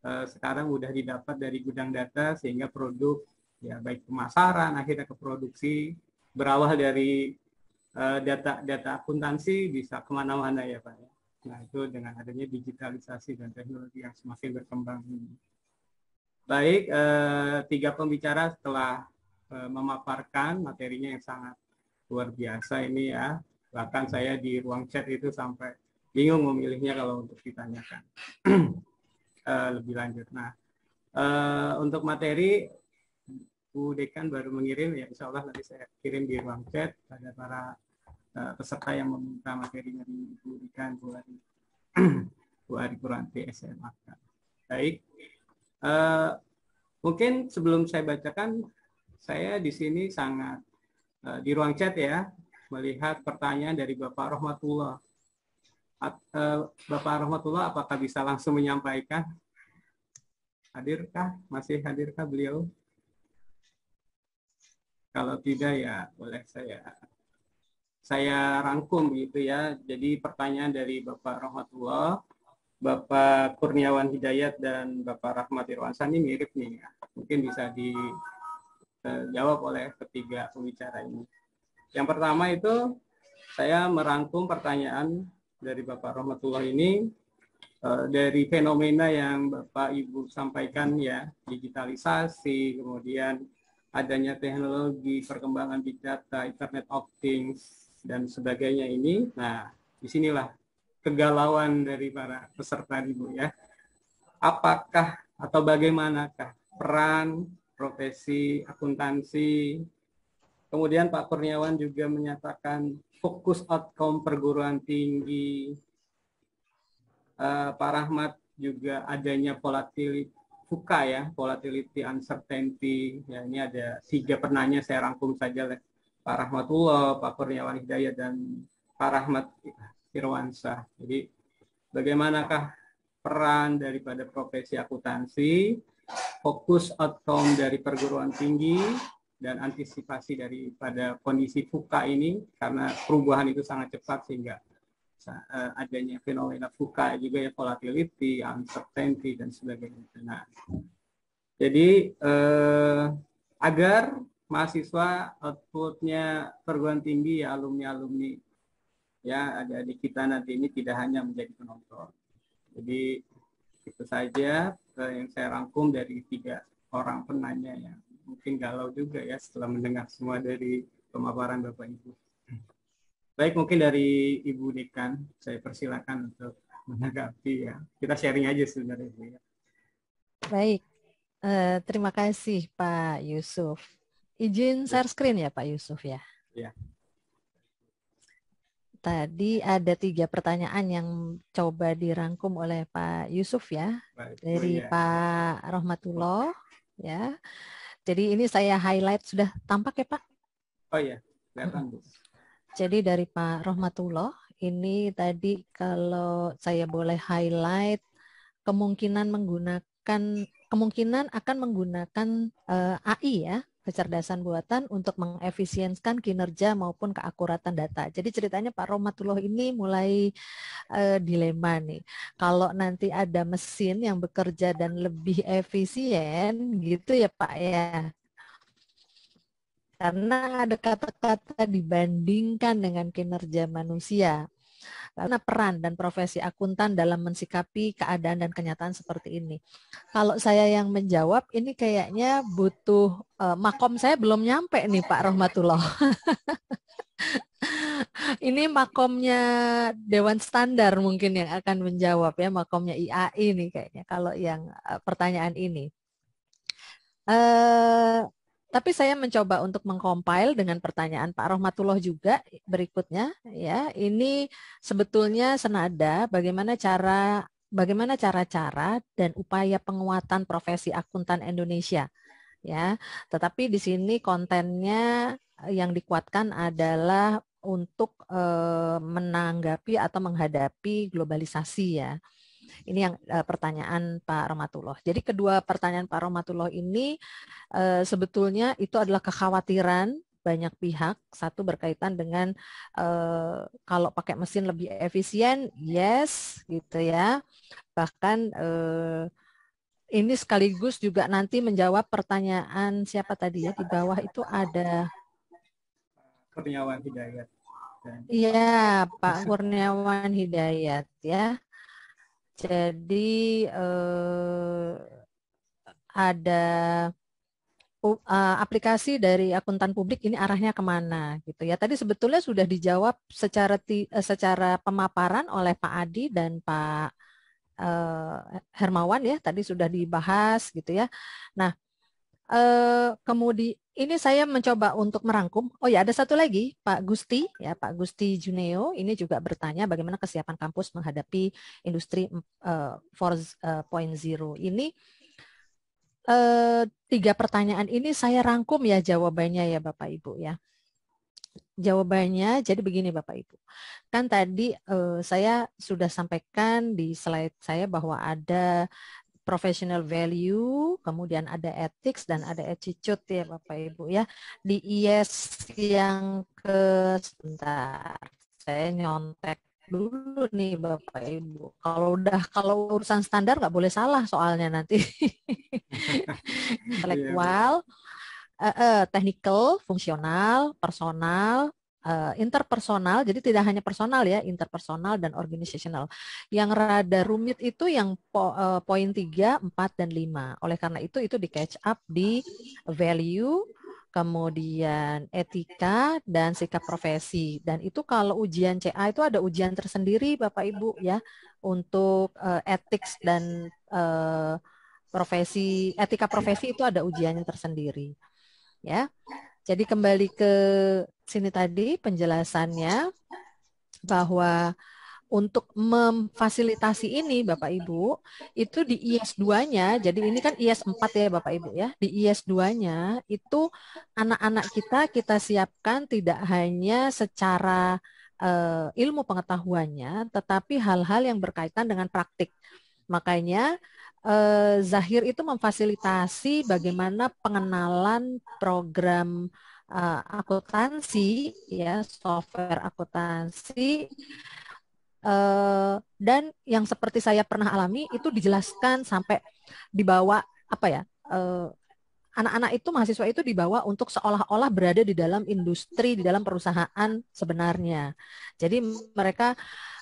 uh, sekarang sudah didapat dari gudang data sehingga produk ya baik pemasaran akhirnya ke produksi berawal dari data-data uh, akuntansi bisa kemana-mana ya Pak. Ya. Nah itu dengan adanya digitalisasi dan teknologi yang semakin berkembang ini. Baik, eh, tiga pembicara telah eh, memaparkan materinya yang sangat luar biasa ini ya. Bahkan saya di ruang chat itu sampai bingung memilihnya kalau untuk ditanyakan eh, lebih lanjut. Nah, eh, untuk materi Bu Dekan baru mengirim ya, Insya Allah nanti saya kirim di ruang chat pada para eh, peserta yang meminta materi dari Bu Dekan Bu Ari Bu Ari Kuranti SMA. Baik. Eh, mungkin sebelum saya bacakan, saya di sini sangat uh, di ruang chat ya melihat pertanyaan dari Bapak Rahmatullah. uh, Bapak Rahmatullah, apakah bisa langsung menyampaikan? Hadirkah? Masih hadirkah beliau? Kalau tidak ya boleh saya saya rangkum gitu ya. Jadi pertanyaan dari Bapak Rahmatullah Bapak Kurniawan Hidayat dan Bapak Rahmat Irwansyah ini mirip nih ya. Mungkin bisa dijawab eh, oleh ketiga pembicara ini. Yang pertama itu saya merangkum pertanyaan dari Bapak Rahmatullah ini eh, dari fenomena yang Bapak Ibu sampaikan ya, digitalisasi, kemudian adanya teknologi, perkembangan big data, internet of things, dan sebagainya ini. Nah, disinilah kegalauan dari para peserta ibu ya. Apakah atau bagaimanakah peran profesi akuntansi kemudian Pak Kurniawan juga menyatakan fokus outcome perguruan tinggi uh, Pak Rahmat juga adanya volatility buka ya volatility uncertainty ya ini ada tiga penanya saya rangkum saja Pak Rahmatullah Pak Kurniawan Hidayat dan Pak Rahmat Irwansa. Jadi bagaimanakah peran daripada profesi akuntansi, fokus outcome dari perguruan tinggi, dan antisipasi daripada kondisi fuka ini karena perubahan itu sangat cepat sehingga eh, adanya fenomena fuka juga ya volatility, uncertainty dan sebagainya. Nah, jadi eh, agar mahasiswa outputnya perguruan tinggi ya alumni alumni ya jadi kita nanti ini tidak hanya menjadi penonton jadi itu saja eh, yang saya rangkum dari tiga orang penanya ya mungkin galau juga ya setelah mendengar semua dari pemaparan bapak ibu baik mungkin dari ibu dekan saya persilakan untuk menanggapi ya kita sharing aja sebenarnya ibu ya baik uh, terima kasih pak Yusuf izin ya. share screen ya pak Yusuf ya ya tadi ada tiga pertanyaan yang coba dirangkum oleh Pak Yusuf ya Baik, nah, dari ya. Pak Rahmatullah ya. Jadi ini saya highlight sudah tampak ya Pak? Oh iya, kelihatan Bu. Jadi dari Pak Rahmatullah ini tadi kalau saya boleh highlight kemungkinan menggunakan kemungkinan akan menggunakan uh, eh, AI ya kecerdasan buatan untuk mengefisienkan kinerja maupun keakuratan data. Jadi ceritanya Pak Romatullah ini mulai uh, dilema nih. Kalau nanti ada mesin yang bekerja dan lebih efisien gitu ya Pak ya. Karena ada kata-kata dibandingkan dengan kinerja manusia karena peran dan profesi akuntan dalam mensikapi keadaan dan kenyataan seperti ini. Kalau saya yang menjawab, ini kayaknya butuh uh, makom saya belum nyampe nih Pak Rahmatullah. ini makomnya Dewan Standar mungkin yang akan menjawab ya makomnya IAI nih kayaknya kalau yang eh, pertanyaan ini. Uh, tapi saya mencoba untuk mengkompil dengan pertanyaan Pak Rohmatullah juga berikutnya ya. Ini sebetulnya senada bagaimana cara bagaimana cara-cara dan upaya penguatan profesi akuntan Indonesia. Ya, tetapi di sini kontennya yang dikuatkan adalah untuk eh, menanggapi atau menghadapi globalisasi ya. Ini yang uh, pertanyaan Pak Romatullah. Jadi kedua pertanyaan Pak Romatullah ini uh, sebetulnya itu adalah kekhawatiran banyak pihak. Satu berkaitan dengan uh, kalau pakai mesin lebih efisien, yes, gitu ya. Bahkan uh, ini sekaligus juga nanti menjawab pertanyaan siapa tadi ya di bawah itu ada Kurniawan Hidayat. Iya, Pak Kurniawan Hidayat ya. Jadi eh, ada uh, aplikasi dari akuntan publik ini arahnya kemana gitu ya. Tadi sebetulnya sudah dijawab secara eh, secara pemaparan oleh Pak Adi dan Pak uh, Hermawan ya. Tadi sudah dibahas gitu ya. Nah Uh, eh, kemudian ini saya mencoba untuk merangkum. Oh ya, ada satu lagi Pak Gusti, ya Pak Gusti Juneo ini juga bertanya bagaimana kesiapan kampus menghadapi industri uh, eh, 4.0 eh, ini. Uh, tiga pertanyaan ini saya rangkum ya jawabannya ya Bapak Ibu ya. Jawabannya jadi begini Bapak Ibu. Kan tadi uh, saya sudah sampaikan di slide saya bahwa ada professional value, kemudian ada ethics dan ada attitude ya Bapak Ibu ya. Di IS yang ke sebentar saya nyontek dulu nih Bapak Ibu. Kalau udah kalau urusan standar nggak boleh salah soalnya nanti. Iya, iya. Intelektual, yeah. uh, eh, uh, technical, fungsional, personal, uh, interpersonal, jadi tidak hanya personal ya, interpersonal dan organisational. Yang rada rumit itu yang po, uh, poin 3, 4 dan 5. Oleh karena itu itu di catch up di value, kemudian etika dan sikap profesi. Dan itu kalau ujian CA itu ada ujian tersendiri Bapak Ibu ya untuk uh, ethics dan uh, profesi, etika profesi itu ada ujiannya tersendiri. Ya. Jadi kembali ke sini tadi penjelasannya bahwa untuk memfasilitasi ini Bapak Ibu itu di IS2-nya jadi ini kan IS4 ya Bapak Ibu ya di IS2-nya itu anak-anak kita kita siapkan tidak hanya secara uh, ilmu pengetahuannya tetapi hal-hal yang berkaitan dengan praktik makanya uh, Zahir itu memfasilitasi bagaimana pengenalan program uh, akuntansi ya software akuntansi uh, dan yang seperti saya pernah alami itu dijelaskan sampai dibawa apa ya anak eh, anak-anak itu mahasiswa itu dibawa untuk seolah-olah berada di dalam industri di dalam perusahaan sebenarnya. Jadi mereka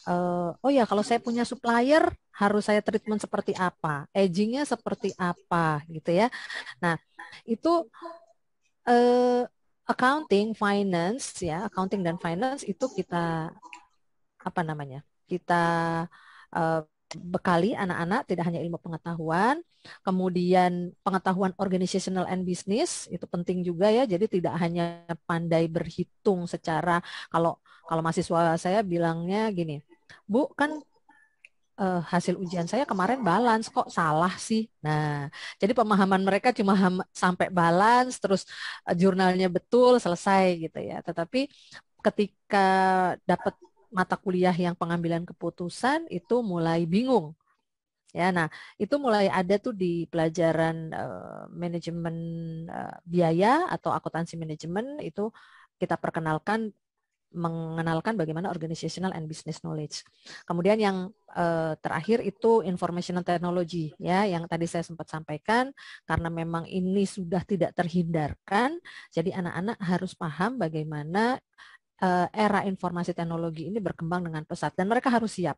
uh, oh ya kalau saya punya supplier harus saya treatment seperti apa, edgingnya seperti apa gitu ya. Nah itu uh, accounting, finance ya, accounting dan finance itu kita apa namanya? Kita uh, bekali anak-anak tidak hanya ilmu pengetahuan, kemudian pengetahuan organizational and business itu penting juga ya. Jadi tidak hanya pandai berhitung secara kalau kalau mahasiswa saya bilangnya gini, Bu kan uh, hasil ujian saya kemarin balance kok salah sih. Nah, jadi pemahaman mereka cuma sampai balance terus eh, jurnalnya betul selesai gitu ya. Tetapi ketika dapat mata kuliah yang pengambilan keputusan itu mulai bingung. Ya, nah itu mulai ada tuh di pelajaran uh, manajemen uh, biaya atau akuntansi manajemen itu kita perkenalkan mengenalkan bagaimana organizational and business knowledge. Kemudian yang uh, terakhir itu informational technology ya yang tadi saya sempat sampaikan karena memang ini sudah tidak terhindarkan jadi anak-anak harus paham bagaimana uh, era informasi teknologi ini berkembang dengan pesat dan mereka harus siap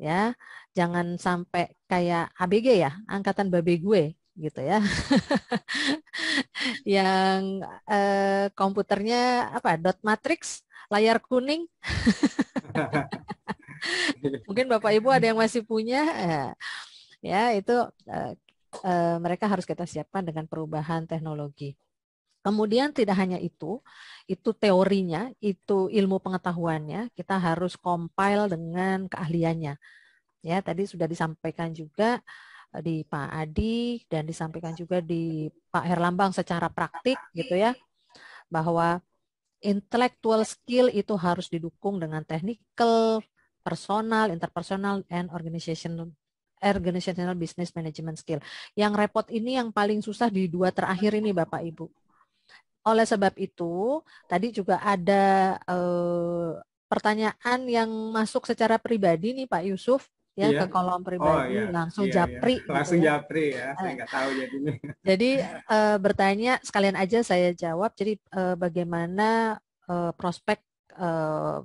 ya jangan sampai kayak ABG ya angkatan babe gue gitu ya yang eh, komputernya apa dot matrix layar kuning mungkin bapak ibu ada yang masih punya eh, ya itu eh, eh, mereka harus kita siapkan dengan perubahan teknologi Kemudian tidak hanya itu, itu teorinya, itu ilmu pengetahuannya, kita harus compile dengan keahliannya. Ya, tadi sudah disampaikan juga Eh, di Pak Adi dan disampaikan juga di Pak Herlambang secara praktik gitu ya bahwa intellectual skill itu harus didukung dengan technical, personal, interpersonal and organizational organizational business management skill. Yang repot ini yang paling susah di dua terakhir ini Bapak Ibu. Oleh sebab itu, tadi juga ada eh, pertanyaan yang masuk secara pribadi nih Pak Yusuf ya iya. ke kolom oh, pribadi oh, iya. langsung iya, iya. japri iya. langsung gitu, japri ya, ya. saya nggak tahu ini. jadi uh, bertanya sekalian aja saya jawab jadi uh, bagaimana uh, prospek uh,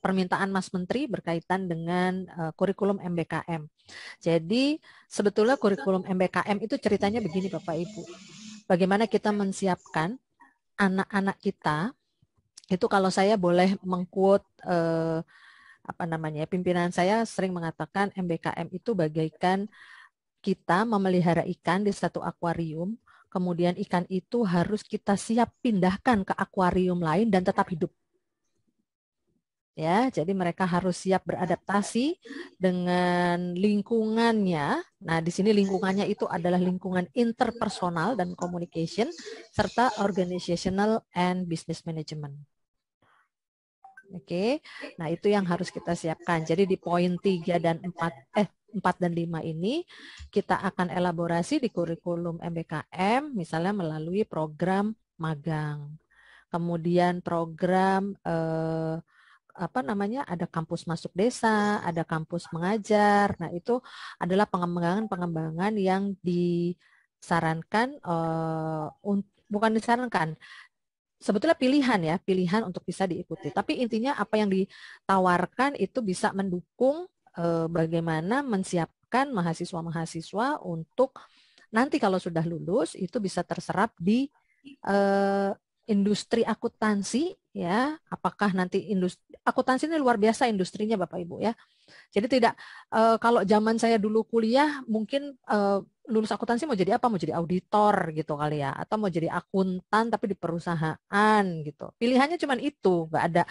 permintaan Mas Menteri berkaitan dengan uh, kurikulum MBKM. Jadi sebetulnya kurikulum MBKM itu ceritanya begini Bapak Ibu. Bagaimana kita menyiapkan anak-anak kita itu kalau saya boleh mengquote uh, apa namanya ya, pimpinan saya sering mengatakan MBKM itu bagaikan kita memelihara ikan di satu akuarium kemudian ikan itu harus kita siap pindahkan ke akuarium lain dan tetap hidup ya jadi mereka harus siap beradaptasi dengan lingkungannya nah di sini lingkungannya itu adalah lingkungan interpersonal dan communication serta organizational and business management Oke. Okay? Nah, itu yang harus kita siapkan. Jadi di poin 3 dan 4 eh 4 dan 5 ini kita akan elaborasi di kurikulum MBKM misalnya melalui program magang. Kemudian program eh, apa namanya ada kampus masuk desa, ada kampus mengajar. Nah, itu adalah pengembangan-pengembangan yang disarankan uh, bukan disarankan, sebetulnya pilihan ya, pilihan untuk bisa diikuti. Hmm. Tapi intinya apa yang ditawarkan itu bisa mendukung eh, bagaimana menyiapkan mahasiswa-mahasiswa untuk nanti kalau sudah lulus itu bisa terserap di eh, industri akuntansi ya apakah nanti industri akuntansi ini luar biasa industrinya Bapak Ibu ya jadi tidak e, kalau zaman saya dulu kuliah mungkin e, lulus akuntansi mau jadi apa mau jadi auditor gitu kali ya atau mau jadi akuntan tapi di perusahaan gitu pilihannya cuma itu nggak ada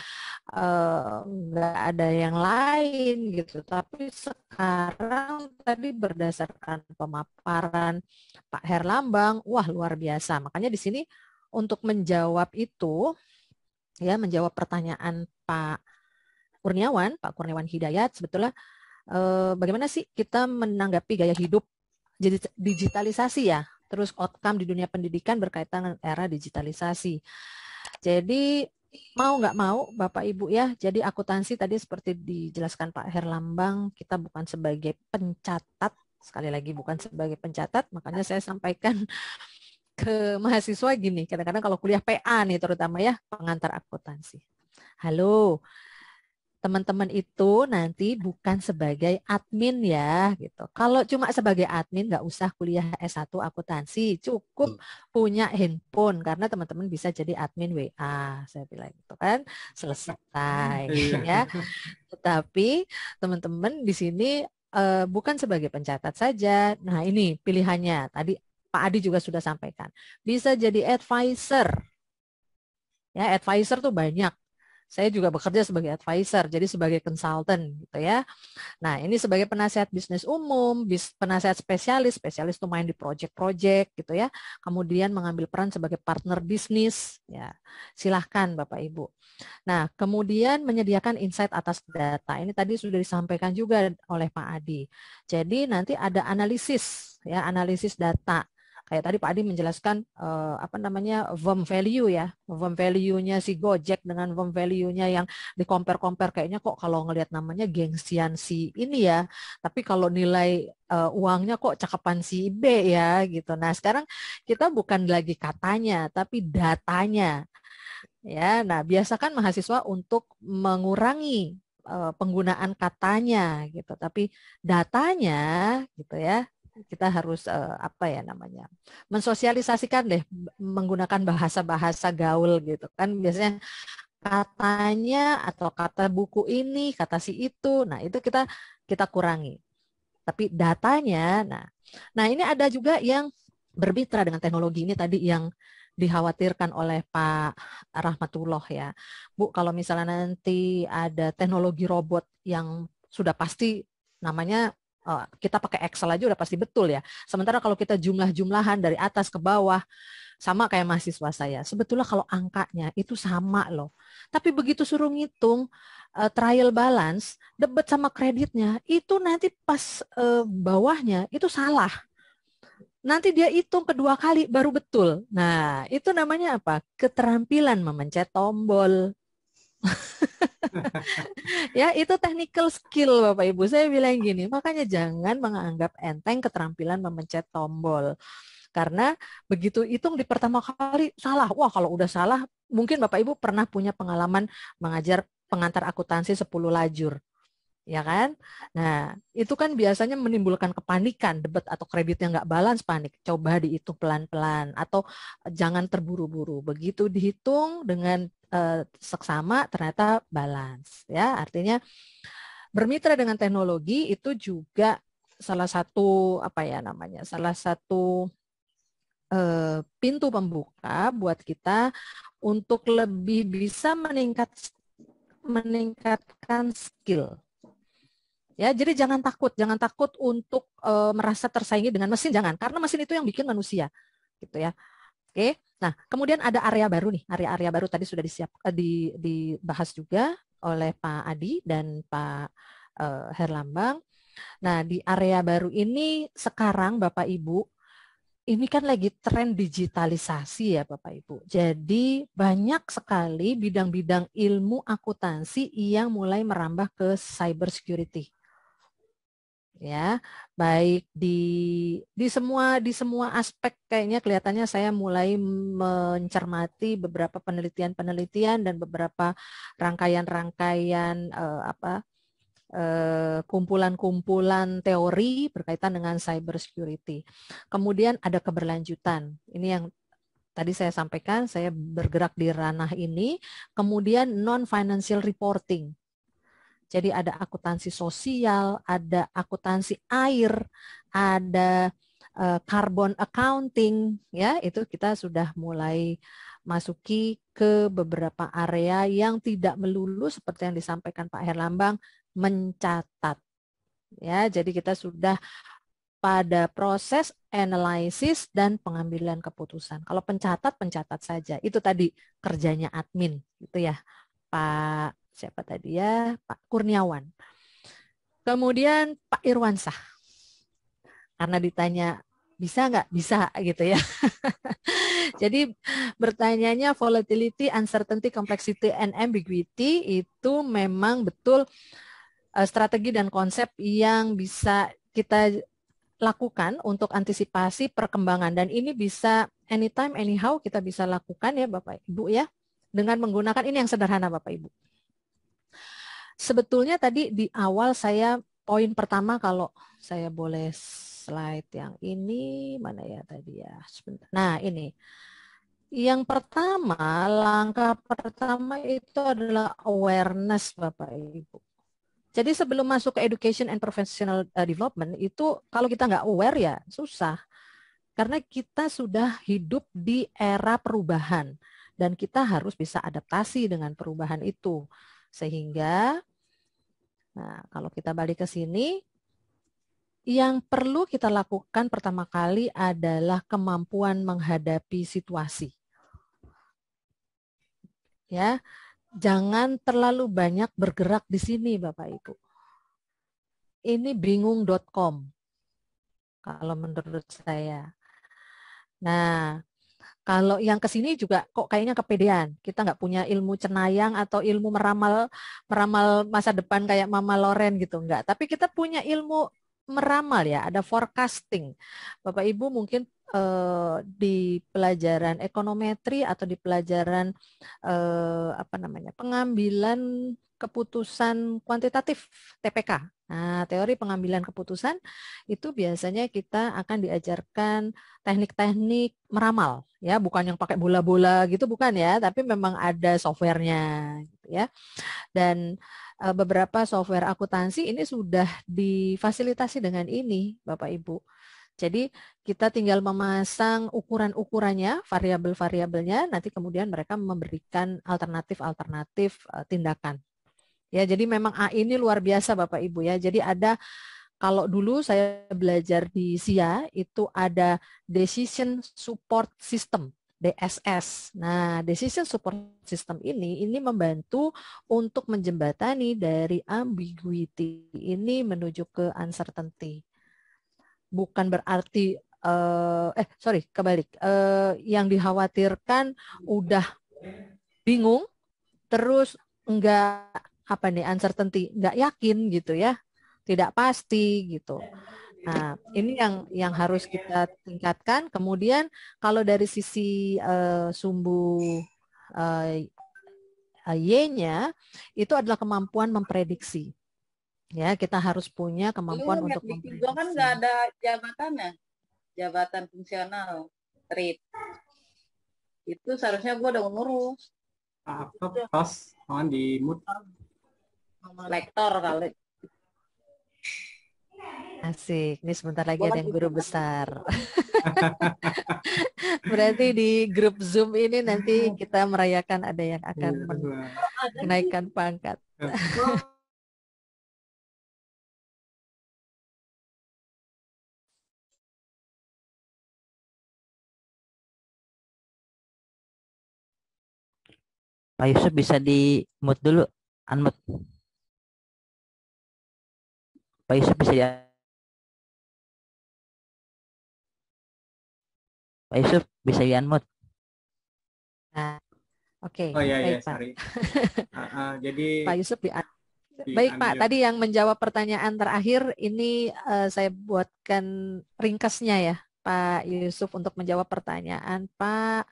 eh, nggak ada yang lain gitu tapi sekarang tadi berdasarkan pemaparan Pak Herlambang wah luar biasa makanya di sini untuk menjawab itu ya menjawab pertanyaan Pak Kurniawan, Pak Kurniawan Hidayat sebetulnya eh, bagaimana sih kita menanggapi gaya hidup digitalisasi ya, terus outcome di dunia pendidikan berkaitan dengan era digitalisasi. Jadi mau nggak mau Bapak Ibu ya, jadi akuntansi tadi seperti dijelaskan Pak Herlambang, kita bukan sebagai pencatat sekali lagi bukan sebagai pencatat makanya saya sampaikan ke mahasiswa gini, kadang-kadang kalau kuliah PA nih terutama ya, pengantar akuntansi. Halo, teman-teman itu nanti bukan sebagai admin ya gitu. Kalau cuma sebagai admin nggak usah kuliah S1 akuntansi, cukup punya handphone karena teman-teman bisa jadi admin WA, saya bilang itu kan. Selesai iya. ya. Tetapi teman-teman di sini eh, bukan sebagai pencatat saja. Nah, ini pilihannya. Tadi Pak Adi juga sudah sampaikan. Bisa jadi advisor. Ya, advisor tuh banyak. Saya juga bekerja sebagai advisor, jadi sebagai consultant gitu ya. Nah, ini sebagai penasihat bisnis umum, bis, penasihat spesialis, spesialis tuh main di project-project gitu ya. Kemudian mengambil peran sebagai partner bisnis ya. Silahkan Bapak Ibu. Nah, kemudian menyediakan insight atas data. Ini tadi sudah disampaikan juga oleh Pak Adi. Jadi nanti ada analisis ya, analisis data Kayak tadi Pak Adi menjelaskan eh, apa namanya VOM value ya, VOM value-nya si Gojek dengan VOM value-nya yang di compare-compare kayaknya kok kalau ngelihat namanya gengsian si ini ya, tapi kalau nilai eh, uangnya kok cakapan si B ya gitu. Nah, sekarang kita bukan lagi katanya tapi datanya. Ya, nah biasakan mahasiswa untuk mengurangi eh, penggunaan katanya gitu tapi datanya gitu ya kita harus uh, apa ya namanya mensosialisasikan deh menggunakan bahasa-bahasa gaul gitu kan biasanya katanya atau kata buku ini kata si itu nah itu kita kita kurangi tapi datanya nah nah ini ada juga yang bermitra dengan teknologi ini tadi yang dikhawatirkan oleh Pak Rahmatullah ya. Bu, kalau misalnya nanti ada teknologi robot yang sudah pasti namanya Eh, kita pakai Excel aja udah pasti betul ya. Sementara kalau kita jumlah-jumlahan dari atas ke bawah sama kayak mahasiswa saya. Sebetulnya kalau angkanya itu sama loh. Tapi begitu suruh ngitung uh, trial balance, debet sama kreditnya, itu nanti pas uh, bawahnya itu salah. Nanti dia hitung kedua kali baru betul. Nah, itu namanya apa? Keterampilan memencet tombol. ya itu technical skill Bapak Ibu. Saya bilang gini, makanya jangan menganggap enteng keterampilan memencet tombol. Karena begitu hitung di pertama kali salah. Wah, kalau udah salah mungkin Bapak Ibu pernah punya pengalaman mengajar pengantar akuntansi 10 lajur. Ya kan? Nah, itu kan biasanya menimbulkan kepanikan, debet atau kreditnya nggak balance, panik. Coba dihitung pelan-pelan atau jangan terburu-buru. Begitu dihitung dengan Eh, seksama ternyata balance ya artinya bermitra dengan teknologi itu juga salah satu apa ya namanya salah satu eh, pintu pembuka buat kita untuk lebih bisa meningkat meningkatkan skill ya jadi jangan takut jangan takut untuk uh, merasa tersaingi dengan mesin jangan karena mesin itu yang bikin manusia gitu ya Oke. Nah, kemudian ada area baru nih. Area-area baru tadi sudah disiap eh, di, dibahas juga oleh Pak Adi dan Pak uh, Herlambang. Nah, di area baru ini sekarang Bapak Ibu ini kan lagi tren digitalisasi ya Bapak Ibu. Jadi banyak sekali bidang-bidang ilmu akuntansi yang mulai merambah ke cyber security ya baik di di semua di semua aspek kayaknya kelihatannya saya mulai mencermati beberapa penelitian-penelitian dan beberapa rangkaian-rangkaian eh, apa eh, kumpulan-kumpulan teori berkaitan dengan cyber security. Kemudian ada keberlanjutan. Ini yang tadi saya sampaikan, saya bergerak di ranah ini. Kemudian non financial reporting. Jadi ada akuntansi sosial, ada akuntansi air, ada eh, carbon accounting ya itu kita sudah mulai masuki ke beberapa area yang tidak melulu seperti yang disampaikan Pak Herlambang mencatat. Ya, jadi kita sudah pada proses analisis dan pengambilan keputusan. Kalau pencatat pencatat saja. Itu tadi kerjanya admin gitu ya, Pak siapa tadi ya Pak Kurniawan. Kemudian Pak Irwansah. Karena ditanya bisa nggak bisa gitu ya. Jadi bertanyanya volatility, uncertainty, complexity, and ambiguity itu memang betul eh, strategi dan konsep yang bisa kita lakukan untuk antisipasi perkembangan dan ini bisa anytime anyhow kita bisa lakukan ya Bapak Ibu ya dengan menggunakan ini yang sederhana Bapak Ibu sebetulnya tadi di awal saya poin pertama kalau saya boleh slide yang ini mana ya tadi ya sebentar. Nah ini yang pertama langkah pertama itu adalah awareness bapak ibu. Jadi sebelum masuk ke education and professional eh, development itu kalau kita nggak aware ya susah karena kita sudah hidup di era perubahan dan kita harus bisa adaptasi dengan perubahan itu. Sehingga, nah, kalau kita balik ke sini, yang perlu kita lakukan pertama kali adalah kemampuan menghadapi situasi. Ya, jangan terlalu banyak bergerak di sini, Bapak Ibu. Ini bingung.com kalau menurut saya. Nah, kalau yang ke sini juga kok kayaknya kepedean. Kita nggak punya ilmu cenayang atau ilmu meramal meramal masa depan kayak Mama Loren gitu nggak. Tapi kita punya ilmu meramal ya, ada forecasting. Bapak Ibu mungkin eh, di pelajaran ekonometri atau di pelajaran eh, apa namanya pengambilan keputusan kuantitatif TPK. Nah, teori pengambilan keputusan itu biasanya kita akan diajarkan teknik-teknik meramal, ya, bukan yang pakai bola-bola gitu, bukan ya, tapi memang ada softwarenya, gitu ya. Dan eh, beberapa software akuntansi ini sudah difasilitasi dengan ini, Bapak Ibu. Jadi kita tinggal memasang ukuran-ukurannya, variabel-variabelnya, nanti kemudian mereka memberikan alternatif-alternatif eh, tindakan Ya, jadi memang AI ini luar biasa Bapak Ibu ya. Jadi ada kalau dulu saya belajar di SIA itu ada decision support system DSS. Nah, decision support system ini ini membantu untuk menjembatani dari ambiguity ini menuju ke uncertainty. Bukan berarti eh, eh sorry kebalik uh, yang dikhawatirkan udah bingung terus enggak apa nih uncertainty, nggak yakin gitu ya, tidak pasti gitu. Nah, ini yang yang harus kita tingkatkan. Kemudian kalau dari sisi uh, sumbu uh, Y-nya itu adalah kemampuan memprediksi. Ya, kita harus punya kemampuan Lu, untuk kan memprediksi. juga kan nggak ada jabatannya, jabatan fungsional, trip Itu seharusnya gue udah ngurus. Apa pas, di mute lektor kalau Asik. Ini sebentar lagi ada yang gitu guru kan. besar. Berarti di grup Zoom ini nanti iya. kita merayakan ada yang akan iya, menaikkan pangkat. Iya. Pak Yusuf bisa di mute dulu, unmute. Pak Yusuf bisa di ya? Pak Yusuf bisa di unmute. Nah, Oke. Okay. Oh iya, iya, Pak. sorry. uh, uh, jadi Pak Yusuf di Baik Pak, tadi yang menjawab pertanyaan terakhir ini uh, saya buatkan ringkasnya ya Pak Yusuf untuk menjawab pertanyaan Pak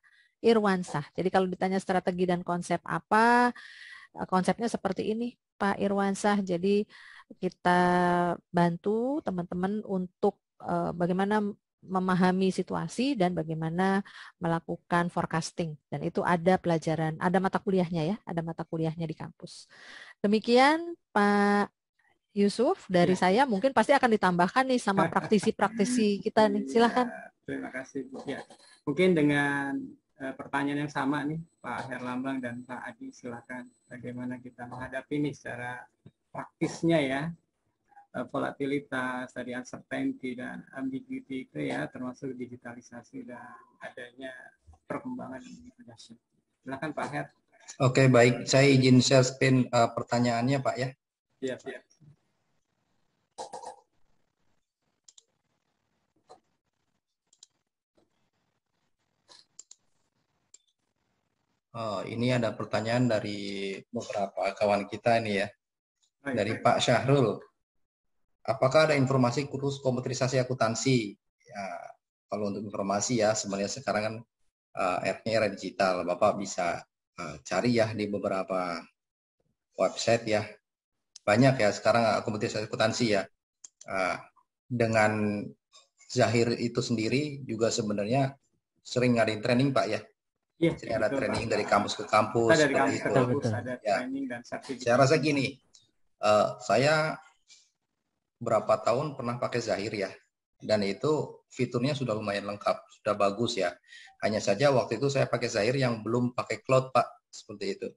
Irwansah. Jadi kalau ditanya strategi dan konsep apa, eh, konsepnya seperti ini. Pak Irwansah, Jadi kita bantu teman-teman untuk eh, bagaimana memahami situasi dan bagaimana melakukan forecasting. Dan itu ada pelajaran, ada mata kuliahnya ya, ada mata kuliahnya di kampus. Demikian Pak Yusuf dari ya. saya mungkin pasti akan ditambahkan nih sama praktisi-praktisi kita nih. Silahkan. Iya, terima kasih Ya. Mungkin dengan Eh, pertanyaan yang sama nih Pak Herlambang dan Pak Adi silahkan bagaimana kita menghadapi ini secara praktisnya ya eh, volatilitas tadi uncertainty dan ambiguity itu ya termasuk digitalisasi dan adanya perkembangan digitalisasi. Silakan Pak Her. Oke baik, saya izin share screen eh, pertanyaannya Pak ya. Iya Pak. Oh, ini ada pertanyaan dari beberapa kawan kita ini ya. Baik, dari Pak Syahrul. Apakah ada informasi kursus komputerisasi akuntansi? Ya, kalau untuk informasi ya, sebenarnya sekarang kan uh, era digital. Bapak bisa uh, cari ya di beberapa website ya. Banyak ya sekarang eh, komputerisasi akuntansi ya. Uh, dengan Zahir itu sendiri juga sebenarnya sering ngadain training Pak ya Ya, Jadi ada training Pak. dari kampus ke kampus. Kita dari kampus itu. ada ya. training dan Saya rasa gini, uh, saya berapa tahun pernah pakai Zahir ya, dan itu fiturnya sudah lumayan lengkap, sudah bagus ya. Hanya saja waktu itu saya pakai Zahir yang belum pakai cloud Pak, seperti itu.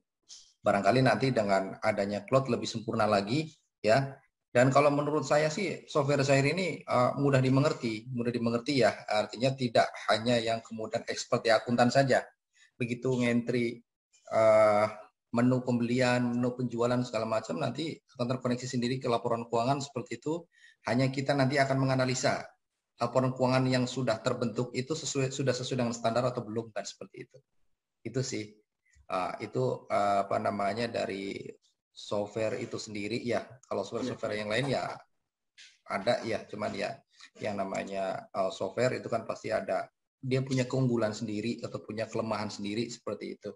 Barangkali nanti dengan adanya cloud lebih sempurna lagi ya. Dan kalau menurut saya sih software Zahir ini uh, mudah dimengerti, mudah dimengerti ya. Artinya tidak hanya yang kemudian expert ya akuntan saja, begitu ngentri uh, menu pembelian, menu penjualan segala macam nanti akan terkoneksi sendiri ke laporan keuangan seperti itu. Hanya kita nanti akan menganalisa laporan keuangan yang sudah terbentuk itu sesuai sudah sesuai dengan standar atau belum kan seperti itu. Itu sih. Uh, itu uh, apa namanya dari software itu sendiri ya. Kalau software-software iya. yang lain ya ada ya, cuman ya yang namanya uh, software itu kan pasti ada dia punya keunggulan sendiri atau punya kelemahan sendiri seperti itu.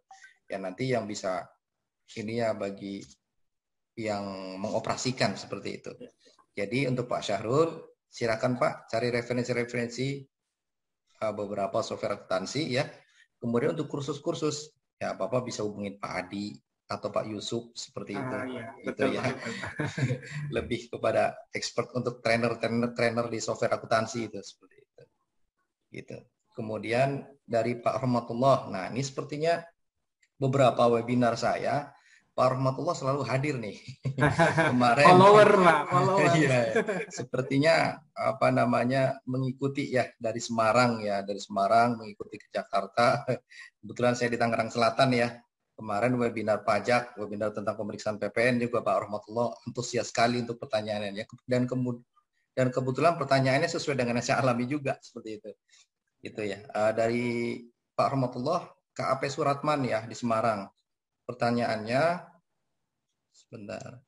Ya nanti yang bisa ini ya bagi yang mengoperasikan seperti itu. Jadi untuk Pak Syahrul, silakan Pak cari referensi-referensi eh, beberapa software akuntansi ya. Kemudian untuk kursus-kursus, ya Bapak bisa hubungin Pak Adi atau Pak Yusuf seperti itu. Ah, iya. Itu ya. Lebih kepada expert untuk trainer-trainer trainer di software akuntansi itu seperti itu. Gitu. Kemudian dari Pak Rahmatullah. Nah, ini sepertinya beberapa webinar saya Pak Rahmatullah selalu hadir nih. Kemarin follower lah, iya, follower. Ya, sepertinya apa namanya mengikuti ya dari Semarang ya, dari Semarang mengikuti ke Jakarta. Kebetulan saya di Tangerang Selatan ya. Kemarin webinar pajak, webinar tentang pemeriksaan PPN juga Pak Rahmatullah antusias sekali untuk pertanyaannya ya. dan kemudian dan kebetulan pertanyaannya sesuai dengan yang saya alami juga seperti itu gitu ya. Uh, dari Pak Rahmatullah KAP Suratman ya di Semarang. Pertanyaannya sebentar.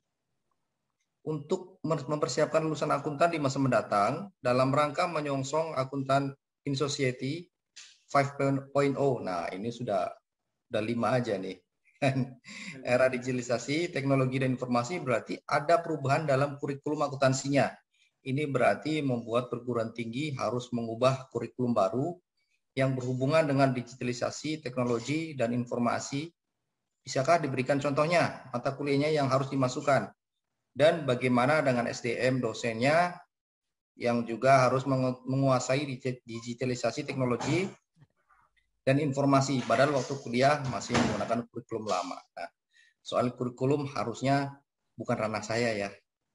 Untuk mempersiapkan lulusan akuntan di masa mendatang dalam rangka menyongsong akuntan in society 5.0. Nah, ini sudah sudah lima aja nih. Era digitalisasi, teknologi dan informasi berarti ada perubahan dalam kurikulum akuntansinya ini berarti membuat perguruan tinggi harus mengubah kurikulum baru yang berhubungan dengan digitalisasi, teknologi, dan informasi. Bisakah diberikan contohnya mata kuliahnya yang harus dimasukkan? Dan bagaimana dengan SDM dosennya yang juga harus menguasai digitalisasi teknologi dan informasi, padahal waktu kuliah masih menggunakan kurikulum lama. Nah, soal kurikulum harusnya bukan ranah saya ya,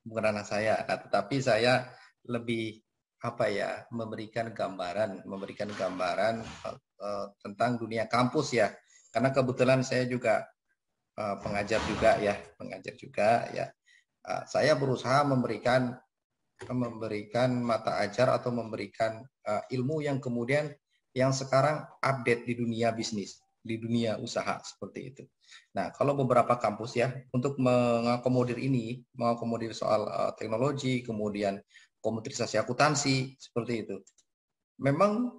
bukan anak saya. Nah, tetapi saya lebih apa ya memberikan gambaran, memberikan gambaran uh, tentang dunia kampus ya. Karena kebetulan saya juga uh, pengajar juga ya, pengajar juga ya. Uh, saya berusaha memberikan memberikan mata ajar atau memberikan uh, ilmu yang kemudian yang sekarang update di dunia bisnis di dunia usaha seperti itu. Nah, kalau beberapa kampus ya untuk mengakomodir ini, mengakomodir soal uh, teknologi, kemudian komputerisasi akuntansi seperti itu. Memang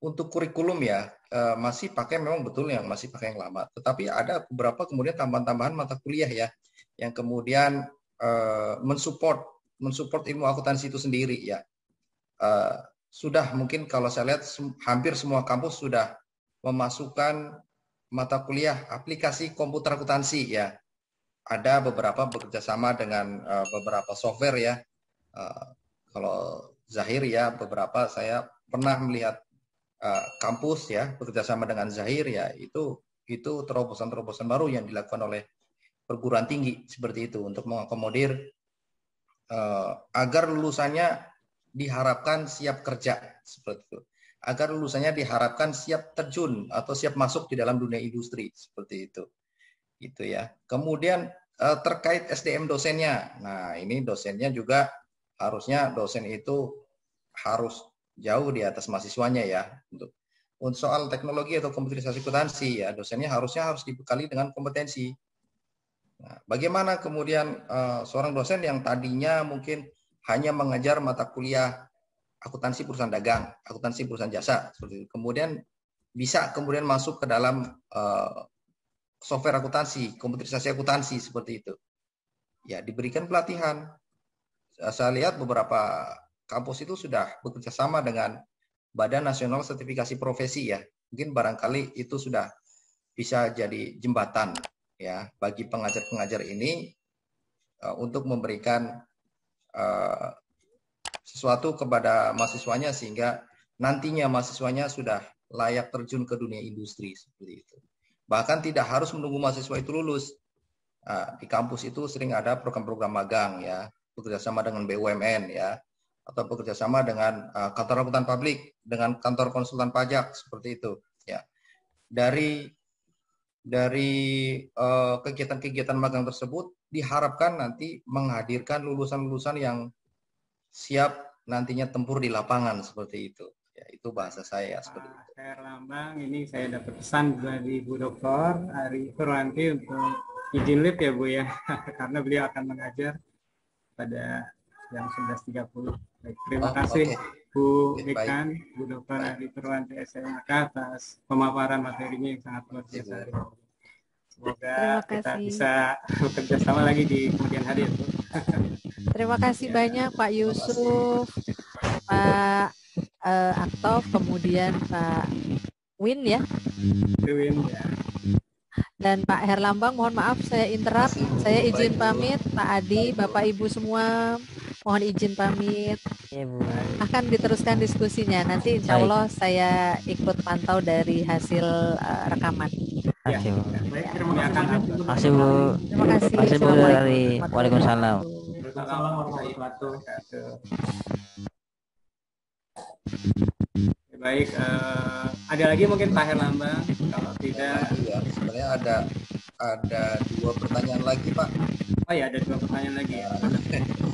untuk kurikulum ya uh, masih pakai memang betul yang masih pakai yang lama, tetapi ada beberapa kemudian tambahan-tambahan mata kuliah ya yang kemudian uh, mensupport mensupport ilmu akuntansi itu sendiri ya. Uh, sudah mungkin kalau saya lihat hampir semua kampus sudah memasukkan mata kuliah aplikasi komputer akuntansi ya. Ada beberapa bekerjasama dengan uh, beberapa software ya. Uh, kalau Zahir ya beberapa saya pernah melihat uh, kampus ya bekerjasama dengan Zahir ya itu itu terobosan-terobosan baru yang dilakukan oleh perguruan tinggi seperti itu untuk mengakomodir uh, agar lulusannya diharapkan siap kerja seperti itu agar lulusannya diharapkan siap terjun atau siap masuk di dalam dunia industri seperti itu. Gitu ya. Kemudian eh, terkait SDM dosennya. Nah, ini dosennya juga harusnya dosen itu harus jauh di atas mahasiswanya ya untuk untuk soal teknologi atau komputerisasi akuntansi ya dosennya harusnya harus dibekali dengan kompetensi. Nah, bagaimana kemudian uh, seorang dosen yang tadinya mungkin hanya mengajar mata kuliah akuntansi perusahaan dagang, akuntansi perusahaan jasa, seperti itu. Kemudian bisa kemudian masuk ke dalam uh, software akuntansi, komputerisasi akuntansi seperti itu. Ya, diberikan pelatihan. Eh, saya lihat beberapa kampus itu sudah bekerja sama dengan Badan Nasional Sertifikasi Profesi ya. Mungkin barangkali itu sudah bisa jadi jembatan ya bagi pengajar-pengajar ini uh, untuk memberikan sesuatu kepada mahasiswanya sehingga nantinya mahasiswanya sudah layak terjun ke dunia industri seperti itu. Bahkan tidak harus menunggu mahasiswa itu lulus. Nah, di kampus itu sering ada program-program magang ya, bekerjasama dengan BUMN ya, atau bekerjasama dengan uh, kantor akuntan publik, dengan kantor konsultan pajak seperti itu ya. Dari dari eh, kegiatan-kegiatan uh, magang tersebut diharapkan nanti menghadirkan lulusan-lulusan yang siap nantinya tempur di lapangan seperti itu. Ya, itu bahasa saya ya, seperti itu. Saya lambang ini saya dapat pesan dari Bu Dokter Ari untuk izin lip ya Bu ya, karena beliau akan mengajar pada jam 11.30. Baik, terima oh, kasih okay. Bu Mekan, Bu Dokter Ari SMA SMK atas pemaparan materinya yang sangat luar biasa. Semoga kita bisa bekerja sama lagi di kemudian hari ya Bu. Terima kasih banyak Pak Yusuf, Pak uh, Aktof, kemudian Pak Win ya. Win ya. Dan Pak Herlambang, mohon maaf saya interrupt, saya izin pamit, Pak Adi, Bapak Ibu semua, mohon izin pamit. Ya, Bu. Akan diteruskan diskusinya. Nanti insya Allah Baik. saya ikut pantau dari hasil uh, rekaman. Iya. Ya. terima kasih. Terima kasih, Bu. Terima kasih. Terima kasih, Bu. Dari... Waalaikumsalam. Waalaikumsalam warahmatullahi wabarakatuh baik uh, ada lagi mungkin Pak Herlambang kalau tidak ya, sebenarnya ada ada dua pertanyaan lagi Pak oh ya ada dua pertanyaan lagi ya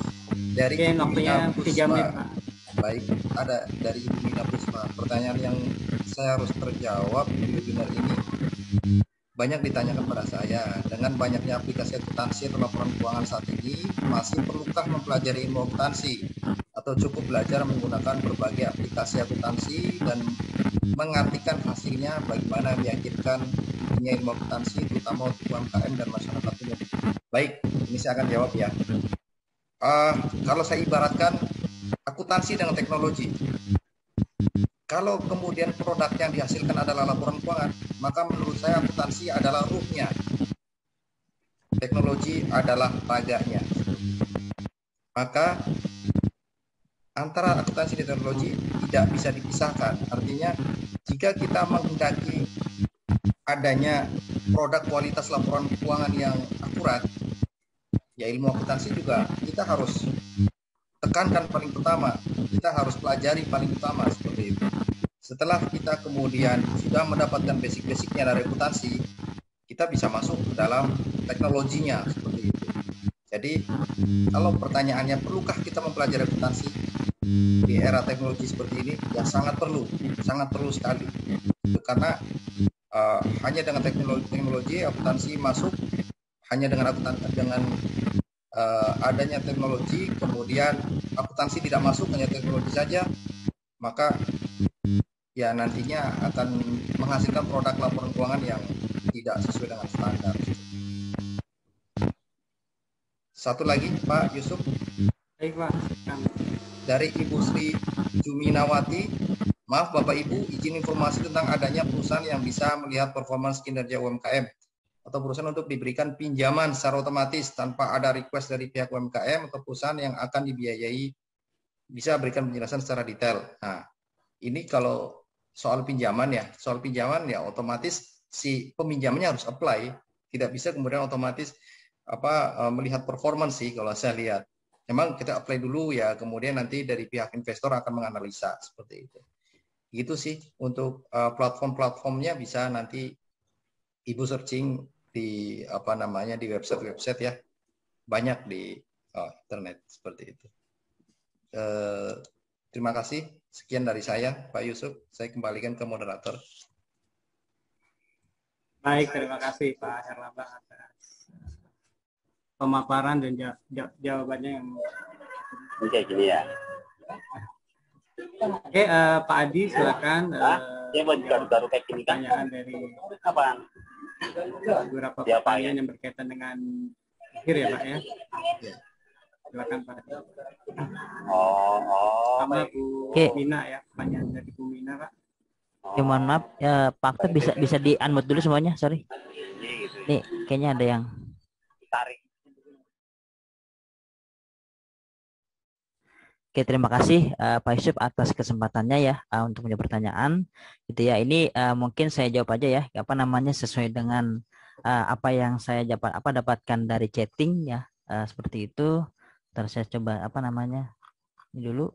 dari Oke, waktunya tiga menit Baik, ada dari Ibu Mina Puspa. Pertanyaan yang saya harus terjawab di webinar ini banyak ditanyakan pada saya. Dengan banyaknya aplikasi akuntansi atau laporan keuangan saat ini, masih perlukah mempelajari ilmu akuntansi? Atau cukup belajar menggunakan berbagai aplikasi akuntansi dan mengartikan hasilnya bagaimana meyakinkan punya ilmu akuntansi terutama untuk UMKM dan masyarakat umum. Baik, ini saya akan jawab ya uh, kalau saya ibaratkan akuntansi dengan teknologi. Kalau kemudian produk yang dihasilkan adalah laporan keuangan, maka menurut saya akuntansi adalah ruhnya. Teknologi adalah raganya. Maka antara akuntansi dan teknologi tidak bisa dipisahkan. Artinya, jika kita menghendaki adanya produk kualitas laporan keuangan yang akurat, ya ilmu akuntansi juga kita harus tekankan paling pertama kita harus pelajari paling utama seperti itu setelah kita kemudian sudah mendapatkan basic-basicnya dari akuntansi kita bisa masuk ke dalam teknologinya seperti itu jadi kalau pertanyaannya perlukah kita mempelajari akuntansi di era teknologi seperti ini ya sangat perlu sangat perlu sekali karena uh, hanya dengan teknologi teknologi akuntansi masuk hanya dengan akuntansi dengan uh, adanya teknologi kemudian akuntansi tidak masuk hanya teknologi saja maka ya nantinya akan menghasilkan produk laporan keuangan yang tidak sesuai dengan standar. Satu lagi Pak Yusuf. Baik Pak. Dari Ibu Sri Juminawati, maaf Bapak Ibu, izin informasi tentang adanya perusahaan yang bisa melihat performance kinerja UMKM atau perusahaan untuk diberikan pinjaman secara otomatis tanpa ada request dari pihak UMKM atau perusahaan yang akan dibiayai bisa berikan penjelasan secara detail. Nah, ini kalau soal pinjaman ya, soal pinjaman ya otomatis si peminjamnya harus apply, tidak bisa kemudian otomatis apa e, melihat performansi kalau saya lihat. Memang kita apply dulu ya, kemudian nanti dari pihak investor akan menganalisa seperti itu. Gitu sih untuk e, platform-platformnya bisa nanti ibu searching di apa namanya di website-website ya banyak di oh, internet seperti itu. Eh, terima kasih sekian dari saya Pak Yusuf. Saya kembalikan ke moderator. Baik, terima kasih Pak Herlambang atas eh, pemaparan dan jawabannya yang Oke, gini ya. Oke, uh, Pak Adi silakan. Uh, ya, mau baru kayak gini kan. Pertanyaan dari apa? beberapa ya, pertanyaan ya. yang berkaitan dengan akhir ya Pak ya. ya. Silakan Pak. Oh, oh. Sama Bu okay. Mina ya, pertanyaan dari Bu Mina Pak. Ya, mohon maaf, ya, Pak Akhtar bisa bisa di unmute dulu semuanya, sorry. Iya, iya, iya. Nih, kayaknya ada yang tarik Oke, terima kasih uh, Pak Yusuf atas kesempatannya ya uh, untuk punya pertanyaan. Gitu ya. Ini uh, mungkin saya jawab aja ya. Apa namanya sesuai dengan uh, apa yang saya dapat apa dapatkan dari chatting ya. Uh, seperti itu. Terus saya coba apa namanya? Ini dulu.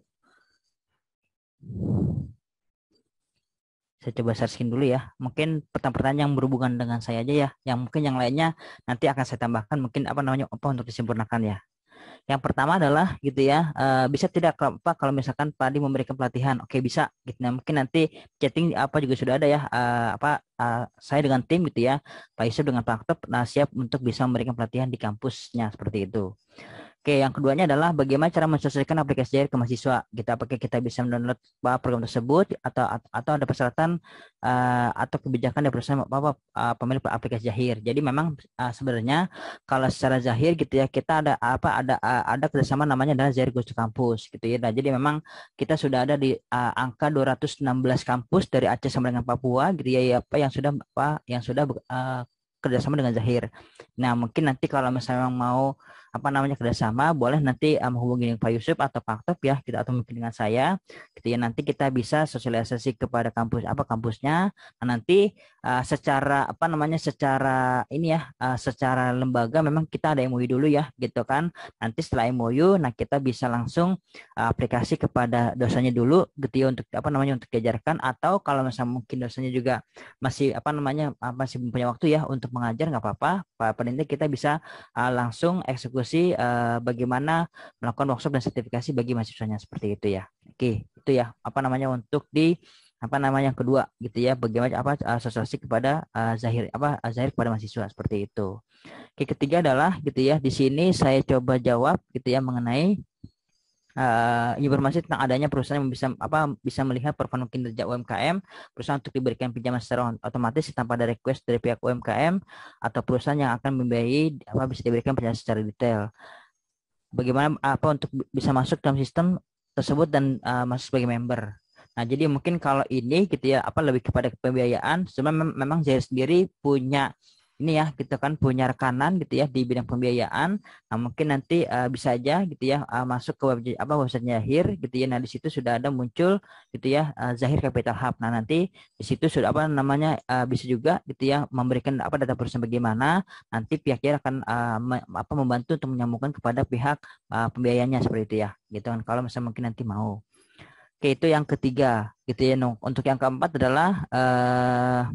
Saya coba searchin dulu ya. Mungkin pertanyaan-pertanyaan yang berhubungan dengan saya aja ya. Yang mungkin yang lainnya nanti akan saya tambahkan mungkin apa namanya apa untuk disempurnakan ya. Yang pertama adalah gitu ya, uh, bisa tidak apa kalau misalkan Padi memberikan pelatihan. Oke, bisa gitu. Nah, mungkin nanti chatting apa juga sudah ada ya uh, apa uh, saya dengan tim gitu ya, Pak Yusuf dengan Pak Aktep, nah siap untuk bisa memberikan pelatihan di kampusnya seperti itu. Oke, yang keduanya adalah bagaimana cara mensosialisasikan aplikasi jahit ke mahasiswa. Kita gitu. pakai kita bisa mendownload uh, program tersebut atau atau ada persyaratan uh, atau kebijakan dari perusahaan apa, uh, pemilik aplikasi Zahir. Jadi memang uh, sebenarnya kalau secara zahir gitu ya kita ada apa ada uh, ada kerjasama namanya adalah Zahir Goes Kampus gitu ya. Nah, jadi memang kita sudah ada di uh, angka 216 kampus dari Aceh sampai dengan Papua gitu ya, ya, apa yang sudah apa yang sudah uh, kerjasama dengan Zahir. Nah mungkin nanti kalau misalnya mau apa namanya kerjasama boleh nanti um, eh, hubungi Pak Yusuf atau Pak Top ya kita atau mungkin dengan saya gitu ya nanti kita bisa sosialisasi kepada kampus apa kampusnya nah, nanti uh, secara apa namanya secara ini ya uh, secara lembaga memang kita ada MOU e dulu ya gitu kan nanti setelah MOU e, nah kita bisa langsung uh, aplikasi kepada dosanya dulu gitu ya untuk apa namanya untuk diajarkan atau kalau misalnya mungkin dosanya juga masih apa namanya uh, masih punya waktu ya untuk mengajar nggak apa-apa Pak Pendinda kita bisa uh, langsung eksekusi uh, bagaimana melakukan workshop dan sertifikasi bagi mahasiswanya seperti itu ya oke itu ya apa namanya untuk di apa nama yang kedua gitu ya bagaimana apa eh, asosiasi kepada uh, zahir apa eh, zahir kepada mahasiswa seperti itu. Oke, ketiga adalah gitu ya di sini saya coba jawab gitu ya mengenai uh, informasi tentang adanya perusahaan yang bisa apa bisa melihat performa kinerja UMKM perusahaan untuk diberikan pinjaman secara otomatis tanpa ada request dari pihak UMKM atau perusahaan yang akan membiayai apa bisa diberikan pinjaman secara detail. Bagaimana apa untuk bisa masuk dalam sistem tersebut dan uh, masuk sebagai member Nah, jadi mungkin kalau ini gitu ya apa lebih kepada pembiayaan, cuma memang saya sendiri punya ini ya kita gitu kan punya rekanan gitu ya di bidang pembiayaan nah mungkin nanti uh, bisa aja gitu ya uh, masuk ke web apa websitenya Zahir gitu ya nah di situ sudah ada muncul gitu ya uh, Zahir Capital Hub nah nanti di situ sudah apa namanya uh, bisa juga gitu ya memberikan apa data perusahaan bagaimana nanti pihaknya akan uh, me, apa membantu untuk menyambungkan kepada pihak uh, pembiayaannya seperti itu ya gitu kan kalau misalnya mungkin nanti mau Oke, itu yang ketiga, gitu ya, Nung. Untuk yang keempat adalah uh,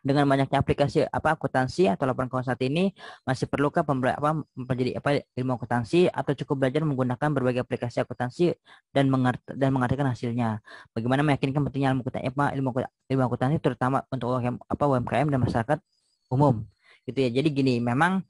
dengan banyaknya aplikasi apa akuntansi atau laporan keuangan saat ini, masih perlukah pembeli apa menjadi apa ilmu akuntansi atau cukup belajar menggunakan berbagai aplikasi akuntansi dan mengerti, dan mengartikan hasilnya? Bagaimana meyakinkan pentingnya ilmu akuntansi, apa, ilmu, ilmu akuntansi terutama untuk apa UMKM dan masyarakat umum? Gitu ya. Jadi gini, memang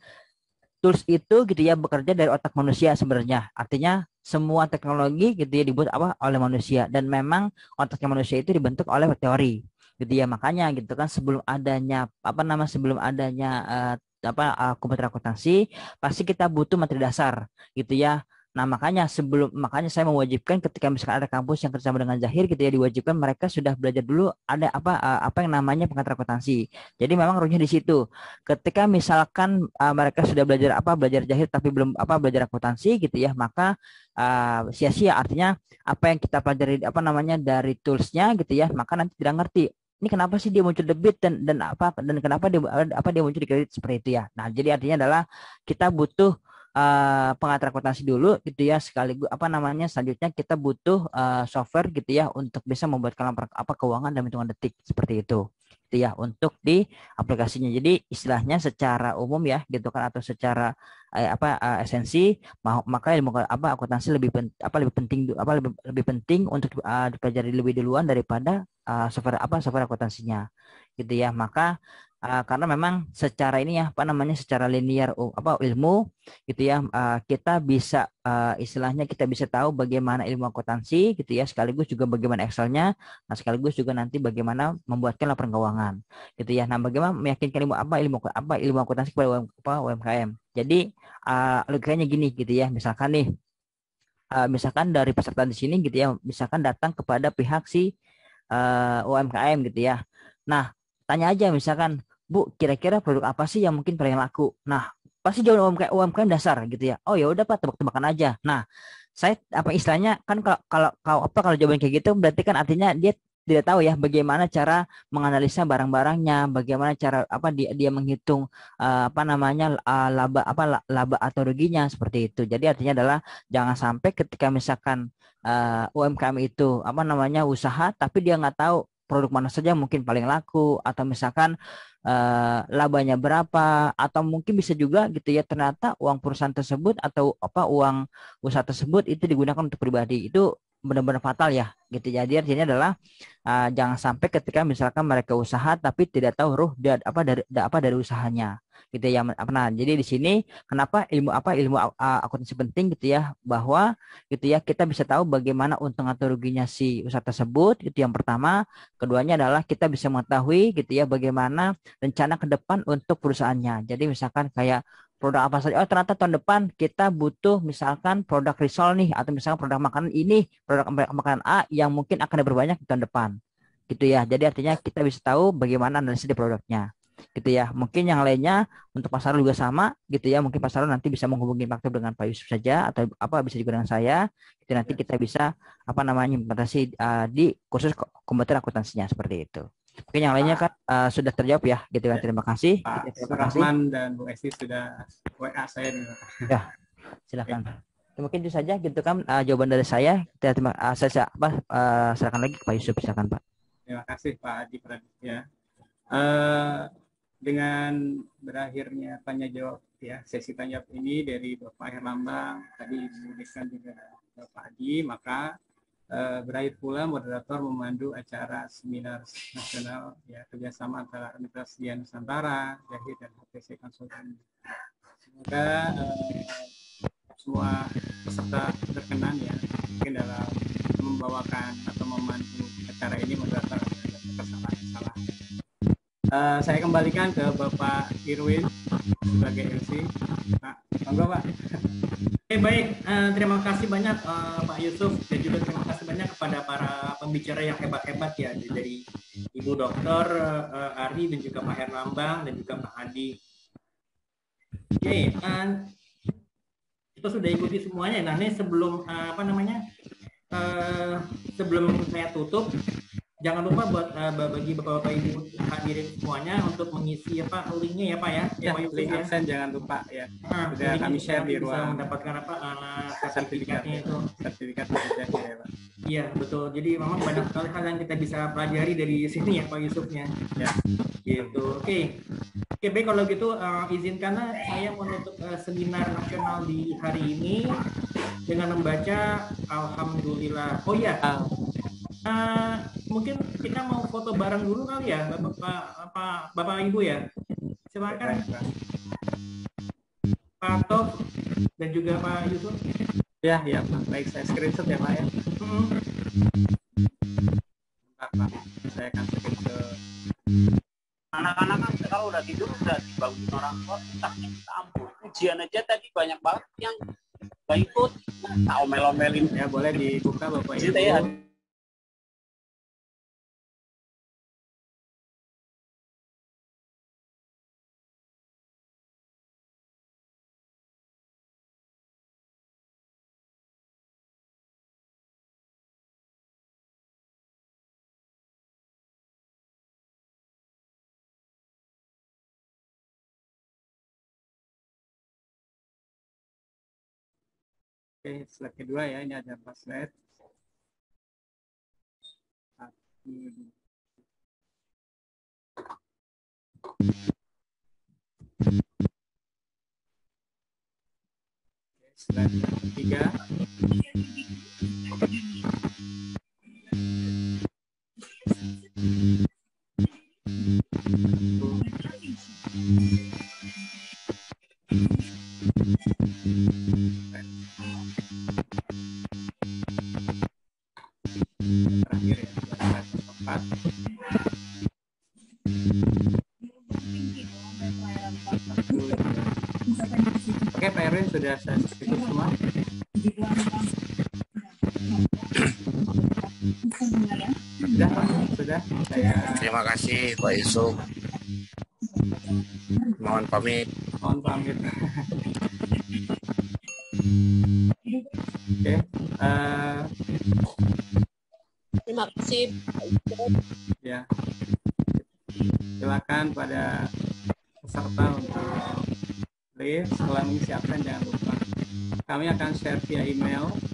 tools itu gitu ya bekerja dari otak manusia sebenarnya. Artinya semua teknologi gitu ya dibuat apa oleh manusia dan memang otaknya manusia itu dibentuk oleh teori gitu ya makanya gitu kan sebelum adanya apa nama sebelum adanya uh, apa uh, komputer akuntansi pasti kita butuh materi dasar gitu ya Nah, makanya sebelum makanya saya mewajibkan ketika misalkan ada kampus yang kerjasama dengan Zahir gitu ya diwajibkan mereka sudah belajar dulu ada apa e, apa yang namanya pengantar akuntansi. Jadi memang runyah di situ. Ketika misalkan uh, mereka sudah belajar apa belajar Zahir tapi belum apa belajar akuntansi gitu ya, maka e, sia-sia uh, artinya apa yang kita pelajari apa namanya dari toolsnya gitu ya, maka nanti tidak ngerti ini kenapa sih dia muncul debit dan dan apa dan kenapa dia apa dia muncul di kredit seperti itu ya. Nah, jadi artinya adalah kita butuh uh, eh, akuntansi dulu gitu ya sekaligus apa namanya selanjutnya kita butuh uh, software gitu ya untuk bisa membuat laporan apa keuangan dan hitungan detik seperti itu gitu ya untuk di aplikasinya jadi istilahnya secara umum ya gitu kan atau secara eh, apa eh, esensi maka ilmu apa akuntansi lebih pen, apa lebih penting apa lebih, lebih penting untuk uh, dipelajari lebih duluan daripada uh, software apa software akuntansinya gitu ya maka uh, karena memang secara ini ya apa namanya secara linear uh, apa ilmu gitu ya uh, kita bisa uh, istilahnya kita bisa tahu bagaimana ilmu akuntansi gitu ya sekaligus juga bagaimana Excelnya nah sekaligus juga nanti bagaimana membuatkan laporan keuangan gitu ya nah bagaimana meyakinkan ilmu apa ilmu apa ilmu akuntansi kepada UMKM jadi uh, logikanya gini gitu ya misalkan nih uh, misalkan dari peserta di sini gitu ya misalkan datang kepada pihak si uh, UMKM gitu ya nah tanya aja misalkan bu kira-kira produk apa sih yang mungkin paling laku nah pasti jawaban UMKM UMKM dasar gitu ya oh ya udah pak tebak-tebakan aja nah saya apa istilahnya kan kalau kalau kalau apa kalau jawaban kayak gitu berarti kan artinya dia tidak tahu ya bagaimana cara menganalisa barang-barangnya, bagaimana cara apa dia dia menghitung uh, apa namanya uh, laba apa laba atau ruginya seperti itu. Jadi artinya adalah jangan sampai ketika misalkan uh, UMKM itu apa namanya usaha tapi dia nggak tahu produk mana saja mungkin paling laku atau misalkan eh, labanya berapa atau mungkin bisa juga gitu ya ternyata uang perusahaan tersebut atau apa uang usaha tersebut itu digunakan untuk pribadi itu benar-benar fatal ya gitu jadi artinya adalah uh, jangan sampai ketika misalkan mereka usaha tapi tidak tahu ruh dia apa dari da, apa dari usahanya gitu ya apa nah jadi di sini kenapa ilmu apa ilmu uh, akuntansi penting gitu ya bahwa gitu ya kita bisa tahu bagaimana untung atau ruginya si usaha tersebut itu yang pertama keduanya adalah kita bisa mengetahui gitu ya bagaimana rencana ke depan untuk perusahaannya jadi misalkan kayak produk apa saja. Oh ternyata tahun depan kita butuh misalkan produk risol nih atau misalkan produk makanan ini, produk makanan A yang mungkin akan diperbanyak di tahun depan. Gitu ya. Jadi artinya kita bisa tahu bagaimana analisis di produknya. Gitu ya. Mungkin yang lainnya untuk pasar juga sama gitu ya. Mungkin pasar nanti bisa menghubungi Pak dengan Pak Yusuf saja atau apa bisa juga dengan saya. Itu nanti ya. kita bisa apa namanya implementasi uh, di kursus komputer akuntansinya seperti itu. Mungkin yang lainnya kan uh, sudah terjawab ya, gitu kan. Ya. Terima kasih. Pak gitu, terima kasih. Rahman dan Bu Esti sudah WA saya. Ya, silakan. okay. Ya, mungkin itu saja gitu kan uh, jawaban dari saya. Kita terima uh, saya apa uh, serahkan lagi Pak Yusuf silakan Pak. Terima kasih Pak Adi Praditya. Uh, dengan berakhirnya tanya jawab ya sesi tanya jawab ini dari Bapak Herlambang tadi disebutkan juga Bapak Adi maka Eh, berakhir pula moderator memandu acara seminar nasional ya kerjasama antara Universitas Dian Nusantara, Jahi dan HTC Konsultan. Semoga uh, semua peserta berkenan ya mungkin dalam membawakan atau memandu acara ini moderator kesalahan-kesalahan. Uh, saya kembalikan ke Bapak Irwin sebagai MC. Pak Monggo Pak. Oke baik, eh, terima kasih banyak eh, Pak Yusuf dan juga terima kasih banyak kepada para pembicara yang hebat-hebat ya dari Ibu Dokter uh, Ari dan juga Pak Herlambang dan juga Pak Adi. Oke, okay, uh, kita sudah ikuti semuanya. Nah ini sebelum apa namanya uh, sebelum saya tutup jangan lupa buat uh, bagi bapak-bapak ibu hadirin semuanya untuk mengisi apa linknya ya pak ya, ya, ya link ya. absen jangan lupa ya nah, kami share di ruang mendapatkan apa uh, sertifikatnya itu sertifikat kerja. ya pak iya betul jadi memang banyak sekali hal yang kita bisa pelajari dari sini ya pak Yusufnya ya gitu oke okay. oke baik kalau gitu uh, izinkanlah saya menutup uh, seminar nasional di hari ini dengan membaca alhamdulillah oh ya uh, mungkin kita mau foto bareng dulu kali ya, Bapak, Bapak, Bapak Ibu ya. Silakan. Pak Top dan juga Pak Yusuf. Ya, ya Pak. Baik, saya screenshot ya Pak ya. Hmm. Pak, Pak, saya akan screenshot ke anak-anak kan kalau udah tidur udah dibangun orang tua kita ya ampun ujian aja tadi banyak banget yang baik ikut tahu omel-omelin ya boleh dibuka bapak ibu ya. Oke, slide kedua ya. Ini ada empat slide. Satu, dua. Oke, slide yang ketiga. Oke, Pak Erwin sudah saya cukup semua. Sudah, sudah. Terima kasih Pak Yusuf. Mohon pamit. Mohon pamit. setelah menyiapkan jangan lupa kami akan share via email